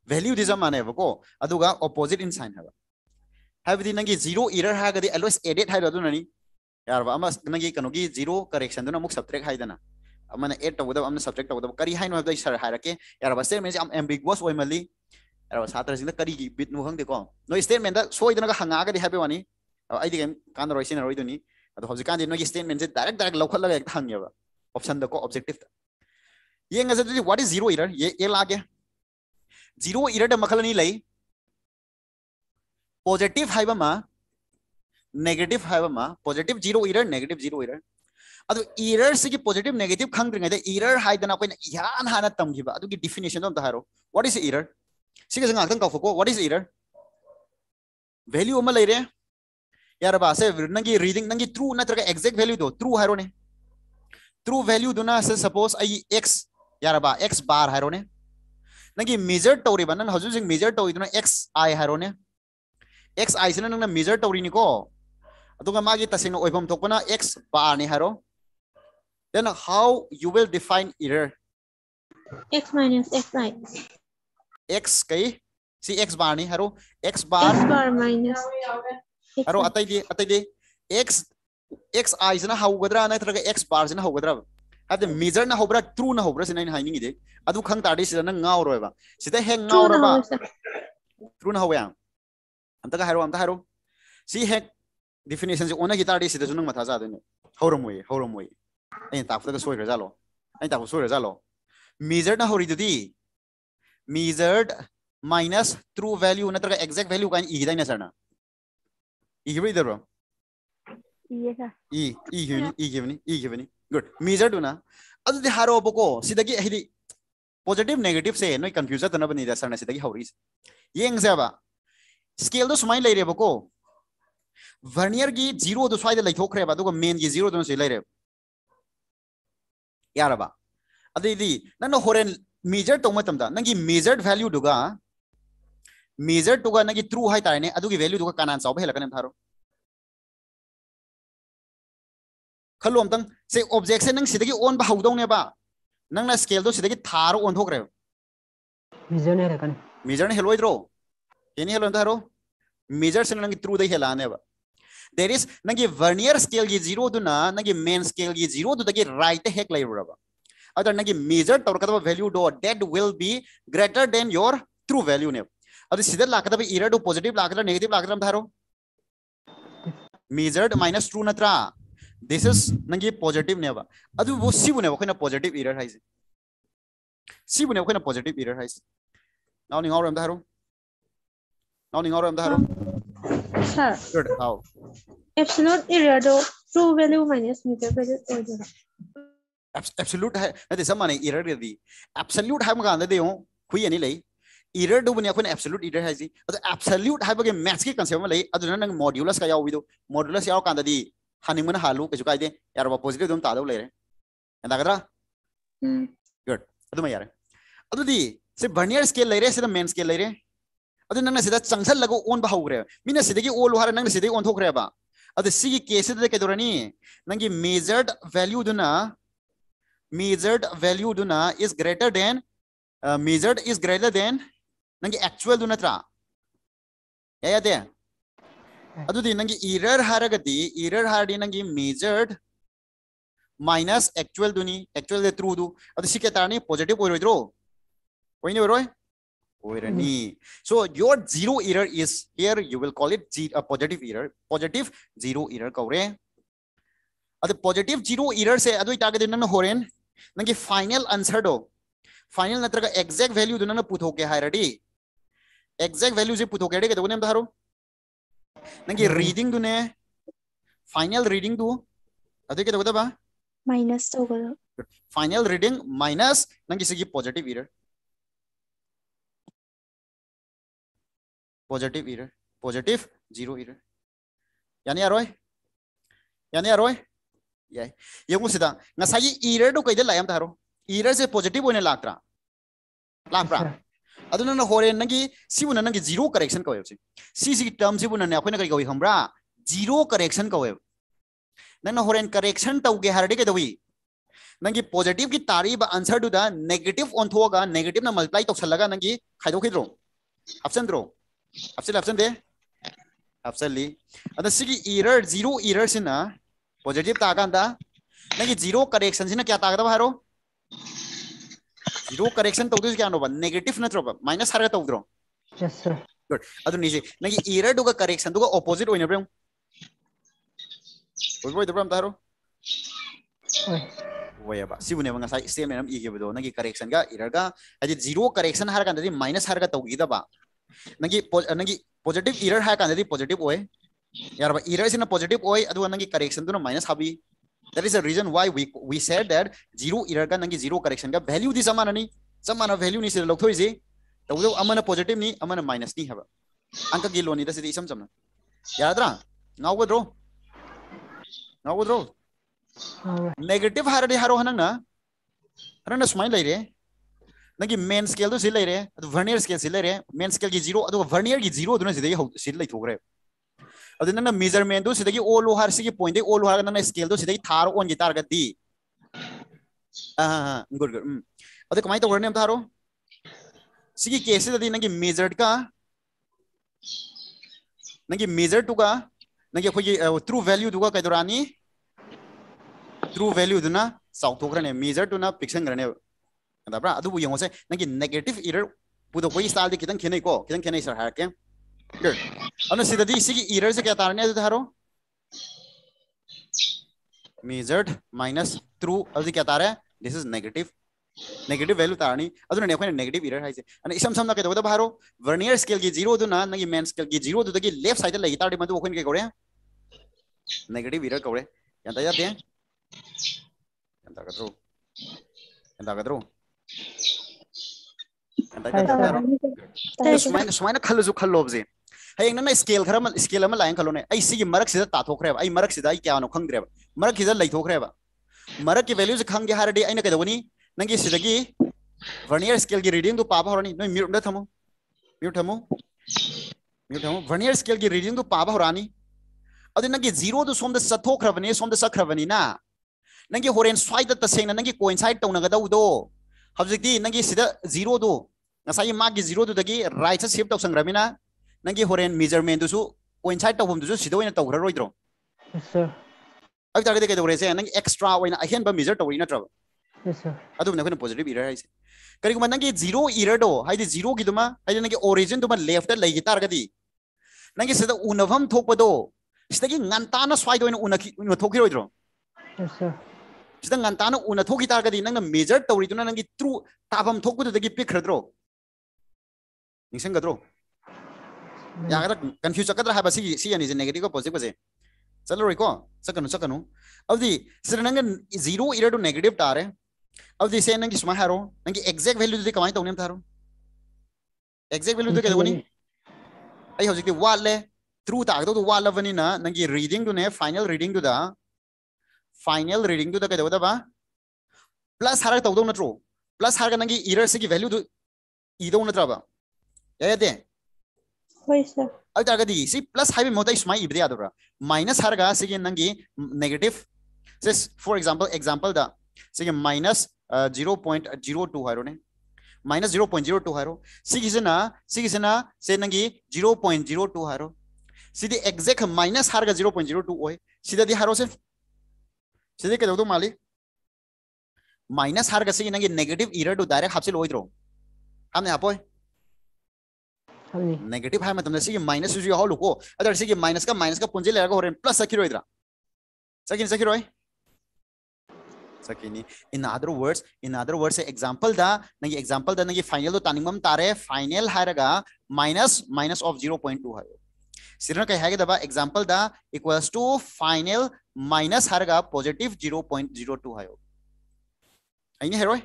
Value this amount have ko. Aduga opposite in sign have. Have the nangi zero error ha gadi always edit hai radu nani. Yar ba amma nangi kanogi zero correction duna muk subtract hai dana. Amana eight tawada amna subtract tawada kari hai no have the sir hai rakhe. Yar ba statement am ambiguous oi mali. Yar ba satra sing da kari bit nu hang de ko. No statement da soi dana ka hanga gadi have wani. ꯑꯩꯗꯤ ꯀꯩꯝ ꯀꯥꯟꯅꯔꯣꯏ ꯁꯤꯖꯤꯟꯅꯔꯣꯏꯗꯨꯅꯤ ꯑꯗꯣ ꯍꯧꯖꯤꯛꯀꯥꯟꯗꯤ ꯅꯣꯏꯒꯤ ꯁ꯭ꯇꯦꯠꯃꯦꯟꯁꯦ direct direct ꯂꯧꯈꯠꯂꯒ ꯍꯦꯛꯇ ꯍꯪꯉꯦꯕ ꯑꯣꯞꯁꯟꯗꯀꯣ ꯑꯣꯕꯖꯦꯛꯇꯤꯚꯇ ꯌꯦꯡꯉꯁꯦ ꯑꯗꯨꯗꯤ ꯋꯥꯠ ꯏꯁ zero error ꯌꯦꯡ ꯂꯥꯛꯑꯒꯦ ꯖꯤꯔꯣ ꯏꯔꯔꯗ ꯃꯈꯜ ꯑꯅꯤ ꯂꯩ पॉजिटिव है बमा नेगेटिव है positive zero error negative zero error अदो इरर से की पॉजिटिव नेगेटिव खंग्रिंगै इरर हाय दना कोइन यान हाना तमगिबा अदु की डेफिनेशन दम दहारो व्हाट इज इरर सिगे जंग आखन इज इरर वैल्यू ಯಾರಪ್ಪ ಅಸೆ ನಂಗೆ ರೀಡಿಂಗ್ ನಂಗೆ ಥ್ರೂ ನತ್ರ ಎಕ್ಸಾಕ್ಟ್ ವ್ಯಾಲ್ಯೂ ದೋ ಥ್ರೂ ಹಾರೋನೆ ಥ್ರೂ ವ್ಯಾಲ್ಯೂ ದೋನ ಅಸೆ ಸಪೋಸ್ ಐ ಎಕ್ಸ್ ಯಾರಪ್ಪ ಎಕ್ಸ್ ಬಾರ್ ಹಾರೋನೆ ನಂಗೆ ಮೇಜರ್ ತೌರಿಬ ನನ್ನ ಹಜು ಸಿಂಗ್ ಮೇಜರ್ ತೌರಿದನ ಎಕ್ಸ್ ಐ ಹಾರೋನೆ ಎಕ್ಸ್ ಐ ಸಿನ ನಂಗೆ ಮೇಜರ್ ತೌರಿನಿಕೋ ಅದುಗ ಮಾಗಿ ತಸಿನ ಒಯ್ಬಂ ತೋಪನ ಎಕ್ಸ್ ಬಾರ್ ನಿ ಹಾರೋ then how you will define error x minus xi x kay si x bar ni haro x bar x bar minus arrow अतैदे अतैदे x x i जना हौगद्रा ना थरग x bar जना हौगद्रा have the measure na hobra true na hobra sina haini ni de adu khang ta de sida na ngau roi ba sida he ngau ra ba true na hoya am ta ga haro am ta haro si he definition se ona gitar de sida junang matha ja de ne hauramoi hauramoi ai ta fu da soi ra jalo ai ta fu soi ra jalo measure na hori dudi measured minus true value na tra exact value kan i gidai na sarna ई इवनी गुड measure डू ना अत negative से नई confuse तो sir बनी जा सरने सिद्धा स्केल तो सुमाई ले रहे वर्नियर की जीरो तो स्वाइड ले ठोक रहे बा तो मेन की जीरो यार बा अत इधी तो नंगी मीज़र्ड वैल्यू डुगा मेजर तुगा ना कि थ्रू है तारने अदुगी वैल्यू तुगा कानान साव हेला कने थारो खलो अमतंग से ऑब्जेक्ट से नंग सिदगी ओन बा हौदौ ने बा नंग ना स्केल दो सिदगी थारो ओन थोक रे मेजर ने रकने मेजर ने हेलोइद्रो येनी हेलो थारो मेजर से नंग थ्रू दे हेला ने बा देयर इज नंगी वर्नियर स्केल गी जीरो दुना नंगी मेन स्केल गी जीरो दु दगी राइट हेक लाइरो बा अदर नंग मेजर तोरकदा वैल्यू दो that will be greater than your true value ने ಅದು ಸಿದರ್ ಹಾಕದ ಎರಡು ಪಾಸಿಟಿವ್ ಹಾಕದ್ರ ನೆಗೆಟಿವ್ ಹಾಕದ್ರ ಅಂತ ಹಾರೋ मेजर्ड माइनस टू नत्रा दिस इज नंगे पॉजिटिव नेवा अदु वो सी बुने वखना पॉजिटिव एरर हाइस सी बुने वखना पॉजिटिव एरर हाइस नाउ निंग और अमदारो नाउ निंग और अमदारो sir good how absolute error true value minus absolute है ना तो दिस माने एरर दी एब्सोल्यूट है मगा दे हो कोई नहीं लई इरर दुनिया एब्सोलूट इरर है एब्सोलूट मतलब है हम्म। मैथ्स तो तो की कंसेप्ट लेकिन नग मोड्यूलस का यौद मोड्यूलस यौक हानी मन हालू कई कहते यार पोजिटिव ताद लेर गुड अदम यार से बर्नियर स्केल लेर से मेन स्केल लेर अगर चंसल ओन हाउ्रे मैंने ओल हर नगे ओंथ्रेब अदसद कई नं मेजर्ड वैल्यूदना मेजर्ड वैल्यूदना is greater than measured is greater than ನನಗೆ ಆಕ್ಚುಯಲ್ ಆಕ್ಚುಯಲ್ದು ನತ್ರ ಯಾವ್ಯಾದೆ ಅದುದಿ ನನಗೆ ಎರರ್ ಹಾರಗತಿ ಎರರ್ ಹಾರಡಿ ನನಗೆ ಮೇಜರ್ಡ್ ಮೈನಸ್ ಆಕ್ಚುಯಲ್ ದುನಿ ಆಕ್ಚುಯಲ್ ದೆ ದು ಅದು ಸಿಕೆ ತಾಣಿ ಪಾಸಿಟಿವ್ ಓರೋಯ್ದ್ರು ಓಯ್ನಿ ಓರೋಯ್ ಓಯ್ರನಿ so your zero error is here you will call it ಜಿ positive error positive zero error ಕೌರೆ ಅದು ಪಾಸಿಟಿವ್ ಜೀರೋ ಎರರ್ ಸೇ ಅದು ಇತ್ತಾಗದೆ ನನ್ನ ಹೋರೇನ್ ನನಗೆ ಫೈನಲ್ ಆನ್ಸರ್ ಡೋ ಫೈನಲ್ ನತ್ರಗ ಎಕ್ಸಾಕ್ಟ್ ವ್ಯಾಲ್ಯೂ ದುನನ ಪುಥೋಕೆ ಹೈರಡಿ ಎಕ್ಸಾಕ್ಟ್ ವ್ಯಾಲ್ಯೂಸ್ ಪುತೋಕೆಡೆ ಗೆ ದೋನೆ ಧಾರು ನಂಗೆ ರೀಡಿಂಗ್ ದುನೆ ಫೈನಲ್ ರೀಡಿಂಗ್ ದು ಅದಕ್ಕೆ ತಗೋದಬ ಮೈನಸ್ ತಗೋದು ಫೈನಲ್ ರೀಡಿಂಗ್ ಮೈನಸ್ ನಂಗೆ ಸಿಗಿ positive error positive error positive zero error यानी अरोय यानी अरोय ये ये को सीधा ngasa yi error do kaida layam tharo error se positive hoine lakra lakra अदुना जीरो करेक्शन कौ सी टर्म से नने अखोइन करी हमरा जीरो करेक्शन कौ नन होरेन करेक्शन तौगे हारडे केदवी नंगी पॉजिटिव की तारीब आंसर दुदा नेगेटिव ऑन थोगा नेगेटिव ना मल्टीप्लाई तौसलगा नंगी खाइदो खिद्रो ऑप्शन द्रो ऑप्शन ऑप्शन दे ऑप्शन ली अदा सिगी एरर जीरो एरर सिना पॉजिटिव तागांदा नंगी जीरो करेक्शन सिना क्या तागदा हारो ಝೀರೋ ಕರೆಕ್ಷನ್ ತೆಗೆದು ಕ್ಯಾನ್ ಒಬ್ಬ ನೆಗೆಟಿವ್ ನತ್ರ ಮೈನಸ್ ಹಾರ ತೆಗೆದ್ರೋ yes sir good ಅದು ನಿಜಿ ನನಗೆ ಎರಡ್ ಉಗ ಕರೆಕ್ಷನ್ ದುಗ ಆಪೋಸಿಟ್ ಹೋಯ್ನ ಬ್ರಮ್ ಹೋಯ್ಬೋಯ್ದ ಬ್ರಮ್ ತಾರೋ ಹೋಯಬ ಸಿಬುನೆ ಬಂಗ ಸೈ ಸೇಮ್ ಏನಂ ಈಗ ಬಿಡೋ ನನಗೆ ಕರೆಕ್ಷನ್ ಗ ಎರಗ ಅದಿ ಝೀರೋ ಕರೆಕ್ಷನ್ ಹಾರ ಕಂದದಿ ಮೈನಸ್ ಹಾರ ತೆಗೆದಬ ನನಗೆ ನನಗೆ पॉजिटिव इरर है कांदे दी पॉजिटिव ओए यार बा इरर से ना पॉजिटिव ओए अदु नंगी करेक्शन दुनो माइनस हाबी That is the reason why we we said that zero error ka nangi zero correction ka value di samana ni samana value ni sila lokthoi ji tawdo amana positive ni amana minus ni haba anka gi ni da sidi isam samna yadra now withdraw now withdraw negative har haradi haro hanang na harang na smile lai re nangi main scale do नगी main scale तो सिल ले रहे vernier scale सिल ले रहे main scale की zero vernier की जीरो सिल ले lai thogre अब ना मेजरमेंट दो सिदगी ओ लो हर सिगी पॉइंट दे ओ लो हर ना स्केल दो सिदगी थार ओन गे तारगा दी हां गुड गुड हम तौर कमाई तो करने थारो सिगी केस ददी नगी मेजर्ड का नगी मेजर टू का नगी अखोई ट्रू वैल्यू दुगा ट्रू वैल्यू दुना मेजर टू ना पिक्सन करने अदु से नगी नेगेटिव एरर पुदो कोई साल दे कितन खेने को कितन खेने सर हार के ꯏꯔ ꯑꯗꯨꯅ e, से ꯁꯤꯒꯤ ꯏꯔꯔꯁꯦ ꯀꯌꯥ ꯇꯥꯔꯅꯤ ꯑꯗꯨꯗꯤ ꯍꯥꯏꯔꯣ measured minus through अरे क्या तारा है this is negative negative value तारनी अदुने ने कोई negative error है जे इसम सम ना कहते हो तो बाहरो वर्नियर स्केल की जीरो तो ना ना कि मेन स्केल की जीरो तो तो कि लेफ्ट साइड लगी तारे मतलब वो कोई क्या कोड़े negative error कोड़े यंता जाते हैं यंता कर दो यंता कर दो यंता कर दो सुमाइन सुमाइन खल्लो जो खल्लो अब हयेंग ना स्केल खर स्केल अम लाइन खलोने ऐ मरक सिदा ताथोखरेब मरक सिदा क्या नो मरक सिदा लैथोखरेब मरक की वैल्यूज खंगे हारडी ऐना कदवनी नंगी सिदगी वर्नियर स्केल की रीडिंग तो पाबा होरानी नो म्यूट ना थमो म्यूट वर्नियर स्केल की रीडिंग तो पाबा होरानी अदे नंगी जीरो सोम द सोम द सखरबनी ना नंगी होरेन स्वाइद तसेंग नंगी कोइंसाइड ꯅꯪꯒꯤ ꯍꯣꯔꯦꯟ ꯃꯤꯖꯔꯃꯦꯟꯗꯨꯁꯨ ꯀꯣꯏꯟꯁꯥꯏꯠ ꯇꯧꯐꯝꯗꯨꯁꯨ ꯁꯤꯗ ꯑꯣꯏꯅ ꯇꯧꯈ꯭ꯔꯔꯣꯏꯗ꯭ꯔꯣ ꯑꯗꯨ ꯇꯥꯔꯒꯗꯤ ꯀꯩꯗꯧꯔꯦꯁꯦ ꯅꯪ ꯑꯦꯛꯁꯇ꯭ꯔꯥ ꯑꯣꯏꯅ ꯑꯍꯦꯟꯕ ꯃꯤꯖꯔ ꯇꯧꯔꯤ ꯅꯠꯇ꯭ꯔꯕ ꯑꯗꯨꯝ ꯅꯈꯣꯏꯅ ꯄꯣꯖꯤꯇꯤꯚ ꯏꯔꯔ ꯍꯥꯏꯁꯦ ꯀꯔꯤꯒꯨꯝꯕ ꯅꯪꯒꯤ ꯖꯤꯔꯣ ꯏꯔꯔꯗꯣ ꯍꯥꯏꯗꯤ ꯖꯤꯔꯣꯒꯤꯗꯨꯃ ꯍꯥꯏꯗꯤ ꯅꯪꯒꯤ ꯑꯣꯔꯤꯖꯤꯟꯗꯨꯃ ꯂꯦꯐꯇ ꯂꯩꯈꯤ ꯇꯥꯔꯒꯗꯤ ꯅꯪꯒꯤ ꯁꯤꯗ ꯎꯅꯐꯝ ꯊꯣꯛꯄꯗꯣ ꯁꯤꯗꯒꯤ ꯉꯟꯇꯥꯅ ꯁ꯭ꯋꯥꯏꯗ ꯑꯣꯏꯅ ꯎꯅꯊꯣꯛꯈꯤꯔꯣꯏꯗ꯭ꯔꯣ ꯁꯤꯗ ꯉꯟꯇꯥꯅ ꯎꯅꯊꯣꯛꯈꯤ ꯇꯥꯔꯒꯗꯤ ꯅꯪꯅ ꯃꯦꯖꯔ ꯇꯧꯔꯤꯗꯨꯅ ꯅꯪꯒꯤ ꯇ꯭ꯔꯨ ꯇꯥꯐꯝ ꯊꯣꯛꯄꯗꯨꯗꯒꯤ ꯄꯤꯛꯈ꯭ꯔꯗ꯭ꯔꯣ ꯅꯤꯡꯁꯤꯡꯒꯗ꯭ꯔꯣ ꯌꯥꯒꯗ꯭ꯔꯥ ꯀꯟꯐ꯭ꯌꯨꯁ ꯆꯠꯀꯗ꯭ꯔꯥ ꯍꯥꯏꯕ ꯁꯤꯒꯤ ꯁꯤ ꯑꯅꯤꯁꯦ ꯅꯦꯒꯦꯇꯤꯚ ꯑꯣꯄꯣꯖꯤꯠꯀꯁꯦ ꯆꯠꯂꯔꯣꯏꯀꯣ ꯆꯠꯀꯅꯨ ꯆꯠꯀꯅꯨ ꯑꯗꯨꯗꯤ ꯁꯤꯗ ꯅꯪꯒ ꯖꯤꯔꯣ ꯏꯔꯗꯨ ꯅꯦꯒꯦꯇꯤꯚ ꯇꯥꯔꯦ ꯑꯗꯨꯗꯤ ꯁꯦ ꯅꯪꯒꯤ ꯁꯨꯃꯥꯏꯅ ꯍꯥꯏꯔꯣ ꯅꯪꯒꯤ ꯑꯦꯛꯖꯦꯛ ꯚꯦꯂꯨꯗꯨꯗꯤ ꯀꯃꯥꯏꯅ ꯇꯧꯅꯤ ꯑꯝꯇ ꯍꯥꯏꯔꯣ ꯑꯦꯛꯖꯦꯛ ꯚꯦꯂꯨꯗꯨ ꯀꯩꯗꯧꯒꯅꯤ ꯑꯩ ꯍꯧꯖꯤꯛꯇꯤ ꯋꯥꯠꯂꯦ ꯇ꯭ꯔꯨ ꯇꯥꯒꯗꯧꯗꯣ ꯋꯥꯠꯂꯕꯅꯤꯅ ꯅꯪꯒꯤ ꯔꯤꯗꯤꯡꯗꯨꯅꯦ ꯐꯥꯏꯅꯦꯜ ꯔꯤꯗꯤꯡꯗꯨꯗ फाइनल रीडिंग तो क्या देवता बा प्लस हार तौद नत्रो प्लस हार नंगी इरर से की वैल्यू तो ईदो नत्रा बा या या दे ꯍꯣꯏ ꯁꯥꯔ ꯑꯗꯨ ꯇꯥꯔꯒꯗꯤ ꯁꯤ ꯄ꯭ꯂꯁ ꯍꯥꯏꯕ ꯃꯍꯨꯠꯇ ꯁꯨꯃꯥꯏꯅ ꯏꯕꯗꯤ ꯌꯥꯗꯕ꯭ꯔꯥ माइनस जीरो पॉइंट से नंगी जीरो पॉइंट माइनस हार जीरो टू ओए सीधा दी माली माइनस हार नेगेटिव इरर डायरेक्ट हमने नेगेटिव हाई में तुमने सी माइनस यूज हो लुको अदर सी माइनस का माइनस का पुंजी ले रखो प्लस सखी रोइदरा सकिन सखी रोइ सकिनी in other words in other words example दा नगी एग्जांपल दा नगी फाइनल तो तानिमम तारे फाइनल हायरगा माइनस माइनस ऑफ 0.2 है सिरन कह है के दबा एग्जांपल दा इक्वल्स टू फाइनल माइनस हायरगा पॉजिटिव 0.02 है आइने हेरोय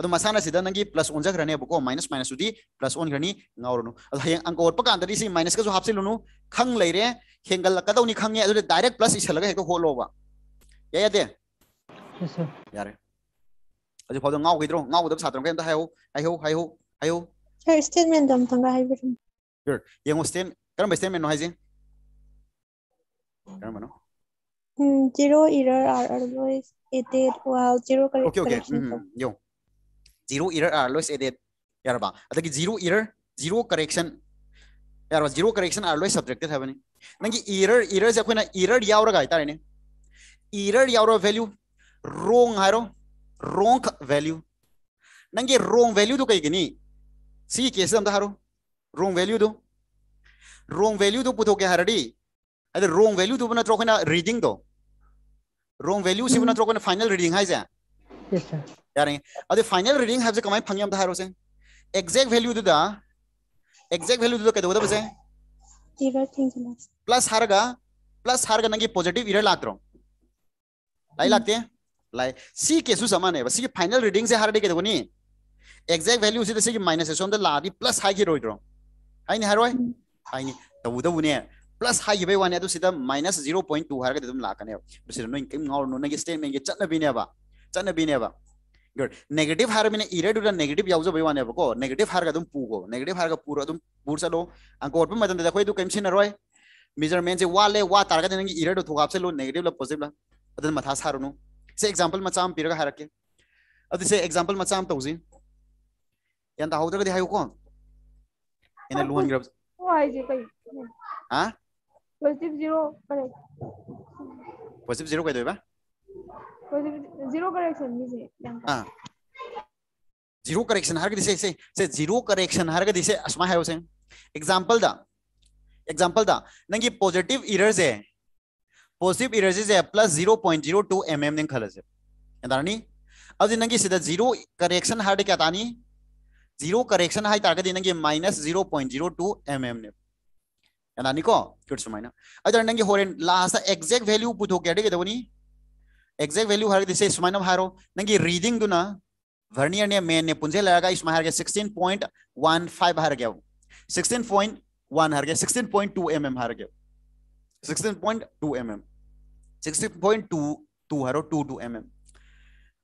अब मसाना सिदा नंगी प्लस ओन जखरने माइनस माइनस प्लस ओनग्रनी गरनी अब अदो अंक ओर पकान माइनस का हापसीलू खंग लैरे हेंगल कदौनी खंगे प्लस इसे लगा हेको होलोबा या यार अजो फादो ngaw गइद्रो ngaw स्टेटमेंट स्टेटमेंट नो जीरो करम नो zero zero error are always added yarba adagi zero error zero correction yarba zero correction are always subtracted habani nangi error error se akhuna error yauraga hai tarene error yaura value wrong haro wrong value nangi wrong value do kai gini si case am da haro wrong value do wrong value do putho ke haradi ade wrong value do bana tro khona reading do wrong value si bana tro khona final reading hai ja yes sir yaring are the final reading have the command phangyam da harose exact value du da exact value du da kada bose zero thing plus harga plus harga nangi positive error lagtro lai lagte lai c kesu saman hai bas ye final reading se harde kada ni exact value se se minus so da la di plus hai ki roidro hai ni haroi hai ni tabu da bune plus हाई वाने minus zero point two हार लाकने statement चलने चनबीनेबा good negative हार मैंने इरेड उला negative याउज बयवाने बको negative हार का तुम नेगेटिव हार का पूरा तुम पूर चलो अंको और पे मदन देखो सिन मेजरमेंट से वाले वा तरह देनगी इरेड थोगा आपसे लो नेगेटिव ला पॉजिटिव ला मथा सारनु से एग्जांपल मचाम पीर हर के अब से एग्जांपल मचाम तौजी यान ता हाउदर दे इन लोन ग्रुप पॉजिटिव जीरो कई जीरो करेक्शन दिसे हां जीरो करेक्शन हर दिसे से से जीरो करेक्शन हर दिसे असमा है उसे एग्जांपल दा एग्जांपल दा नंगी पॉजिटिव एरर्स है positive errors is plus 0.02 MM ने खले से यानी अब जी नंगी सीधा जीरो करेक्शन हर क्या तानी जीरो करेक्शन हाई ताकत इनंगी -0.02 एमएम ने यानी को कुछ समझना अदर नंगी होरे लास्ट एग्जैक्ट वैल्यू पुथो हो के देखो नी एक्जेक्ट वैल्यू हर दिशा इसमें ना हारो नंगे रीडिंग दुना वर्नियर ने मेन ने पुंजे लगा इसमें हर गया 16.15 हर गया 16.1 हर गया 16.2 mm हर गया 16.2 mm 16.2 हरो 22 mm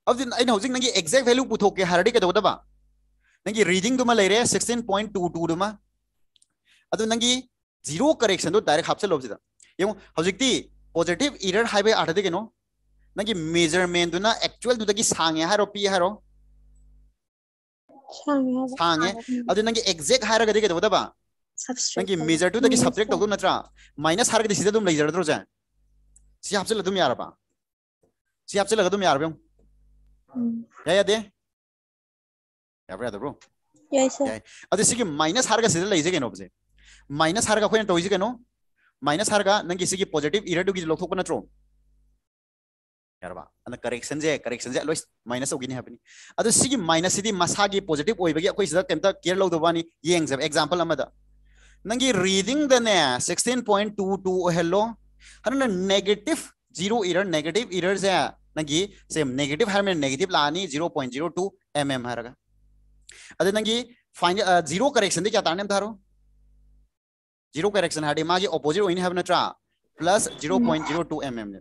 अब दिन इन हाउसिंग नंगे एक्जेक्ट वैल्यू पुथो के हर डी के दो दबा नंगे रीडिंग दुमा ले रहे हैं 16.22 दुमा अब तो नंगे जीरो करेक्शन तो डायरेक्ट हाफ से लोब जिता ये मु हाउसिंग ती पॉजिटिव इरर हाई आठ दिन नो नगी मेजरमेन दुना एक्चुअल दुदा की सांगे हारो पी हारो सांगे अदु नगी एग्जैक्ट हारो गदे गदे बदा सब्सट्रेट नगी मेजर टू दकी सब्जेक्ट दु नत्रा माइनस हारो गदे सीधा दुम लई दरो जा सी आपसे लदुम यार बा सी आपसे लगदुम यार बे या या दे या ब्रदर ब्रो यस सर अदु सिकी माइनस हारो गदे सीधा लई जगे माइनस हारो गखोन तोई जगे नो माइनस हारो गा नगी सिकी पॉजिटिव इरेडु गि लखो कोना ꯌꯥꯔꯕ ꯑꯗꯨꯅ ꯀꯔꯦꯛꯁꯟꯁꯦ ꯀꯔꯦꯛꯁꯟꯁꯦ ꯂꯣꯏ ꯃꯥꯏꯅꯁ ꯑꯣꯏꯒꯅꯤ ꯍꯥꯏꯕꯅꯤ ꯑꯗꯣ ꯁꯤꯒꯤ ꯃꯥꯏꯅꯁꯁꯤꯗꯤ ꯃꯁꯥꯒꯤ ꯄꯣꯖꯤꯇꯤꯕ ꯑꯣꯏꯕꯒꯤ ꯑꯩꯈꯣꯏ ꯁꯤꯗ ꯀꯩꯝꯇ ꯀꯦꯌꯔ ꯂꯧꯗꯕꯅꯤ ꯌꯦꯡꯖꯕ ꯑꯦꯛꯖꯥꯝꯄꯜ ꯑꯃꯗ ꯅꯪꯒꯤ ꯔꯤꯗꯤꯡꯗꯅꯦ ꯁꯤꯛꯁꯇꯤꯟ ꯄꯣꯏꯟ ꯇꯨ ꯇꯨ ꯑꯣꯏꯍꯜꯂꯣ ꯑꯗꯨꯅ ꯅꯦꯒꯦꯇꯤꯚ ꯖꯤꯔꯣ ꯏꯔꯔ ꯅꯦꯒꯦꯇꯤꯚ ꯏꯔꯔꯁꯦ ꯅꯪꯒꯤ ꯁꯦꯝ ꯅꯦꯒꯦꯇꯤꯚ ꯍꯥꯏꯔꯃꯦ ꯅꯦꯒꯦꯇꯤꯚ ꯂꯥꯛꯑꯅꯤ zero point zero two M M ꯍꯥꯏꯔꯒ ꯑꯗꯨ ꯅꯪꯒꯤ फाइनल जीरो करेक्शन क्या तारने धारो जीरो करेक्शन है मागे ऑपोजिट होने है नट्रा plus zero point zero two M M ने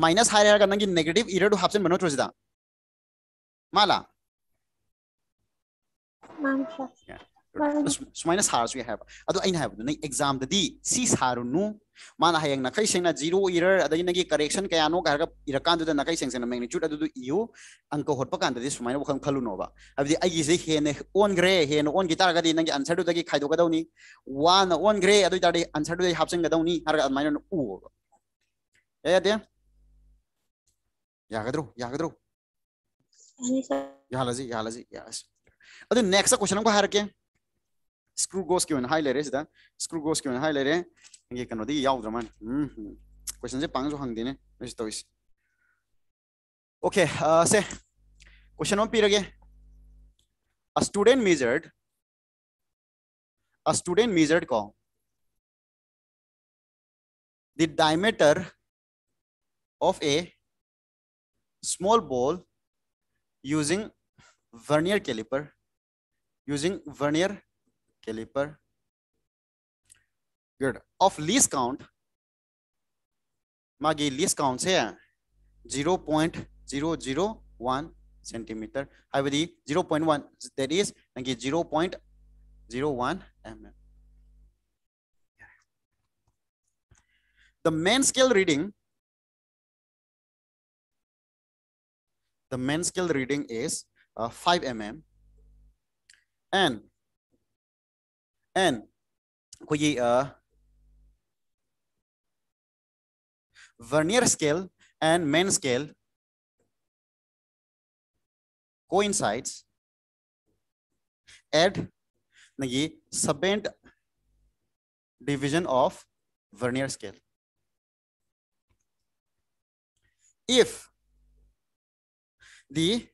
माइनस हाई रहा करना कि नेगेटिव इरे टू हाफ से मनोज रोजिदा माला माइनस हार सुई है अब तो इन है नहीं एग्जाम दी सी सारु नू माना है यंग नकाई सेंग जीरो इरर अदर ये नगी करेक्शन क्या आनो घर का इरकां दो तो नकाई सेंग मैग्नीट्यूड अदर तो यो अंक होट पक आंदर दी सुमाइनो बुखार खलु नो अब दी आई जी है ने ओन ग्रे है ने ओन गिटार का दी नगी आंसर दो तकी खाई दो का वन ओन ग्रे अदर इतारे आंसर दो हाफ सेंग का हर का माइनो ओ या يا قدرو يا قدرو يا لزي يا لزي يا अरे नेक्स्ट क्वेश्चन हमको हर के स्क्रू गोस क्यों हाई ले रहे सीधा स्क्रू गोस क्यों हाई ले रहे ये कनो दी याद रमन क्वेश्चन से पांच जो हंग देने इस तो इस ओके से क्वेश्चन हम पी रखे a student measured a student measured ko small ball using vernier caliper using vernier caliper good of least count मागी least count से है 0.001 सेंटीमीटर हाई बदी 0.1 दैट इज नगी 0.01 mm the main scale reading the main scale reading is uh, 5 mm. And, and quý uh, vernier scale and main scale coincides at the subend division of vernier scale. If the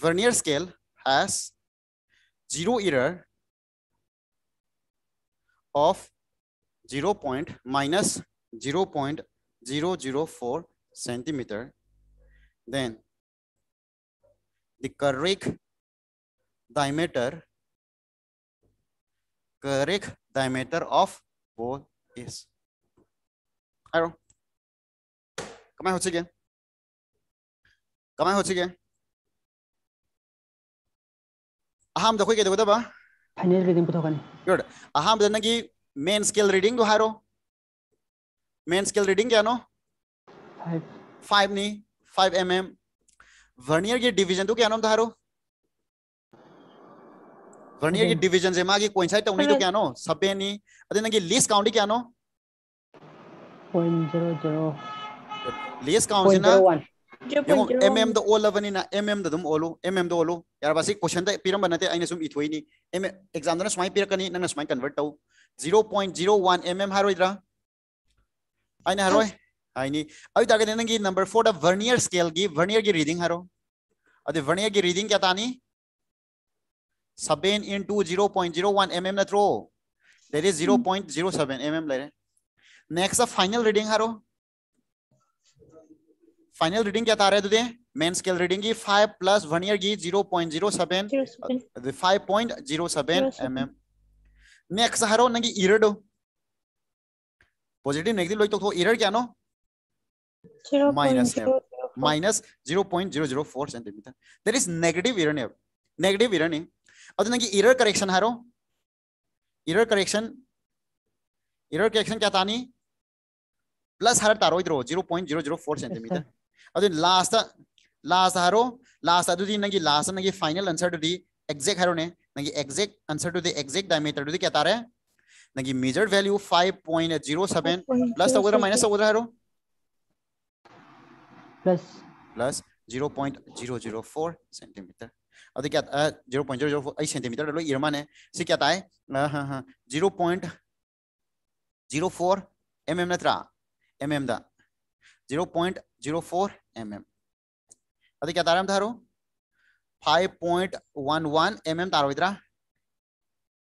vernier scale has zero error of 0 point minus 0 0.004 centimeter, then the correct diameter, correct diameter of ball is. I don't know. Come on, what's again? कमा हो चुके अहम दखोई के देखो final reading पुतो कने good अहम दन की मेन स्केल रीडिंग दो हारो मेन स्केल रीडिंग क्या नो 5 5 नी 5 एमएम वर्नियर की डिवीजन तो क्या नाम धारो वर्नियर की डिवीजन से मागी कोइन साइड तो उन्हीं तो क्या नो सब नी अदे नगे लीस काउंटी क्या नो 0.00 लीस काउंट ना yung mm do all laban ina mm da dum olo mm do olo yar basic question da piram banate aina sum ithoi ni exam da smai pirakani nang smai convert tau 0.01 mm haroidra aina haroi aini awi target nang gi number 4 da vernier scale gi vernier gi reading haro ade vernier gi reading kya tani 7 into 0.01 mm na throw that is 0.07 mm lare next a final reading haro final reading क्या आ रहा है main scale reading की 5 plus 1 year की 0.07 5.07 mm next हरो नंगी error दो positive negative लोई तो तो एरर क्या नो minus minus 0.004 centimetre that is negative error ने नेगेटिव एरर ने ಅದು ನನಗೆ ಎರರ್ ಕರೆಕ್ಷನ್ ಹಾರೋ ಎರರ್ ಕರೆಕ್ಷನ್ ಎರರ್ ಕರೆಕ್ಷನ್ क्या ತಾನಿ ಪ್ಲಸ್ ಹರ ತಾರೋ ಇದ್ರೋ ಜೀರೋ ಪಾಯಿಂಟ್ अदुन लास्ट लास्ट हारो लास्ट अदु दिन नगी लास्ट नगी फाइनल आंसर दु दि एग्जैक्ट हारो ने नगी एग्जैक्ट आंसर दु दि एग्जैक्ट डायमीटर दु दि क्या तारे नगी मेजर वैल्यू 5.07 प्लस तगोदर माइनस तगोदर हारो प्लस प्लस 0.004 सेंटीमीटर अदु क्या 0.004 सेंटीमीटर लो इरमाने से क्या ताए हां हां 0.04 mm नत्रा mm दा zero point zero four M M अति क्या तारा धारो five point one one M M तारो इधर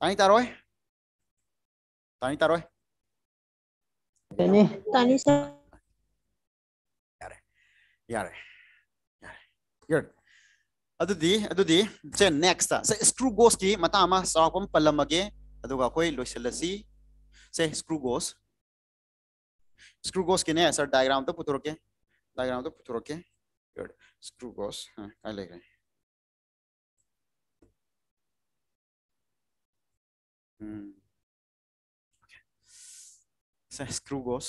तानी तारो है तानी तारो है नेक्स्ट स्क्रू गोस की मता आमा सराकम पलमगे से स्क्रू गोस स्क्रू गोस के नहीं है सर डायग्राम तो पुथरो के डायग्राम तो पुथरो के गुड स्क्रू गोस हाँ अलग है Hmm. Okay. So screw goes.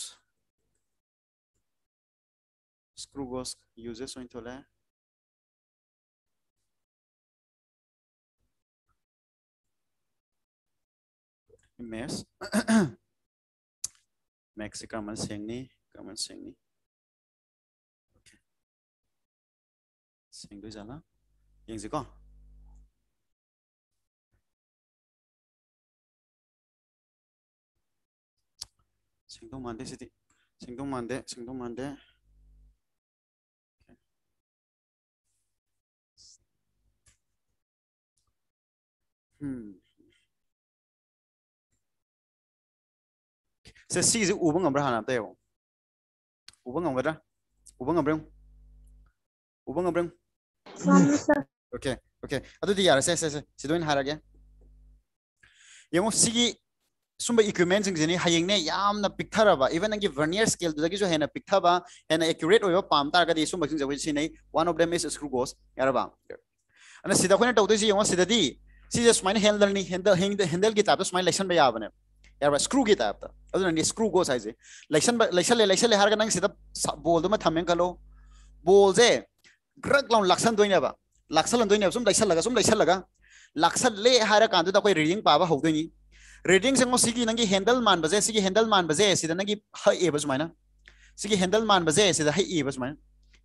Screw goes uses so into layer. Mess. Max Kamal Singh ni, Kamal Singh ni. Okay. Singh tu jalan. Yang si Sing tu mandi sih, sing tu mandi, sing tu mandi. Hmm. ꯁꯦ ꯁꯤꯁꯦ ꯎꯕ ꯉꯝꯕ꯭ꯔꯥ ꯍꯥꯟꯅ ꯑꯝꯇ ꯌꯦꯡꯉꯣ ꯎꯕ ꯉꯝꯒꯗ꯭ꯔꯥ ꯎꯕ ꯉꯝꯕ꯭ꯔꯥ ꯎꯕ ꯉꯝꯕ꯭ꯔꯥ ꯑꯣꯀꯦ ꯑꯣꯀꯦ ꯑꯗꯨꯗꯤ ꯌꯥꯔꯦ ꯁꯦ ꯁꯦ ꯁꯤꯗ ꯑꯣꯏꯅ ꯍꯥꯏꯔꯒꯦ ꯌꯦꯡꯉꯣ ꯁꯤꯒꯤ ꯁꯨꯝꯕ इक्विपमेंट्सने हयेंने याम ना पिक्थर इवन अंगे वर्नियर स्केल तो जगी जो है ना पिक्थर एक्यूरेट होयो पाम तार का दे सुम बक्सिंग जवज सिने one of them is screw gauge यार बा अन सीधा कोने टौते जी यो सीधा दी सी जस्ट माइन हैंडल नी हैंडल हैंडल की ताप तो स्माइल लेसन बे आबने ꯌꯥꯔꯕ स्क्रू की टाइप था अदुन ने स्क्रू गोस आइजे लाइसन लाइसन ले लाइसन ले हारगा नंग सिदा बोल दो म थामें कलो बोल जे ग्रग लाउन लक्षण दोइने बा लक्षण दोइने सुम लाइसन लगा सुम लाइसन लगा लक्षण ले हारा कांदो दा कोई रीडिंग पाबा होदोनी रीडिंग से मोसी की नंगी हैंडल मान बजे सिगी हैंडल मान बजे सिदा नंगी ह ए बस माइना सिगी हैंडल मान बजे सिदा ह ए बस माइना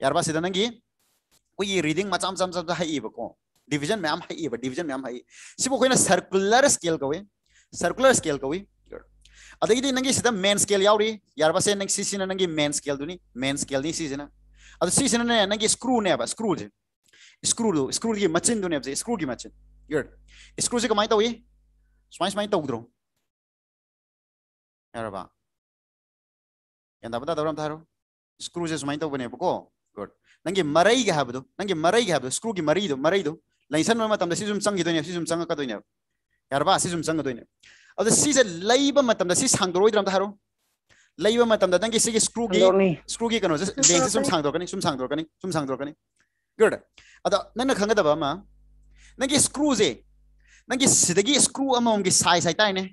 यारबा सिदा अदगी नंगी मेन स्केल यावरी यार नंगी मेन स्केल दुनी मेन स्केल दी सीसीना अद ने नंगी स्क्रू ने अब स्क्रू जे स्क्रू दो स्क्रू की मचिन दुनी अब स्क्रू की मचिन गुड स्क्रू से कमाई तो ये स्माई स्माई तो उधरो यार बा बता दो स्क्रू से स्माई तो बने गुड नंगी मरई के हबदो नंगी मरई के स्क्रू की मरई दो मरई दो लाइसन में मतलब से संग का यार ꯑꯗ ꯁꯤꯁꯦ ꯂꯩꯕ ꯃꯇꯝꯗ ꯁꯤ ꯁꯥꯡꯗꯣꯔꯣꯏꯗ꯭ꯔꯥ ꯑꯝꯇ ꯍꯥꯏꯔꯣ ꯂꯩꯕ ꯃꯇꯝꯗ ꯅꯪꯒꯤ ꯁꯤꯒꯤ ꯁ꯭ꯀ꯭ꯔꯨꯒꯤ ꯁ꯭ꯀ꯭ꯔꯨꯒꯤ ꯀꯩꯅꯣꯁꯦ ꯂꯦꯡꯁꯦ ꯁꯨꯝ ꯁꯥꯡꯗꯣꯔꯛꯀꯅꯤ ꯁꯨꯝ ꯁꯥꯡꯗꯣꯔꯛꯀꯅꯤ ꯁꯨꯝ ꯁꯥꯡꯗꯣꯔꯛꯀꯅꯤ ꯒꯨꯗ ꯑꯗ ꯅꯪꯅ ꯈꯪꯒꯗꯕ ꯑꯃ ꯅꯪꯒꯤ ꯁ꯭ꯀ꯭ꯔꯨꯁꯦ ꯅꯪꯒꯤ ꯁꯤꯗꯒꯤ ꯁ꯭ꯀ꯭ꯔꯨ ꯑꯃꯃꯝꯒꯤ ꯁꯥꯏꯖ ꯍꯥꯏꯇꯥꯔꯦꯅꯦ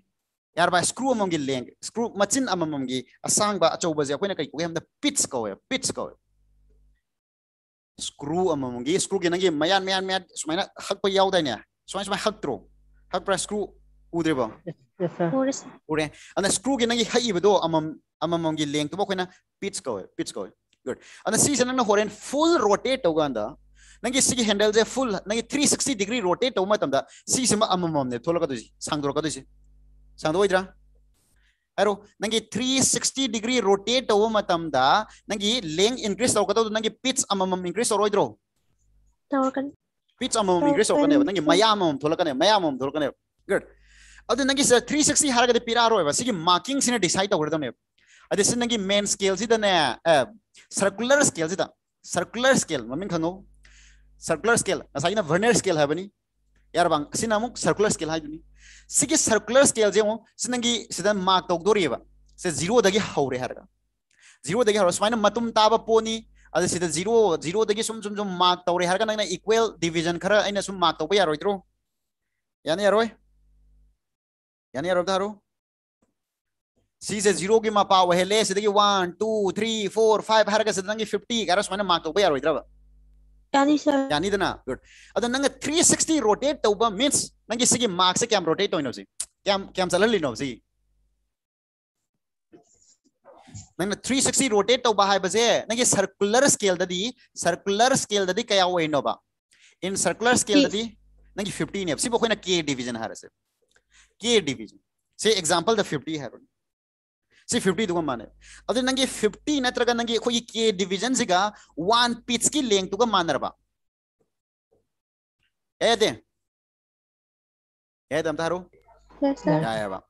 ꯌꯥꯔꯕ ꯁ꯭ꯀ꯭ꯔꯨ ꯑꯃꯃꯝꯒꯤ ꯂꯦꯡ ꯁ꯭ꯀ꯭ꯔꯨ ꯃꯆꯤꯟ ꯑꯃꯃꯝꯒꯤ ꯑꯁꯥꯡꯕ ꯑꯆꯧꯕꯁꯦ ꯑꯩꯈꯣꯏꯅ ꯀꯩ ꯀꯧꯒꯦ ꯍꯥꯏꯕꯗ ꯄꯤꯠꯁ ꯀꯧꯋꯦ ꯄꯤꯠꯁ ꯀꯧꯋꯦ ꯁ꯭ꯀ꯭ꯔꯨ ꯑꯃꯃꯝꯒꯤ ꯁ꯭ꯀ꯭ꯔꯨꯒꯤ ꯅꯪꯒꯤ ꯃꯌꯥꯟ ꯃꯌꯥꯟ ꯃꯌꯥꯟ ꯁꯨꯃꯥꯏꯅ ꯍꯛꯄ ꯌꯥꯎꯗꯥꯏꯅꯦ ꯁꯨꯃꯥꯏ ꯁꯨꯃꯥꯏ ꯍꯛꯇ꯭ꯔꯣ ꯍꯛꯄ꯭ꯔꯥ ꯁ꯭ꯀ꯭ꯔꯨ ꯎꯗ꯭ꯔꯤꯕꯣ yes sir ore ana screw ge nang hai ibo amam amam gi leng to bo koina pitch ko pitch ko good ana si sana na horen full rotate to ganda nang gi si handle je full nang 360 degree rotate to ma tam da si sima amam am ne thola ka du ji sang do ka du ji sang do idra ಅರೋ ನಂಗೆ three sixty degree rotate ಅವ ಮತಂದ ನಂಗೆ length increase ಆಗ್ಕತ್ತದ ನಂಗೆ pitch ಅಮ್ಮಮ್ಮ increase ಆಗೋಯ್ದ್ರು pitch ಅಮ್ಮಮ್ಮ ಇನ್ಕ್ರೀಸ್ ಆಗ್ಕನೆ ನಂಗೆ ಮಯಾಮಮ್ ಥೊಲಕನೆ ಮಯಾಮಮ್ ಥೊಲಕನೆ ಗುಡ್ अद नंगी से 360 हारगा दे पिरा रोएबा सिगी मार्किंग सिने डिसाइड तो गदने अद सिन नंगी मेन स्केल सिदा ने सर्कुलर स्केल दा सर्कुलर स्केल ममिन खनो सर्कुलर स्केल नसाइना वर्नियर स्केल है बनी यार बंग सिन अमुक सर्कुलर स्केल है हाइदुनी सिगी सर्कुलर स्केल जेमो सिन नंगी सिदा मार्क तगदोरिएबा से जीरो दगी हौरे हरगा जीरो दगी हौरे स्माइना मतुम ताब पोनी अद सिद जीरो जीरो दगी सुम सुम सुम मार्क तौरे हरगा नंगना इक्वल डिवीजन खरा आइना सुम मार्क तो तौबा यानी याने यारोइ यानी अरबधारो C से जीरो की मापा वह ले से देखिए one two three four five हर कैसे दंगे फिफ्टी कह रहा मैंने मार्क तो भैया रोहित रब यानी सर यानी देना गुड अद नंगे थ्री सिक्सटी रोटेट तो बा मींस नंगे इससे की मार्क से क्या रोटेट होने सी क्या क्या हम चलन लिनो सी नंगे थ्री सिक्सटी रोटेट तो बा है बजे नंगे सर्कुलर स्केल दी सर्कुलर स्केल दी क्या होइनो बा इन सर्कुलर स्केल ददी नंगे 50 ने सी बखोइना के डिवीजन हर से K division. Say example the 50 heron. ಸಿ ಫಿಫ್ಟಿ ತಗೊಂಬಾನೆ ಅದು ನಂಗೆ ಫಿಫ್ಟಿ ನತ್ರಗ ನಂಗೆ ಈ ಕೆ ಡಿವಿಜನ್ಸಿಗ ವಾನ್ ಪಿಚ್ಕಿ ಲೇಂಗ್ ತಗೊ ಮಾನರಬ ಏದೆ ಏದ ಅಂತ ಹಾರು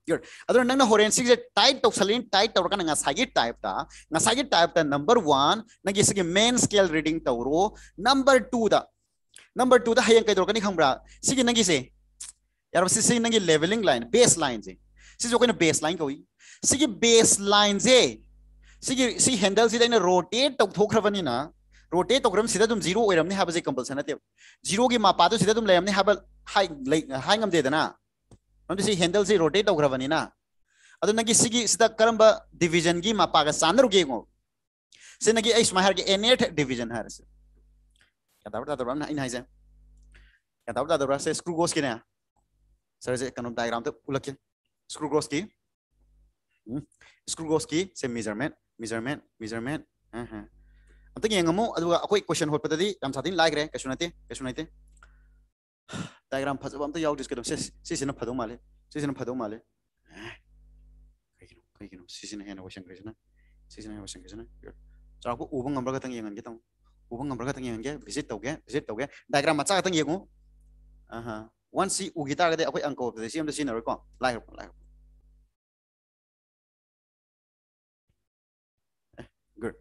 ಗುಡ್ ಅದ್ರ ನಂಗೆ ಹೊರೆನ್ಸಿಗೆ ಟೈಪ್ ತೌಸಲಿನ್ ಟೈಪ್ ತವ್ರಕ ನಂಗೆ ಸಾಗಿ ಟೈಪ್ ತ ನಸಾಗಿ ಟೈಪ್ ತ ನಂಬರ್ ವಾನ್ ನಂಗೆ ಇಸಿಗೆ ಮೇನ್ ಸ್ಕೇಲ್ ರೀಡಿಂಗ್ ತವರು ನಂಬರ್ ಟೂ ದ ನಂಬರ್ ಟೂ ದ ಹೈಯಂಗ್ ಕೈ ತವ್ರಕ ನಿಂಗೆ ಹಂಬ್ರ ಸಿಗಿ ನಂಗಿಸೆ 여러분 쓰는 line base line 베이스 base line 조건의 베이스 line 거위. Handle से रोटेट तौथ्रबनी रोटेट तो से तुम जीरो कंपलसर हाबस कंपलसन नते जीरो की मापादो सिदा तुम लेमने हाई हाई गम सी हैंडल से रोटेट तो करवनीना अदो नगी करम डिवीजन की मापा का सांदर के गो से नगी ए स्माहर के एनेट डिवीजन हर से कदाबड़ा दबरा ना इन हाइजे कदाबड़ा दबरा से स्क्रू गोस के ना सर से economic डायग्राम तो उलट स्क्रू ग्रोस की स्क्रू ग्रोस की से मेजरमेंट मेजरमेंट मेजरमेंट हाँ हाँ अब तक ये अंगमो अदुगा अकोई क्वेश्चन होता था दी हम साथी लाइक रहे कैसे नहीं थे कैसे डायग्राम थे हम तो यार जिसके तो से से से माले से से माले कहीं ना कहीं ना से से ना है ना question कैसे उबंग तंग उबंग मचा हाँ one si u oh, gitar kada apa angko kada siam de sinar ko lai lai eh good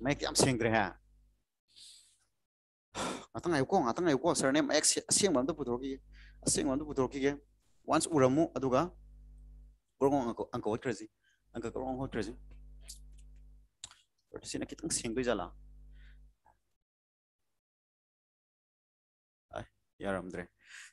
make am sing ha atang ayu ko atang ayu ko surname x siam bang tu putro ki siam bang tu putro ki once uramu aduga kurang angko angko what crazy angko kurang what crazy Terus ini kita ngasih jalan. Ya, Ramdre.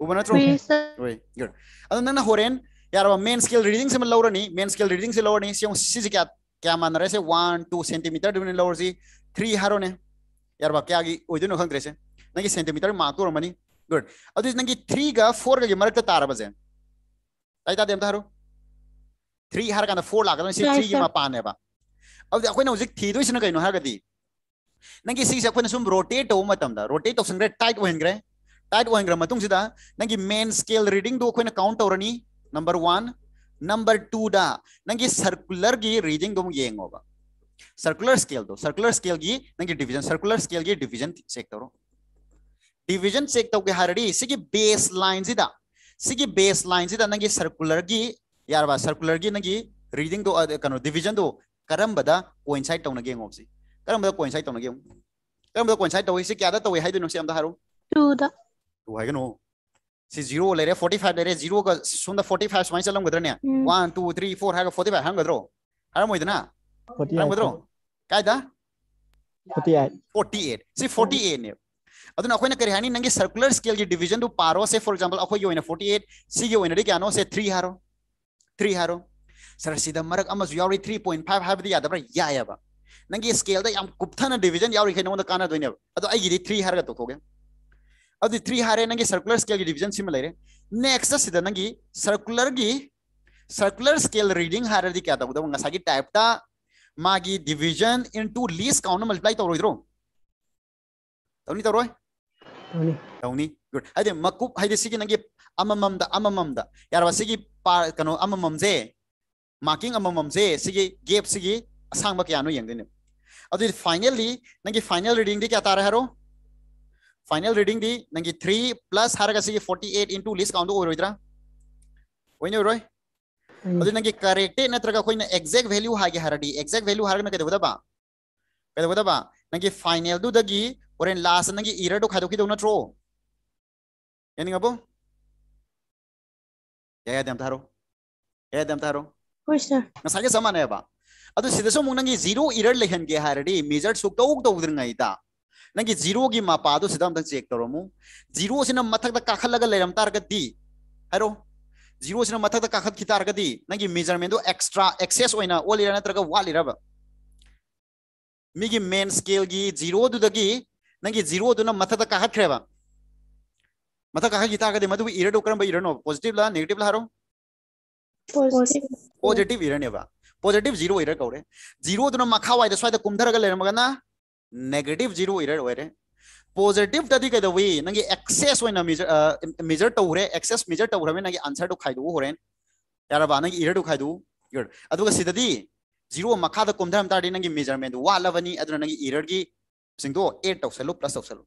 वो थ्रो अदो नन्ना होरेन यार main scale reading से लौरनी main scale reading से लौरनी से क्या क्या मान रहे से 1 2 सेंटीमीटर दुने लौरसी 3 हारोने यार बा क्या की ओइदनो खंद्रे से नंगी सेंटीमीटर मार्क तो रमनी गुड अदो 3 का 4 का मरक तारा बजे ताई ता देम तारो 3 हार का 4 लाग से 3 की मापाने बा अब अखोइन हजिक थीदोइसना कइनो हागदी नंगी सी से अखोइन सुम रोटेट हो मतम दा रोटेट तो ग्रे टाइट होइन ग्रे टाइट मतुंग सिदा नंगी मेन स्केल रीडिंग दो कोई ना काउंट तौरनी नंबर वन नंबर टू डा नंगी सर्कुलर की रीडिंग दो मुझे एंग होगा सर्कुलर स्केल दो सर्कुलर स्केल की नंगी डिवीजन सर्कुलर स्केल की डिवीजन चेक करो डिवीजन चेक तो तौके हारडी सिगी बेस लाइन सिदा सिगी बेस लाइन सिदा नंगी सर्कुलर की यार यारबा सर्कुलर की नंगी रीडिंग दो कनो डिवीजन दो करम करमबदा कोइंसाइड तौनगे येंगोबसी करमबदा कोइंसाइड तौनगे करमबदा कोइंसाइड तौई से क्यादा हाई हाइदनो से हम दा हारो टू दा zero ha gano si zero le re 45 le re zero ga sun da 45 smai chalam gadra ne 1 2 3 4 ha ga 45 ha gadro ha mo idna 45 ha gadro kai da 48 48 si 48 ne अदन अखोइन करे हानी नंगे circular scale जे division दु पारो से for example अखो यो इन 48 सी यो इन रे Keanu से अभी three है नंगे सर्कुलर स्केल डिवीजन सिम लेरे नेक्स्ट सिद नंगे सर्कुलर की सर्कुलर स्केल रीडिंग हारे दी क्या था उधर टाइप ता इन टू लीस लीस्ट मल्टीप्लाई तो रोई दरो तो गुड आई दे मकुप आई दे सी की नंगे अम्म मम दा अम्म मम दा गेप सी की सांग फाइनल रीडिंग क्या तरह हरो final reading di nangi 3 plus haraga si 48 into list kaundu oiro idra oino roi adu nangi correct na traga koina exact value hage haradi exact value haragna kede bodaba kede bodaba nangi final du dagi oren last nangi error du khadu kidona tro eninga bo ya ya dam tharo ya dam tharo hoi sir na sage samane ba adu sidha so mung nangi zero error lehan ge haradi measure su kauk do udringa ida नंगी zero की मापादो सीधा हम check तौरमु zero से मथक काखल लेरम हेरो zero मथक काखल की नंगी measurement extra access होना ओलिरा नत्रग वालिरब मिगी मेन स्केल की जीरो दुदगी नंगी जीरो दुना मथक काखल खरेबा मथक काखल की तारगदी मधु इरडो करम इरनो पॉजिटिव नेगेटिव ला हरो पॉजिटिव इरनेबा पॉजिटिव जीरो इर कौरे जीरो दुना मखावाई द नेगेटिव जीरो हो इरेडे पॉजिटिव कई नगे एक्सेस मेजर तौर एक्सेस मेजर तौर में नगे आंसर खाद हो रे यारे इरेट खाद गुड जीरो मखाद कमधर तारे नगे मेजरमेंट वालबनी नगे इरेट की चिंतो एड तौसलु प्लस तौसलु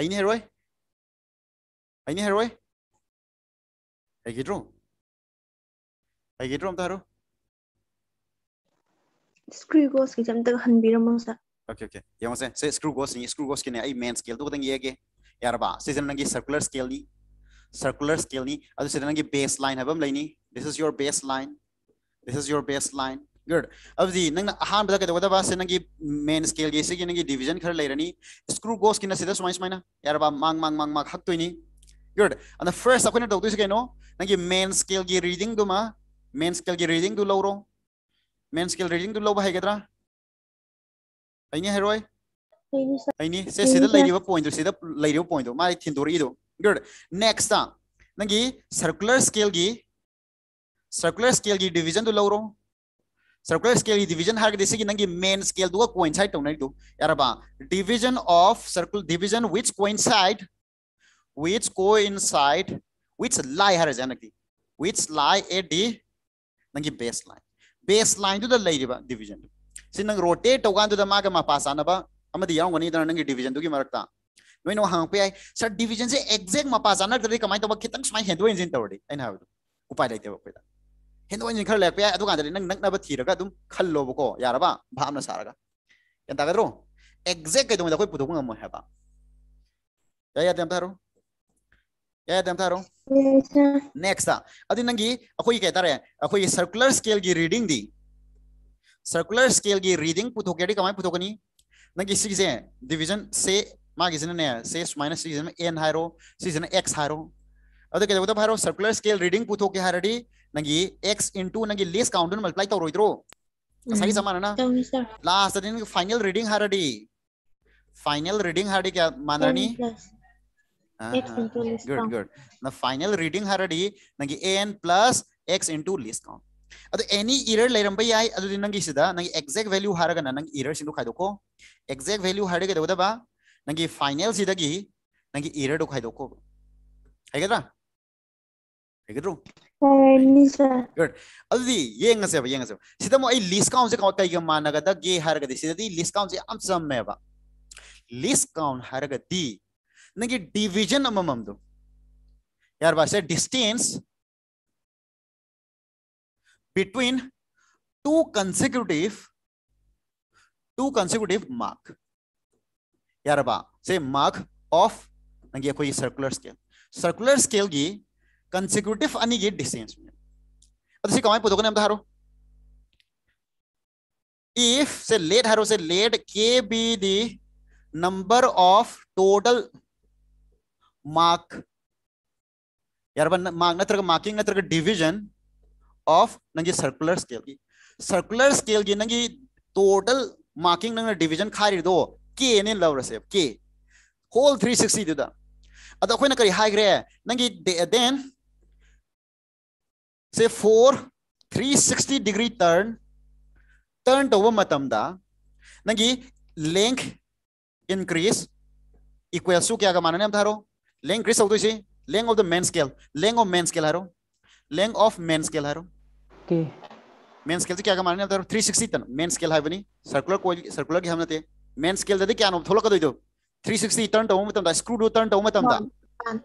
हईनी हेरो स्क्रीन कोस की जमतक हन बीरमोसा okay okay mose se okay okay ꯌꯦꯡꯉꯣꯁꯦ ꯁꯦ ꯁ꯭ꯀ꯭ꯔꯨ ꯒꯣꯁꯅꯤ ai main scale ꯃꯦꯟ ꯁ꯭ꯀꯦꯜꯗꯣ ye ꯌꯦꯡꯒꯦ ꯌꯥꯔꯕ ba se jena ꯁ꯭ꯀꯦꯜꯅꯤ circular scale ni circular scale ni adu se jena nangi baseline habam lai ni this is your baseline this is your baseline good ab ji nang ahan bada kada ba sira nangi main scale ge sigi nangi division khar lai rani screw goes se da sumai sumai na yar ba mang mang mang mang hak to ni good and the first akuna dog tuise keno nangi main scale ge reading do ma main scale ge reading do lo ro main scale reading do lo ba hai gadra ꯑꯩꯅꯤ ꯍꯥꯏꯔꯣꯏ ꯑꯩꯅꯤ ꯁꯦ ꯁꯤꯗ ꯂꯩꯔꯤꯕ point ꯁꯤꯗ ꯂꯩꯔꯤꯕ point ꯃꯥ ꯊꯤꯟꯗꯣꯔꯛꯏꯗꯣ ꯒꯨꯗ ꯅꯦꯛꯁꯇ ꯅꯪꯒꯤ ꯁꯔꯀꯨꯂꯔ ꯁ꯭ꯀꯦꯜꯒꯤ ꯁꯔꯀꯨꯂꯔ ꯁ꯭ꯀꯦꯜꯒꯤ ꯗꯤꯕꯤꯖꯟꯗꯨ ꯂꯧꯔꯣ circular scale division har desi ki nangi main scale duga coincide tawna du yaraba division of circle division which coincide which coincide which lie har janaki which lie a d nangi baseline baseline to the lay division सिंग rotate होगा पास आनाबा division की मरक ना हाँ पे sir division से एक्जेक्ट मपा आनाद कम खत हेंदो इंजीन तौरें उपाय लेकिन हेंदो इंजीन खर लेक नक्नब तीरगा खलोबको यारब भाव सारगा कद्रो एक्जेक्ट कई अखोई पुदों गम है यादारो यादारो नेक्स्ट अभी नंगी अखोई कहता है अखोई सर्कुलर स्केल की रीडिंग दी सर्कुलर स्केल की रीडिंग पुथोकेडी कमाई पुथोकनी नंगी सीजे डिवीजन से ने से माइनस सीजन एन हायरो सीजन एक्स हारो अदो के दबदा हायरो सर्कुलर स्केल रीडिंग पुथोके के हारडी नंगी एक्स इनटू नंगी लेस काउंटर मल्टीप्लाई तो रोइद्रो सही समान ना लास्ट दिन फाइनल रीडिंग हारडी फाइनल रीडिंग हारडी क्या मानरनी गुड गुड ना फाइनल रीडिंग हारडी नंगी n plus x into least count एनी इर लेरम बय आई अदो नंगी सिदा नंगी एग्जैक्ट वैल्यू हारग ना नंगी एरर सिंदु वैल्यू फाइनल सिदा इर दो गुड से लिस्ट काउंट काउंट गे हर लिस्ट काउंट से लिस्ट काउंट नंगी यार बासे distance between two consecutive two consecutive mark yaraba say mark of nange koi circular scale circular scale gi consecutive ani gi distance me adasi kamai podogane am dharo if say let haro say let k be the number of total mark yaraba mark natraga marking natraga division of नंगे circular scale की circular scale की नंगी total marking नंग division खारी दो के ने love रसे के होल 360 दुदा अद अखोइन करी हाइग्रे नंगी देन से 4 360 डिग्री टर्न टर्न तो वो मतम दा नंगी लेंथ इंक्रीज इक्वल टू क्या का मानने हम धारो लेंथ इंक्रीज हो तो इसे length of the main scale length of main scale हारो लेंथ ऑफ मेन स्केल हारो ओके मेन स्केल क्या का मारने 360 तन मेन स्केल हाय बनी सर्कुलर कोइल सर्कुलर के हमते मेन स्केल दे क्या नो थोलक दे दो 360 टर्न तो मतम मतलब दा स्क्रू दो टर्न तो मतम मतलब दा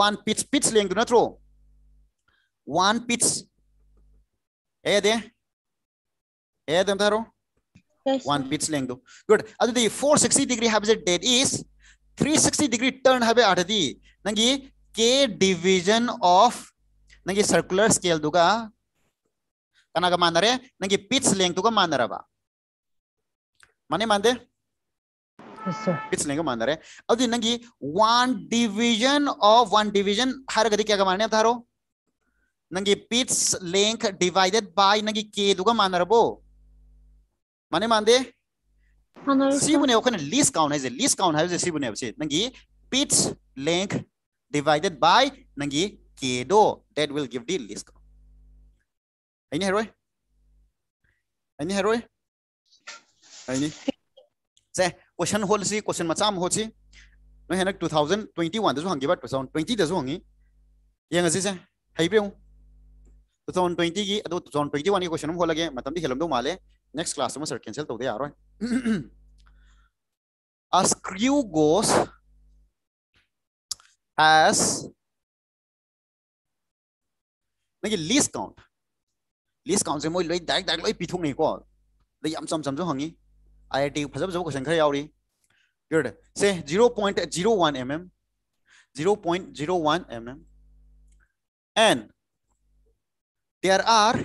वन पिच पिच लेंग न थ्रो वन पिच ए दे ए दे थारो वन पिच लेंग दो गुड अदर दी 460 degree have it that is 360 degree turn have आट दी नंगी के डिवीजन ऑफ नंगी सर्कुलर स्केल दुगा कनागा मानरे नंगी पिच लेंग तुगा मानरा बा माने मानदे पिच लेंग मानरे अब जी नंगी one division of one division हर गदी क्या का माने थारो नंगी पिच लेंग डिवाइडेड बाय नंगी के तुगा मानरा बो माने मानदे सिबुने ओखने लिस्ट काउंट है जे लिस्ट काउंट है जे सिबुने बसे नंगी pitch length divided by nangi k do that will give the least আইনি হরোয় আইনি হরোয় আইনি সে কোয়েশ্চন হলসি কোয়েশ্চন মчам হচি নহেন 2021 দজং 100% 20 দজং ই ইয়া গসি সে আই ভিউ 2020 গি 2021 ই কোয়েশ্চন হলাগে মতন দি হেলম দো মালে নেক্সট ক্লাস ম স্যার ক্যানসেল তো দে আরয় আস কিউ গোস আস নাকি লিস্ট কাউন্ট लिस कौन से मोई लोई डायरेक डायरेक लोई पिथुक नहीं को ले यम सम सम जो हंगी आईआईटी फजब जो क्वेश्चन खड़े आउरी गुड से 0.01 mm 0.01 mm and there are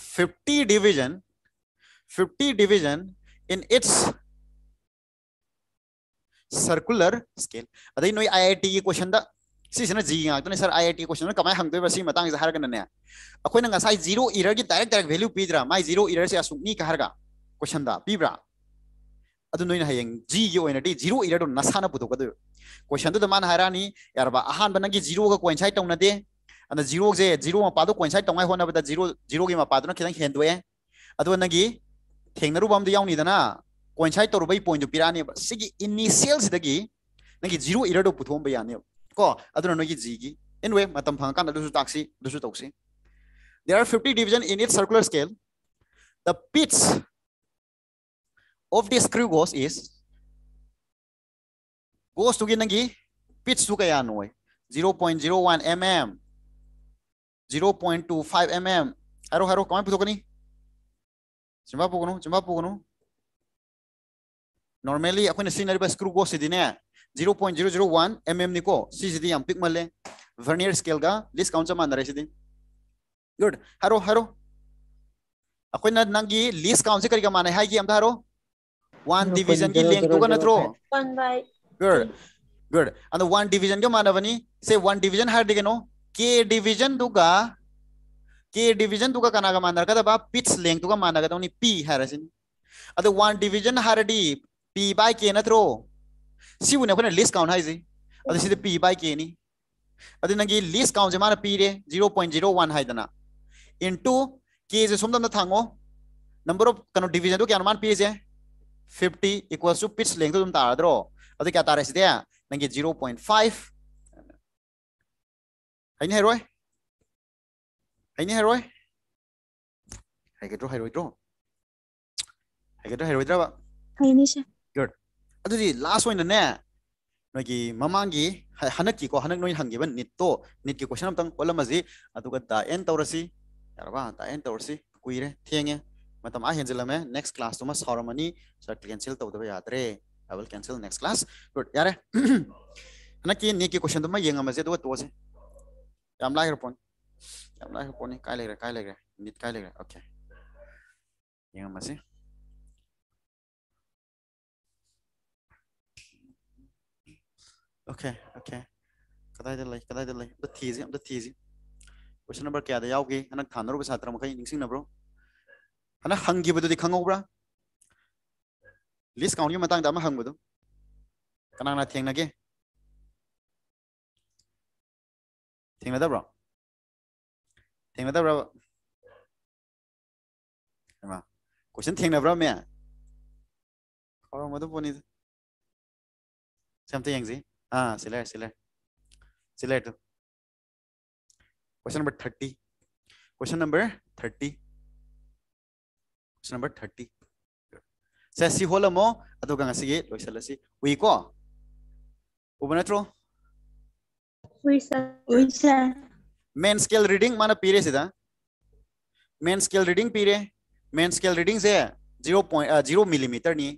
50 division 50 division in its circular scale अदै नो आईआईटी क्वेश्चन दा ꯁꯤꯁꯤꯅ ꯖꯤꯒꯤ ꯉꯥꯛꯇꯅꯦ sir I I T question ꯀꯃꯥꯏꯅ ꯍꯪꯗꯣꯏꯕ ꯁꯤ ꯃꯇꯥꯡꯁꯤꯗ ꯍꯥꯏꯔꯒꯅꯅꯦ ꯑꯩꯈꯣꯏꯅ ꯉꯁꯥꯏ ꯖꯤꯔꯣ ꯏꯔꯔꯒꯤ ꯗꯥꯏꯔꯦꯛ ꯗꯥꯏꯔꯦꯛ ꯚꯦꯂ꯭ꯌꯨ ꯄꯤꯗ꯭ꯔꯥ ꯃꯥꯏ ꯖꯤꯔꯣ ꯏꯔꯔꯁꯦ ꯑꯁꯨꯛꯅꯤ ꯀ ꯍꯥꯏꯔꯒ ꯀ꯭ꯋꯦꯁꯟꯗ ꯄꯤꯕ꯭ꯔꯥ ꯑꯗꯨ ꯅꯣꯏꯅ ꯍꯌꯦꯡ ꯖꯤꯒꯤ ꯑꯣꯏꯅꯗꯤ ꯖꯤꯔꯣ ꯏꯔꯔꯗꯣ ꯅꯁꯥꯅ ꯄꯨꯊꯣꯛꯀꯗꯣꯏꯕ ꯀ꯭ꯋꯦꯁꯟꯗꯨꯗ ꯃꯥꯅ ꯍꯥꯏꯔꯛꯑꯅꯤ ꯌꯥꯔꯕ ꯑꯍꯥꯟꯕꯅꯒꯤ ꯖꯤꯔꯣꯒ ꯀꯣꯏꯟꯁꯥꯏꯠ ꯇꯧꯅꯗꯦ ꯑꯗ ꯖꯤꯔꯣꯁꯦ ꯖꯤꯔꯣ ꯃꯄꯥꯗꯣ ꯀꯣꯏꯟꯁꯥꯏꯠ ꯇꯧꯉꯥꯏ ꯍꯣꯠꯅꯕꯗ ꯖꯤꯔꯣ ꯖꯤꯔꯣꯒꯤ ꯃꯄꯥꯗꯨꯅ ꯈꯤꯇꯪ ꯍꯦꯟꯗꯣꯛꯑꯦ ꯑꯗꯨꯒ ꯅꯪꯒꯤ ꯊꯦꯡꯅꯔꯨꯕ ꯑꯃꯗ ꯌꯥꯎꯅꯤꯗꯅ ꯀꯣꯏꯟꯁꯥꯏꯠ ꯇꯧꯔꯨꯕꯒꯤ ꯄꯣꯏꯟꯗꯨ ꯄꯤꯔꯛꯑꯅꯦꯕ ꯁꯤꯒꯤ ꯏꯅꯤꯁꯤꯌꯦꯜꯁꯤꯗꯒꯤ ꯅꯪꯒꯤ ꯖꯤꯔꯣ ꯏꯔꯔꯗꯣ ꯄꯨꯊꯣꯛꯑꯝꯕ ꯌꯥꯅꯦꯕ ꯀꯣ ꯑꯗꯨꯅ ꯅꯣꯏꯒꯤ ꯖꯤꯒꯤ anyway matam phang kan dusu taksi dusu toksi there are 50 division in its circular scale the pitch of this screw goes is goes to ginangi pitch to kaya noi 0.01 mm 0.25 mm haro haro kamai putokani chimba pukunu chimba pukunu normally akuna sinari ba screw goes idine 0.001 mm निको सीसीडी हम पिक मले vernier scale का least count चा मान रहे सीधी good हरो हरो अखोय ना नंगी लिस्ट काउंट से करिका माने हाय की हम हरो वन डिवीजन की लेंथ तो का नत्रो 1 बाय गुड गुड अंदर वन डिवीजन के मानवनी से वन डिवीजन हार दिगनो के डिवीजन दुगा के डिवीजन दुगा कनागा मान रखा दबा पिच लेंथ दुगा मान रखा तो पी है रसिन अदर वन डिवीजन हारडी पी बाय के नत्रो si u ne khona list count hai ji adi si de p by k ni adi nangi list count je mana p re 0.01 hai dana into k je sumdam na thango number of kanu division do kya anuman p je 50 equals to pitch length tum tar dro adi kya tar si de nangi 0.5 hai ni hai roi hai ni hai roi hai cái đó hai roi đó hai cái đó hai roi đó bạn hay ni sao ꯑꯗꯨꯗꯤ ꯂꯥꯁ ꯑꯣꯏꯅꯅꯦ ꯅꯣꯏꯒꯤ ꯃꯃꯥꯡꯒꯤ ꯍꯟꯗꯛꯀꯤꯀꯣ ꯍꯟꯗꯛ ꯅꯣꯏ ꯍꯪꯈꯤꯕ ꯅꯤꯠꯇꯣ ꯅꯤꯠꯀꯤ ꯀꯣꯏꯁꯟ ꯑꯝꯇꯪ ꯑꯣꯜꯂꯝꯃꯁꯤ ꯑꯗꯨꯒ ta ꯑꯦꯟ ꯇꯧꯔꯁꯤ ꯌꯥꯔꯕ ꯗ ꯑꯦꯟ ꯇꯧꯔꯁꯤ ꯀꯨꯏꯔꯦ ꯊꯦꯡꯉꯦ ꯃꯇꯝ ꯑꯥ ꯍꯦꯟꯖꯤꯜꯂꯝꯃꯦ ꯅꯦꯛꯁ ꯀ꯭ꯂꯥꯁꯇꯨꯃ ꯁꯥꯎꯔꯝꯃꯅꯤ ꯁꯥꯔ ꯀꯦꯟꯁꯦꯜ ꯇꯧꯗꯕ ꯌꯥꯗ꯭ꯔꯦ I will cancel next class. Good. Yare. Hanaki niki question to my young amazed what was it? I'm like her point. I'm like her pony. Kyler, Kyler, need Kyler. Okay. Young amazed. Okay, okay. ꯀꯗꯥꯏꯗ ꯂꯩ ꯀꯗꯥꯏꯗ ꯂꯩ ꯑꯝꯇ ꯊꯤꯁꯤ ꯑꯝꯇ ꯊꯤꯁꯤ ꯀꯣꯏꯁꯟ number ꯀꯌꯥꯗ ꯌꯥꯎꯒꯦ ꯍꯟꯗꯛ ꯊꯥꯅꯔꯨꯕ ꯁꯥꯇ꯭ꯔ ꯃꯈꯩ ꯅꯤꯡꯁꯤꯡꯅꯕ꯭ꯔꯣ ꯍꯟꯗꯛ ꯍꯪꯈꯤꯕꯗꯨꯗꯤ ꯈꯪꯍꯧꯕ꯭ꯔꯥ ꯂꯤꯁ ꯀꯥꯎꯟꯒꯤ ꯃꯇꯥꯡꯗ ꯑꯃ ꯍꯪꯕꯗꯣ ꯀꯅꯥꯅ ꯊꯦꯡꯅꯒꯦ ꯊꯦꯡꯅꯗꯕ꯭ꯔꯣ ꯊꯦꯡꯅꯗꯕ꯭ꯔꯕ ꯍꯩꯃꯥ ꯀꯣꯏꯁꯟ ꯊꯦꯡꯅꯕ꯭ꯔꯥ ꯃꯦ ꯀꯥꯎꯔꯝꯃꯗꯕ ꯄꯣꯠꯅꯤꯗ ꯁꯤ ꯑꯝꯇ ꯌꯦꯡꯁꯤ हाँ सिलेट सिलेट सिलेट number thirty question number thirty question number thirty से हलमो लोसल उब नो मेन स्केल रीडिंग माना पीरे मेन स्केल रीडिंग पीरे मेन स्केल रीडिंग से जीरो पॉइंट जीरो मिलीमीटर नहीं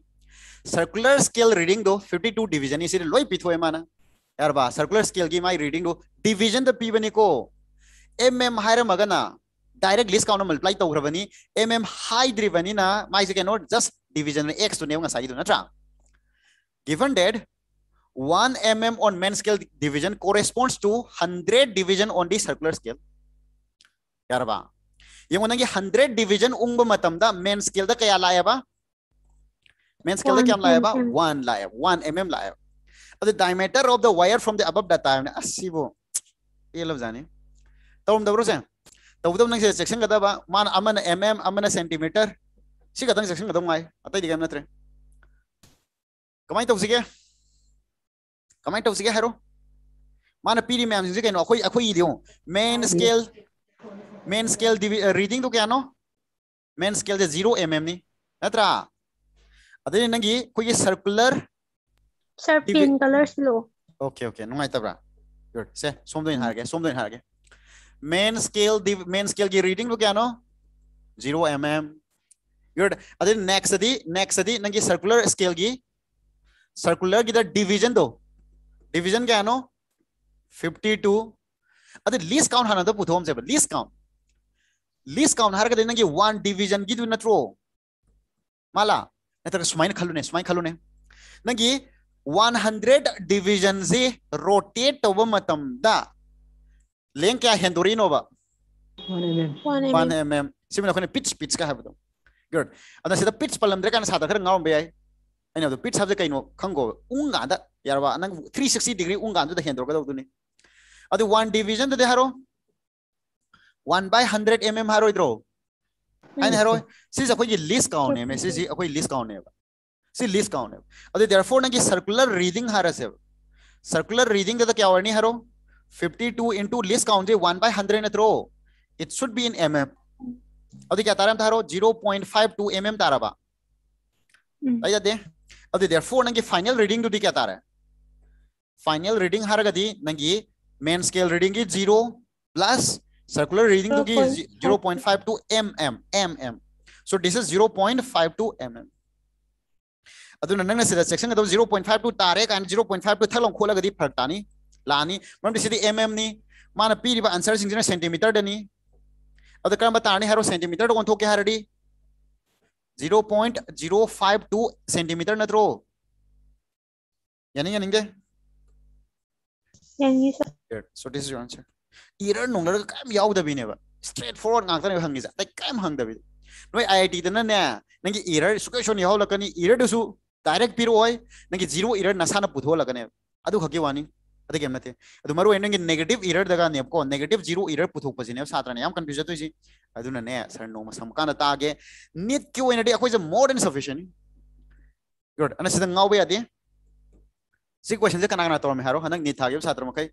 सर्कुलर स्केल रीडिंग दो 52 डिवीजन इसी लोई पिथो माना यार बा सर्कुलर स्केल की माई रीडिंग दो डिवीजन द तो पी पीबनी को एम एम हायर मगना डायरेक्ट लिस्ट काउंट मल्टीप्लाई तौरबनी एम एम हाई द्रिबनी ना से कैन नॉट जस्ट डिवीजन में एक्स तो ने होगा साइड नट्रा given that 1 mm on main scale division corresponds to 100 division on the circular scale यार बा ये मतलब कि 100 डिवीजन उंग ungba दा मेन स्केल दा क्या लाया बा मीन्स कहते क्या लाया बा वन लाया वन एमएम लाया अब diameter of the wire from the above बताया हमने 80 वो ये लोग जाने तो हम दबरो से तो उदम ने सेक्शन कहता बा मान अमन एमएम अमन सेंटीमीटर सी कहता सेक्शन कहता माय अतई दिखा मैंने तेरे कमाई तो उसी के कमाई तो उसी के हेरो मान पीडी में हम जिसे कहनो अखोई अखोई दियो main scale main scale reading तो क्या नो मेन स्केल जे 0 एमएम नी नत्रा अदे नंगी कोई सर्कुलर कलर्स लो ओके ओके नुंगाइतब्रा गुड से सोम दोइन सोम मेन स्केल दी मेन स्केल की रीडिंग लो क्या नो 0 mm गुड अदे नेक्स्ट अदि नेक्स्ट अदि नंगी सर्कुलर स्केल की सर्कुलर की द डिवीजन दो डिवीजन क्या नो 52 अदे लीस्ट काउंट हाना पुथोम से लीस्ट काउंट लीस्ट काउंट नंगी डिवीजन की दु नत्रो माला නැතර ස්මයින් කල්ලුනේ ස්මයින් කල්ලුනේ ನಂಗೆ वन हंड्रेड डिविजन से रोटेट तब मतम दा लेंग क्या है दूरी नोबा वन एम एम सिमिलर कोने पिच पिच का है बताओ गुड अदर से द पिच पलम दरे कान सादा कर गाव बे आई अने तो पिच हबजे नो खंगो उंगा दा बा नंग 360 डिग्री उंगा द हेंद्रो का दुने अदे वन तो दे हरो 1 बाय 100 एमएम हरो इद्रो आई है मैं सर्कुलर रीडिंग सर्कुलर रीडिंग क्या हो रही fifty two into least count one by hundred थ्रो it should be in M M क्या तारा थारो zero point five two M M तारा बाई जाते अब देर फोर नंगी फाइनल रीडिंग दुदी क्या तारा फाइनल रीडिंग हर गति नंगी main scale reading zero plus circular reading to ki is 0.52 mm mm so this is 0.52 mm aduna nang sida section ga 0.52 tare kan 0.52 thalong khola ga di pharak tani lani mam sidi mm ni mana piri ba answer sing jina centimeter dani adu karamba tani haro centimeter kon thoke haradi 0.052 centimeter natro yani yani ge yani sir so this is your answer ꯏꯔꯔ ꯅꯨꯡꯂꯔ ꯀꯩꯝ ꯌꯥꯎꯗꯕꯤꯅꯦꯕ straight forward ꯉꯥꯛꯇꯅꯦꯕ ꯍꯪꯉꯤꯁꯦ ꯑꯇꯩ ꯀꯩꯝ ꯍꯪꯗꯕꯤꯗ ꯅꯣꯏ I I ꯇꯤꯗꯅꯅꯦ ꯅꯪꯒꯤ error ꯁꯨꯛꯁꯣꯏ ꯁꯣꯏꯅ ꯌꯥꯎꯍꯜꯂꯛꯀꯅꯤ ꯏꯔꯔꯗꯨꯁꯨ ꯗꯥꯏꯔꯦꯛ ꯄꯤꯔꯛꯑꯣꯏ ꯅꯪꯒꯤ ꯖꯤꯔꯣ ꯏꯔꯔ ꯅꯁꯥꯅ ꯄꯨꯊꯣꯛꯍꯜꯂꯛꯀꯅꯦꯕ ꯑꯗꯨ ꯈꯛꯀꯤ ꯋꯥꯅꯤ ꯑꯗꯒꯤ ꯀꯩꯝ ꯅꯠꯇꯦ ꯑꯗꯨ ꯃꯔꯨ ꯑꯣꯏꯅ ꯅꯪꯒꯤ ꯅꯦꯒꯦꯇꯤꯞ ꯏꯔꯔ ꯗꯒꯥꯅꯦꯕꯀꯣ ꯅꯦꯒꯦꯇꯤꯞ ꯖꯤꯔꯣ ꯏꯔꯔ ꯄꯨꯊꯣꯛꯄꯁꯤꯅꯦꯕ ꯁꯥꯇ꯭ꯔꯅ ꯌꯥꯝ ꯀꯟꯐ꯭ꯌꯨꯖ ꯇꯧꯏꯁꯤ ꯑꯗꯨꯅꯅꯦ ꯁꯔ ꯅꯣꯡꯃ ꯁꯝꯀꯥꯟꯗ ꯇꯥꯒꯦ ꯅꯤꯠꯀꯤ ꯑꯣꯏꯅꯗꯤ ꯑꯩꯈꯣꯏꯁꯦ ꯃꯣꯔ ꯗꯦꯟ ꯁꯐꯤꯁꯤꯌꯦꯟ ꯒꯨꯗ ꯑꯅ ꯁꯤꯗ ꯉꯥꯎꯕ ꯌꯥꯗꯦ ꯁꯤ ꯀ꯭ꯋꯦꯁꯟꯁꯦ ꯀꯅꯥ ꯀꯅꯥ ꯇꯧꯔꯝꯃꯦ ꯍꯥꯏꯔꯣ ꯍꯟꯗꯛ ꯅꯤꯠ ꯊꯥꯈꯤꯕ ꯁꯥꯇ꯭ꯔ ꯃꯈꯩ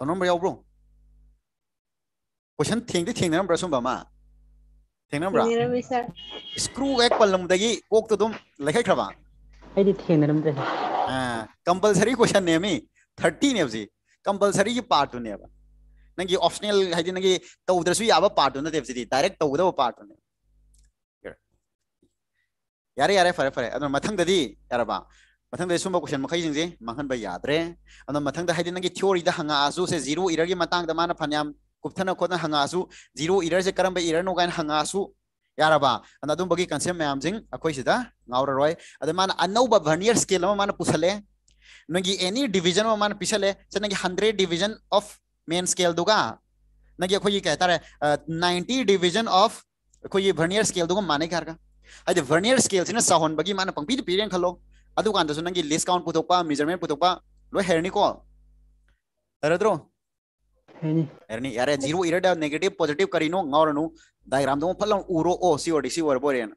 ꯇꯧꯅꯝꯕ꯭ꯔ ꯌꯥꯎꯕ꯭ꯔꯣ ꯀꯣꯏꯁꯟ ꯊꯦꯡꯗꯤ ꯊꯦꯡꯅꯔꯝꯕ꯭ꯔꯥ ꯁꯨꯝꯕ ꯑꯃ ꯊꯦꯡꯅꯔꯝꯕ꯭ꯔꯥ ꯁ꯭ꯀ꯭ꯔꯨꯒ ꯍꯦꯛ ꯄꯜꯂꯝꯕꯗꯒꯤ ꯀꯣꯛꯇꯣ ꯑꯗꯨꯝ ꯂꯩꯈꯠꯈ꯭ꯔꯕ ꯑꯩꯗꯤ ꯊꯦꯡꯅꯔꯝꯗ꯭ꯔꯦ ꯀꯝꯄꯜꯁꯔꯤ ꯀꯣꯏꯁꯟꯅꯦ ꯃꯤ ꯊꯥꯔꯇꯤꯅꯦ ꯍꯧꯖꯤꯛ ꯀꯝꯄꯜꯁꯔꯤꯒꯤ ꯄꯥꯔꯠꯇꯨꯅꯦꯕ ꯅꯪꯒꯤ ꯑꯣꯞꯁꯅꯦꯜ ꯍꯥꯏꯗꯤ ꯅꯪꯒꯤ ꯇꯧꯗ꯭ꯔꯁꯨ ꯌꯥꯕ ꯄꯥꯔꯠꯇꯨ ꯅꯠꯇꯦꯕ ꯁꯤꯗꯤ ꯗꯥꯏꯔꯦꯛ ꯇꯧꯒꯗꯕ ꯄꯥꯔꯠꯇꯨꯅꯦ ꯌꯥꯔꯦ ꯌꯥꯔꯦ ꯐꯔꯦ ꯐꯔꯦ ꯑꯗꯨꯅ ꯃꯊꯪꯗꯗꯤ ꯌꯥꯔꯕ मतंग सूम कुशन मखजे महन याद्रे मतंग हंगा हंगाजु से जीरो इरर मांग मान फनाम कुप्थन खोद हंगाजु जीरो इरर से कम इरर नोगा हंगाजु याब कंसेप मैम अखोसीद गौर मान अनौब भर्नियर स्केल मान पुसले नी एनी डिविजन मान पीसले से hundred division of main scale नगे अखोई कह तारे नाइंटी डिविजन ऑफ अखोई भर्नियर स्केल माने घर का अभी भर्नियर स्केल से सहन की मान पंपी पीरें खलो अदुकांदसु नंगी लिस्ट काउंट पुथोपा मेजरमेंट पुथोपा लो हेरनीको तरेद्रो हेनी हेरनी यार जीरो इरर दा नेगेटिव पॉजिटिव करिनो ngawranu diagram दो फलम उरो ओ सी ओडी सी वर बोरेन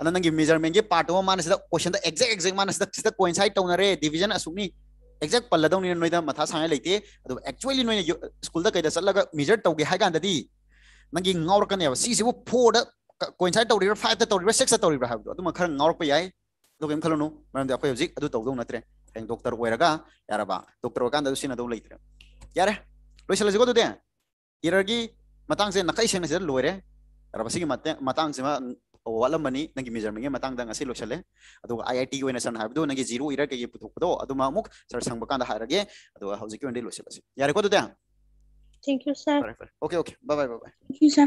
अन नंगी मेजरमेंट के पार्ट वो मानस द क्वेश्चन द एग्जैक्ट एग्जैक्ट मानस द सिदा कोइंसाइड टौनरे डिवीजन असुनी एग्जैक्ट पल्लदौ नि नोइदा मथा सांगे लेते अदो एक्चुअली नोइ स्कूल द कैदा सल्लगा मेजर तौगे हाय गांददी नंगी ngawrkane ba si si wo 4 da coincide तौरिबा 5 द द खर ꯑꯗꯨ ꯀꯩꯝ ꯈꯜꯂꯨꯅꯨ ꯃꯔꯝꯗꯤ ꯑꯩꯈꯣꯏ ꯍꯧꯖꯤꯛ ꯑꯗꯨ ꯇꯧꯗꯧ ꯅꯠꯇ꯭ꯔꯦ ꯍꯌꯦꯡ ꯗꯣꯛꯇꯔ ꯑꯣꯏꯔꯒ ꯌꯥꯔꯕ ꯗꯣꯛꯇꯔ ꯑꯣꯏꯀꯥꯟꯗ ꯑꯗꯨ ꯁꯤꯖꯤꯟꯅꯗꯧ ꯂꯩꯇ꯭ꯔꯦ ꯌꯥꯔꯦ ꯂꯣꯏꯁꯤꯜꯂꯁꯤꯀꯣ ꯑꯗꯨꯗꯤ ꯏꯔꯔꯒꯤ ꯃꯇꯥꯡꯁꯦ ꯅꯥꯀꯩ ꯁꯦꯡꯅ ꯁꯤꯗ ꯂꯣꯏꯔꯦ ꯌꯥꯔꯕ ꯁꯤꯒꯤ ꯃꯇꯥꯡꯁꯤꯃ ꯋꯥꯠꯂꯝꯕꯅꯤ ꯅꯪꯒꯤ ꯃꯦꯖꯔꯃꯦꯟꯒꯤ ꯃꯇꯥꯡꯗ ꯉꯁꯤ ꯂꯣꯏꯁꯤꯜꯂꯦ ꯑꯗꯨꯒ ꯑꯥꯏ ꯑꯥꯏ ꯇꯤꯒꯤ ꯑꯣꯏꯅ ꯁꯔꯅ ꯍꯥꯏꯕꯗꯣ ꯅꯪꯒꯤ ꯖꯤꯔꯣ ꯏꯔꯔ ꯀꯩꯀꯩ ꯄꯨꯊꯣꯛꯄꯗꯣ ꯑꯗꯨꯃ ꯑꯃꯨꯛ ꯁꯔ ꯁꯪꯕ ꯀꯥꯟꯗ ꯍꯥꯏꯔꯒꯦ ꯑꯗꯨꯒ ꯍꯧꯖꯤꯛꯀꯤ ꯑꯣꯏꯅꯗꯤ ꯂꯣꯏꯁꯤꯜꯂꯁꯤ ꯌꯥꯔꯦꯀꯣ ꯑꯗꯨꯗꯤ Thank you, sir. Okay, okay. Bye bye. Bye bye. Thank you, sir.